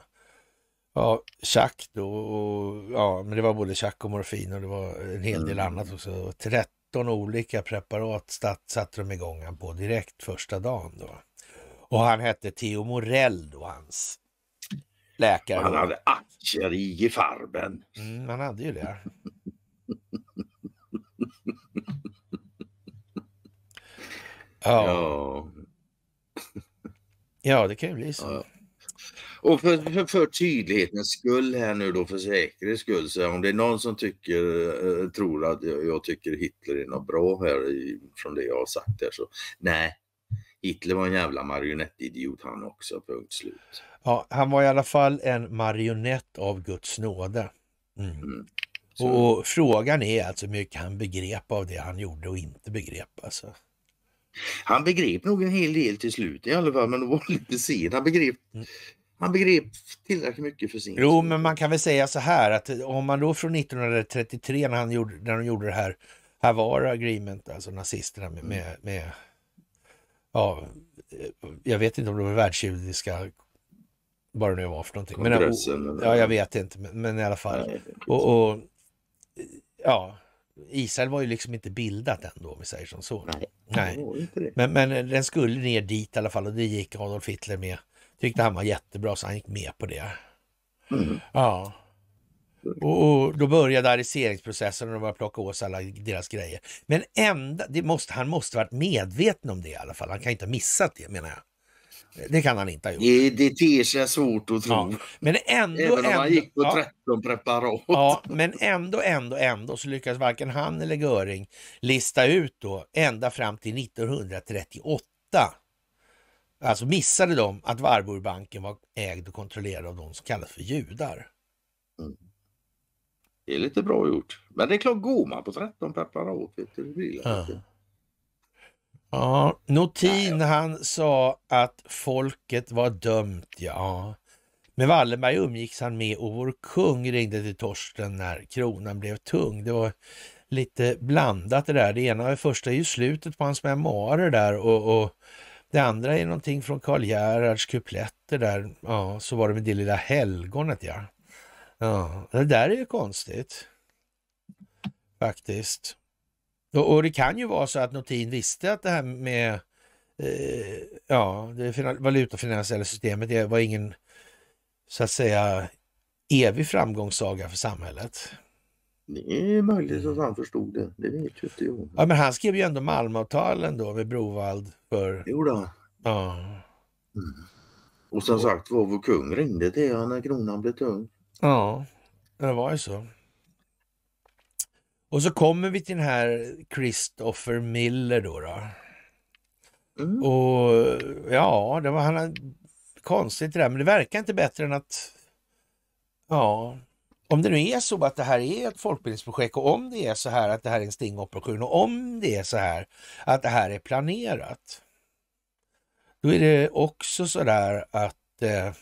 [SPEAKER 1] Ja, tjack då. Och, ja, men det var både tjack och morfin och det var en hel del mm. annat också. 13 olika preparat stat, satte de igång han på direkt första dagen då. Och han hette Theo Morell då, hans läkare. Han hade
[SPEAKER 2] aktier i
[SPEAKER 1] Gefarben. Mm, han hade ju det. [LAUGHS] ja. ja. Ja, det kan ju bli så. Ja. Och för,
[SPEAKER 2] för, för tydlighetens skull här nu då, för säkerhets skull, så om det är någon som tycker, eh, tror att jag, tycker Hitler är något bra här i, från det jag har sagt här, så nej. Hitler var en jävla marionettidiot han också, punkt slut.
[SPEAKER 1] Ja, han var i alla fall en marionett av Guds nåde. Mm. Mm. Och frågan är alltså hur mycket han begrep av det han gjorde och inte begrep alltså. Han
[SPEAKER 2] begrep nog en hel del till slut i alla fall, men det var lite sen. Han begrep mm man begrep tillräckligt mycket för sin Jo,
[SPEAKER 1] men man kan väl säga så här att eh, om man då från 1933 när, han gjorde, när de gjorde det här Havara Agreement, alltså nazisterna med, mm. med, med, ja, eh, jag vet inte om de var världsjudiska, vad det nu var för någonting. Men, ja, jag vet inte, men, men i alla fall. och, och, ja, Israel var ju liksom inte bildat ändå om vi säger som så. Nej, Nej. Men, men den skulle ner dit i alla fall och det gick Adolf Hitler med tyckte han var jättebra så han gick med på det. Mm. Ja. Och, och, då började ariseringsprocessen och de började plocka åt alla deras grejer. Men ända, det måste, han måste varit medveten om det i alla fall. Han kan inte ha missat det menar jag. Det kan han inte ha gjort. Det, ter sig svårt att tro. Ja, men ändå, Även om ändå, han gick på 13 preparat. Ja, men ändå, ändå, ändå så lyckades varken han eller Göring lista ut då ända fram till 1938 Alltså missade de att Warburgbanken var ägd och kontrollerad av de som kallas för judar. Mm.
[SPEAKER 2] Det är lite bra gjort. Men det är
[SPEAKER 1] klart, går man på
[SPEAKER 2] 13 pepprar åt vet du, det blir ja. Lite.
[SPEAKER 1] ja, Notin han sa att folket var dömt, ja. Med Wallenberg umgicks han med och vår kung ringde till Torsten när kronan blev tung. Det var lite blandat det där. Det ena och det första är ju slutet på hans memoarer där och, och det andra är någonting från Karl Gerhards kupletter där. Ja, så var det med det lilla helgonet ja. Ja, det där är ju konstigt. Faktiskt. Och, och det kan ju vara så att Notin visste att det här med eh, ja, det valutafinansiella systemet det var ingen så att säga evig framgångssaga för samhället. Det är möjligt att mm. han förstod det.
[SPEAKER 2] Det vet ju inte jag.
[SPEAKER 1] Ja, men han skrev ju ändå Malmöavtalen då med Brovald för... Jo då.
[SPEAKER 2] Ja. Mm. Och som sagt var, vår kung ringde till honom när kronan blev tung.
[SPEAKER 1] Ja, det var ju så. Och så kommer vi till den här Christopher Miller då. då. Mm. Och ja, det var han konstigt det där, men det verkar inte bättre än att ja, om det nu är så att det här är ett folkbildningsprojekt och om det är så här att det här är en stingoperation och om det är så här att det här är planerat. Då är det också så där att eh,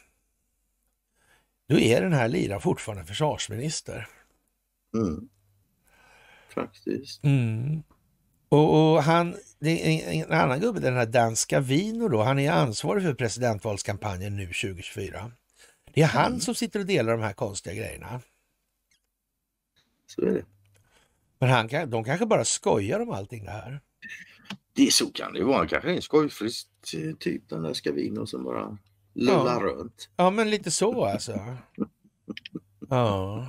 [SPEAKER 1] då är den här liran fortfarande försvarsminister. Mm. Faktiskt. Mm. Och, och, han, det är en annan gubbe, den här danska Vino då, han är ansvarig för presidentvalskampanjen nu 2024. Det är han mm. som sitter och delar de här konstiga grejerna. Så är det. Men han kan, de kanske bara skojar om allting det här?
[SPEAKER 2] Det är så kan det ju vara. Kanske en skojfrisk eh, typ den där Skavin som bara lullar ja. runt.
[SPEAKER 1] Ja men lite så alltså. ja.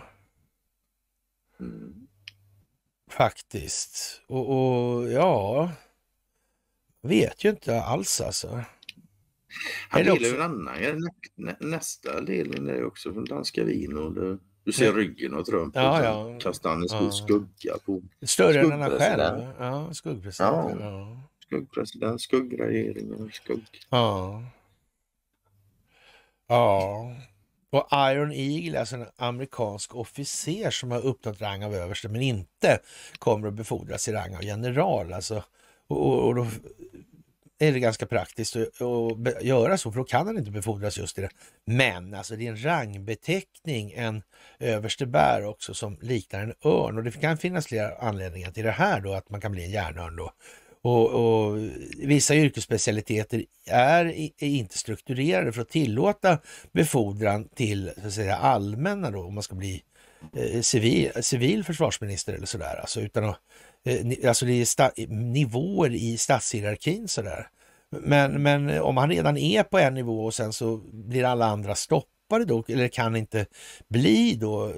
[SPEAKER 1] Mm. Faktiskt. Och, och ja, vet ju inte alls alltså. Han delar ju en
[SPEAKER 2] annan, nästa delen är också från danska vin. Och det... Du ser ryggen och trumpen. Ja, ja. Kastar ja. skugga på... Större än han själv?
[SPEAKER 1] Ja, skuggpresidenten, Ja.
[SPEAKER 2] Skuggpresident, skuggregering, skugg...
[SPEAKER 1] Ja. Ja. Och Iron Eagle, alltså en amerikansk officer som har uppnått rang av överste men inte kommer att befordras i rang av general. Alltså, och, och då är det ganska praktiskt att, göra så, för då kan han inte befordras just i det. Men alltså det är en rangbeteckning, en överste bär också, som liknar en örn. Och det kan finnas flera anledningar till det här då, att man kan bli en järnörn då. Och, och, vissa yrkesspecialiteter är, är, inte strukturerade för att tillåta befordran till så att säga, allmänna då, om man ska bli eh, civil, civil försvarsminister eller sådär. Alltså, utan att Eh, alltså det är nivåer i statshierarkin sådär. Men, men om han redan är på en nivå och sen så blir alla andra stoppade då, eller kan inte bli då, eh,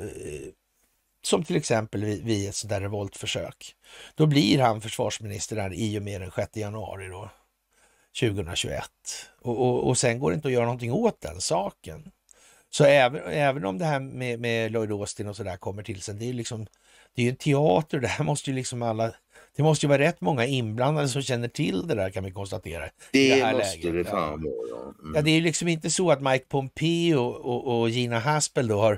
[SPEAKER 1] som till exempel vid ett sådär revoltförsök. Då blir han försvarsminister där i och med den 6 januari då, 2021. Och, och, och sen går det inte att göra någonting åt den saken. Så även, även om det här med, med Lloyd Austin och sådär kommer till sen, det är ju liksom det är ju en teater, det här måste ju liksom alla det måste ju vara rätt många inblandade som känner till det där kan vi konstatera. Det, det måste läget. det fan vara. Ja. Mm. ja. det är ju liksom inte så att Mike Pompeo och, och Gina Haspel då har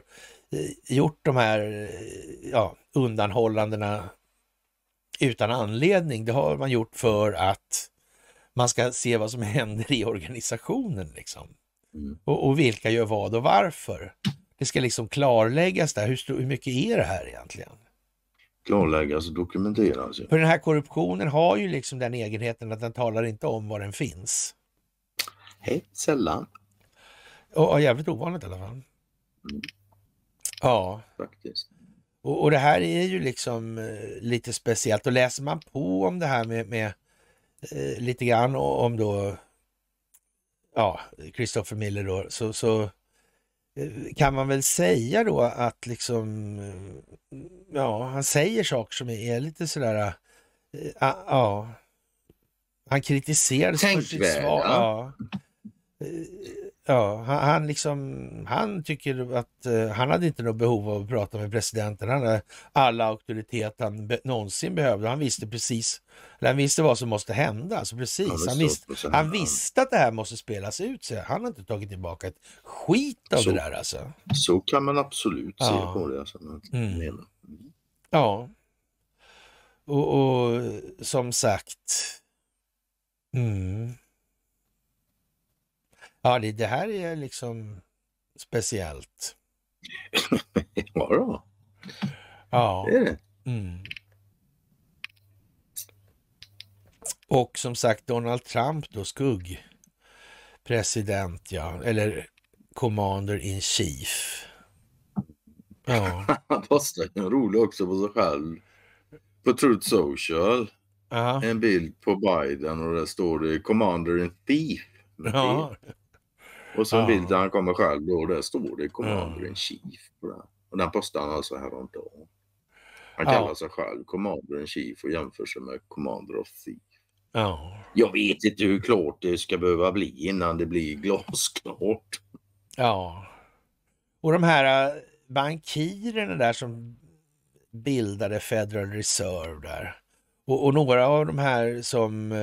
[SPEAKER 1] eh, gjort de här eh, ja, undanhållandena utan anledning. Det har man gjort för att man ska se vad som [LAUGHS] händer i organisationen liksom. Mm. Och, och, vilka gör vad och varför. Det ska liksom klarläggas där, hur, hur mycket är det här egentligen?
[SPEAKER 2] klarläggas alltså och dokumenteras. Alltså. För
[SPEAKER 1] den här korruptionen har ju liksom den egenheten att den talar inte om var den finns. Helt sällan. Och, och jävligt ovanligt i alla fall. Mm. Ja. Faktiskt. Och, och, det här är ju liksom eh, lite speciellt och läser man på om det här med, med eh, lite grann om då ja, Christopher Miller då, så, så kan man väl säga då att liksom, ja, han säger saker som är lite sådär, ja, eh, ja. han kritiserades för sitt väl, svar. Ja. Ja, han, han, liksom, han tycker att eh, han hade inte något behov av att prata med presidenten. Han hade all auktoritet han be, någonsin behövde. Han visste precis, han visste vad som måste hända. Alltså precis, han, visste, han visste att det här måste spelas ut. Så han har inte tagit tillbaka ett skit av så, det där alltså.
[SPEAKER 2] Så kan man absolut ja. se på det. Alltså. Mm.
[SPEAKER 1] Ja, och, och, som sagt. Mm. Ja, det, det här är liksom speciellt. [LAUGHS] ja då. Ja. Det är det. Mm. Och som sagt Donald Trump då, skuggpresident ja, eller commander in chief.
[SPEAKER 2] Ja. [LAUGHS] Han postade en rolig också på sig själv. På Truth Social. Aha. En bild på Biden och där står det Commander in thief. Ja. Och så en bild där han kommer själv då, och där står det Commander in Chief på den. Och den postade han alltså häromdagen. Han kallar sig själv Commander in Chief och jämför sig med Commander of Thief. Ja. Jag vet inte hur klart det ska behöva bli innan det blir glasklart.
[SPEAKER 1] Ja. Och de här äh, bankirerna där som bildade Federal Reserve där. Och, och några av de här som äh,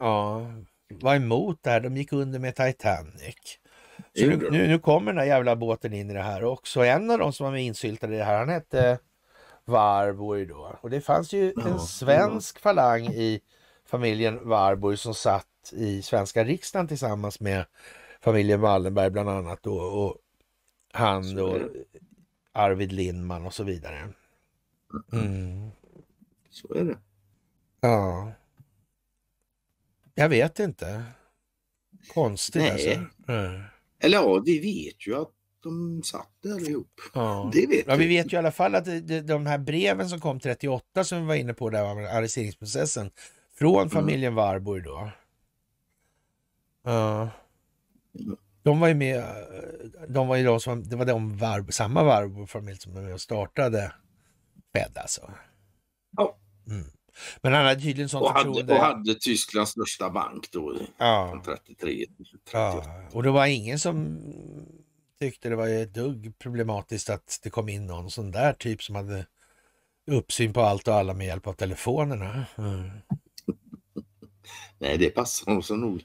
[SPEAKER 1] ja, var emot det här. De gick under med Titanic. Så nu, nu, nu, kommer den här jävla båten in i det här också. En av de som var med insyltade i det här, han hette Warburg då. Och det fanns ju ja, en svensk ja. falang i familjen Warburg som satt i svenska riksdagen tillsammans med familjen Wallenberg bland annat då. Och han då, Arvid Lindman och så vidare. Mm. mm. Så är det. Ja. Jag vet inte. Konstigt Nej. alltså.
[SPEAKER 2] Mm. Eller ja, vi vet ju att
[SPEAKER 1] de satt där ihop. Ja. Det vet ja, vi. vet ju i alla fall att de här breven som kom 38 som vi var inne på där med arresteringsprocessen från mm. familjen mm. Warburg då. Ja. Mm. De var ju med, de var ju de som, det var de Warburg, samma Warburg-familj som var med och startade Fed alltså. Ja. Mm. Men han hade tydligen sånt förtroende. Och hade Tysklands största bank
[SPEAKER 2] då, ja. 33. 30.
[SPEAKER 1] Ja. Och det var ingen som tyckte det var ett dugg problematiskt att det kom in någon sån där typ som hade uppsyn på allt och alla med hjälp av telefonerna. Mm. [LAUGHS]
[SPEAKER 2] Nej, det passar nog så nog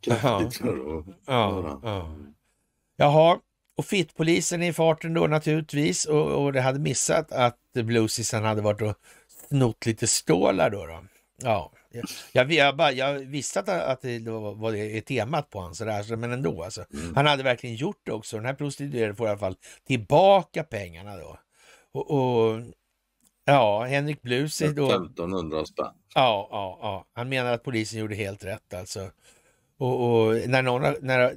[SPEAKER 1] kraftigt. För att
[SPEAKER 2] ja,
[SPEAKER 1] Jaha, och fittpolisen i farten då naturligtvis och, och det hade missat att bluesisen hade varit och snott lite stålar då. då. Ja, jag, jag, bara, jag visste att, att det var det är temat på honom, sådär, men ändå. Alltså. Mm. Han hade verkligen gjort det också. Den här prostituerade får i alla fall tillbaka pengarna då. Och, och ja, Henrik då. 1500 spänn. Ja, ja, ja, han menar att polisen gjorde helt rätt alltså. Och, och, när, någon har, när,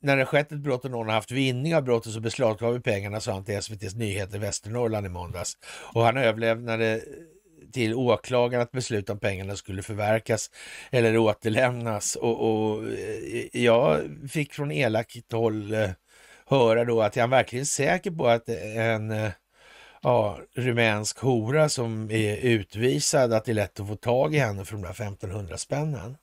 [SPEAKER 1] när det skett ett brott och någon har haft vinning av brottet så beslagtar vi pengarna, sa han till SVTs nyheter Västernorrland i måndags. Och han överlevnade till åklagaren att besluta om pengarna skulle förverkas eller återlämnas. Och, och eh, jag fick från elakt håll eh, höra då att jag är verkligen säker på att en eh, ja, rumänsk hora som är utvisad, att det är lätt att få tag i henne för de där 1500 spännen.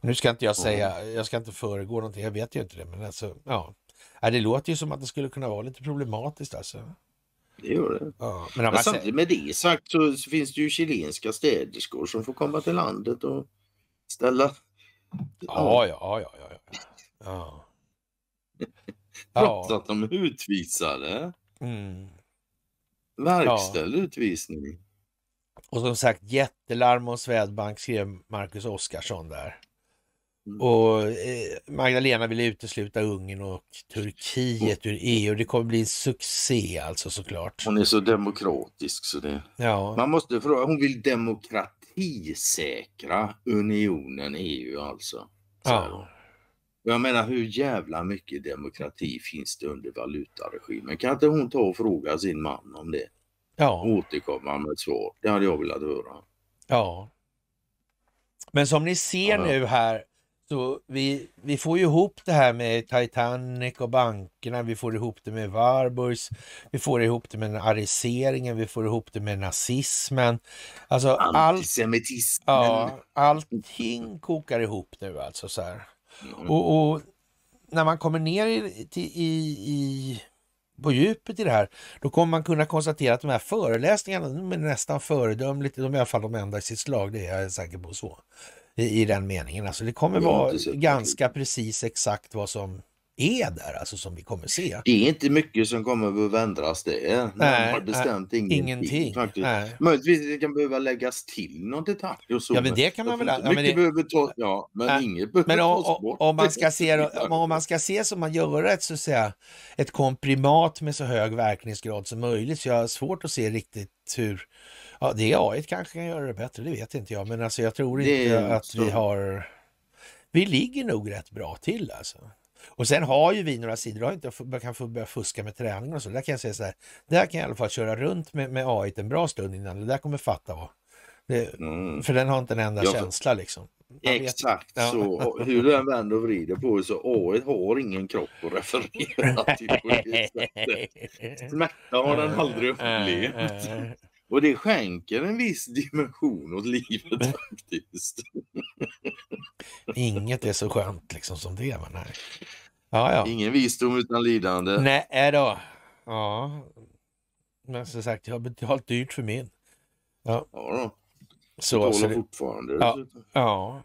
[SPEAKER 1] Nu ska inte jag mm. säga, jag ska inte föregå någonting, jag vet ju inte det, men alltså, ja. Det låter ju som att det skulle kunna vara lite problematiskt alltså. Det gör det. Ja, men, men samtidigt
[SPEAKER 2] säger... med det sagt så finns det ju chilenska städerskor som får komma till landet och ställa... Ja, ja,
[SPEAKER 1] ja, ja. ja, ja.
[SPEAKER 2] [LAUGHS] Trots ja. att de är utvisade. Mm. Verkställ ja. utvisning.
[SPEAKER 1] Och som sagt jättelarm om Swedbank skrev Marcus Oskarsson där. Mm. Och eh, Magdalena vill utesluta Ungern och Turkiet ur EU. Det kommer bli en succé alltså såklart. Hon är
[SPEAKER 2] så demokratisk så det...
[SPEAKER 1] Ja. Man måste fråga, hon vill demokratisäkra
[SPEAKER 2] unionen EU alltså. Så. Ja. Jag menar hur jävla mycket demokrati finns det under valutaregimen? Kan inte hon ta och fråga sin man om det? Ja. Och återkomma med ett svar. Det hade jag velat höra.
[SPEAKER 1] Ja. Men som ni ser ja. nu här så vi, vi får ju ihop det här med Titanic och bankerna, vi får ihop det med Warburgs, vi får ihop det med ariseringen, vi får ihop det med nazismen. Alltså Antisemitismen. All, ja, allting kokar ihop nu alltså. så här. Mm. och, och, när man kommer ner i, i, i på djupet i det här, då kommer man kunna konstatera att de här föreläsningarna, de är nästan föredömligt, de är i alla fall de enda i sitt slag, det är jag säker på. så. I, den meningen. Alltså det kommer vara ganska precis exakt vad som är där, alltså som vi kommer se. Det är
[SPEAKER 2] inte mycket som kommer att behöva ändras det. Nej, har bestämt nej, ingenting. ingenting faktiskt. Nej.
[SPEAKER 1] Möjligtvis det kan behöva läggas till någon detalj och så. Ja men det kan man väl... Ja, mycket det...
[SPEAKER 2] behöver tas, ja men nej. inget behöver men tas om, bort. Om man, ska [LAUGHS] se,
[SPEAKER 1] om man ska se som man gör ett så att säga ett komprimat med så hög verkningsgrad som möjligt så jag har svårt att se riktigt hur Ja, det AI kanske kan göra det bättre, det vet inte jag. Men alltså jag tror inte att så. vi har... Vi ligger nog rätt bra till alltså. Och sen har ju vi några sidor, har inte, man kan få börja fuska med träningen och så. Där kan jag säga så här, där kan jag i alla fall köra runt med, med AI en bra stund innan det där kommer fatta vad. Det, mm. För den har inte en enda ja, känsla liksom.
[SPEAKER 2] Man exakt vet. så. Hur du än vänder och vrider på det så AI har ingen kropp att referera till. [LAUGHS] Smärta har den aldrig upplevt. [LAUGHS] Och det skänker en viss dimension åt livet Men... faktiskt.
[SPEAKER 1] Inget är så skönt liksom som det. Men nej. Ja, ja. Ingen visdom utan lidande. Nej då. Ja. Men som sagt, jag har betalat dyrt för min. Ja, ja då.
[SPEAKER 2] Så, jag betalar så fortfarande. Ja. ja.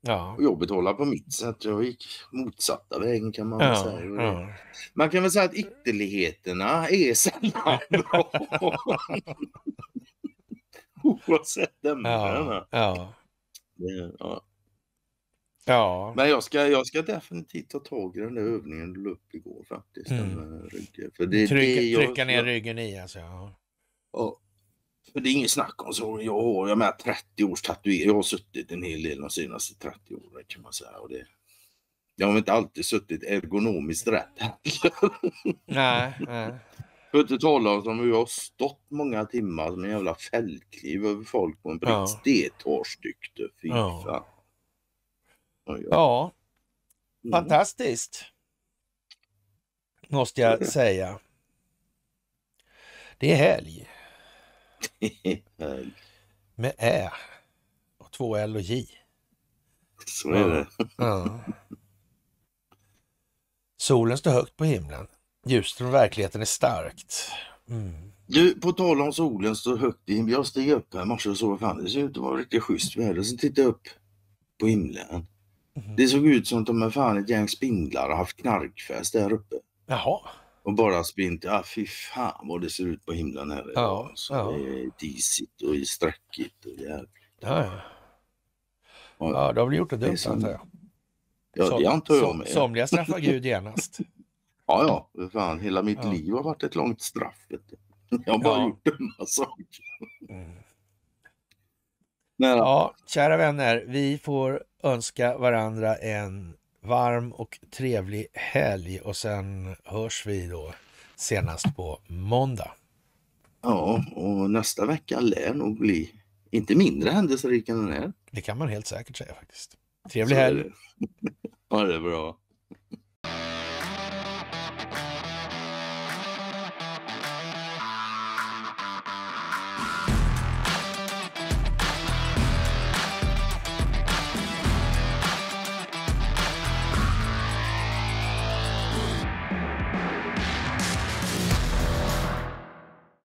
[SPEAKER 2] Ja. Och jag betalar på mitt sätt. Jag gick motsatta vägen kan man ja, säga. Ja. Man kan väl säga att ytterligheterna är sällan [LAUGHS] bra.
[SPEAKER 1] [LAUGHS] oavsett ämne. Ja,
[SPEAKER 2] ja. ja. ja. Men jag ska, jag ska definitivt ta tag i den där övningen du upp igår faktiskt. Mm. För det, trycka, det jag, trycka ner
[SPEAKER 1] ryggen i alltså. Ja.
[SPEAKER 2] ja. För det är ingen snack om så. Jag har jag med 30 års tatuering. Jag har suttit en hel del de senaste 30 åren kan man säga. Och det, jag har inte alltid suttit ergonomiskt rätt. nej, nej. För att inte tala om hur vi har stått många timmar som en jävla fällkniv över folk på en brits. Ja. Det tar styggt. Fy ja. fan.
[SPEAKER 1] Ja. ja. Mm. Fantastiskt. Måste jag [LAUGHS] säga. Det är helg. [LAUGHS] helg. Med Ä och två L och J. Så är det. [LAUGHS] Solen står högt på himlen. Ljuset från verkligheten är starkt. Mm. Du, på tal om solen
[SPEAKER 2] så högt i himlen. Jag steg upp här i morse och såg att det ser ut att vara riktigt schysst väder. Sen tittade jag upp på himlen. Mm. Det såg ut som att de fan ett gäng spindlar har haft knarkfest där uppe. Jaha. Och bara spint. Ah, fy fan vad det ser ut på himlen här idag. Ja, så alltså, ja. Det är disigt och sträckigt och jävligt.
[SPEAKER 1] Ja, ja. ja, då har väl gjort det dumt antar jag. Ja, det antar jag med. Somliga straffar Gud [LAUGHS] genast.
[SPEAKER 2] Ja, ja, fan, hela mitt ja. liv har varit ett långt straff. Jag har bara ja. gjort en massa saker. Mm.
[SPEAKER 1] ja, kära vänner, vi får önska varandra en varm och trevlig helg och sen hörs vi då senast på måndag.
[SPEAKER 2] Ja, och nästa vecka lär nog bli inte mindre händelserik än den här.
[SPEAKER 1] Det kan man helt säkert säga faktiskt. Trevlig helg! Ha det [LAUGHS] bra!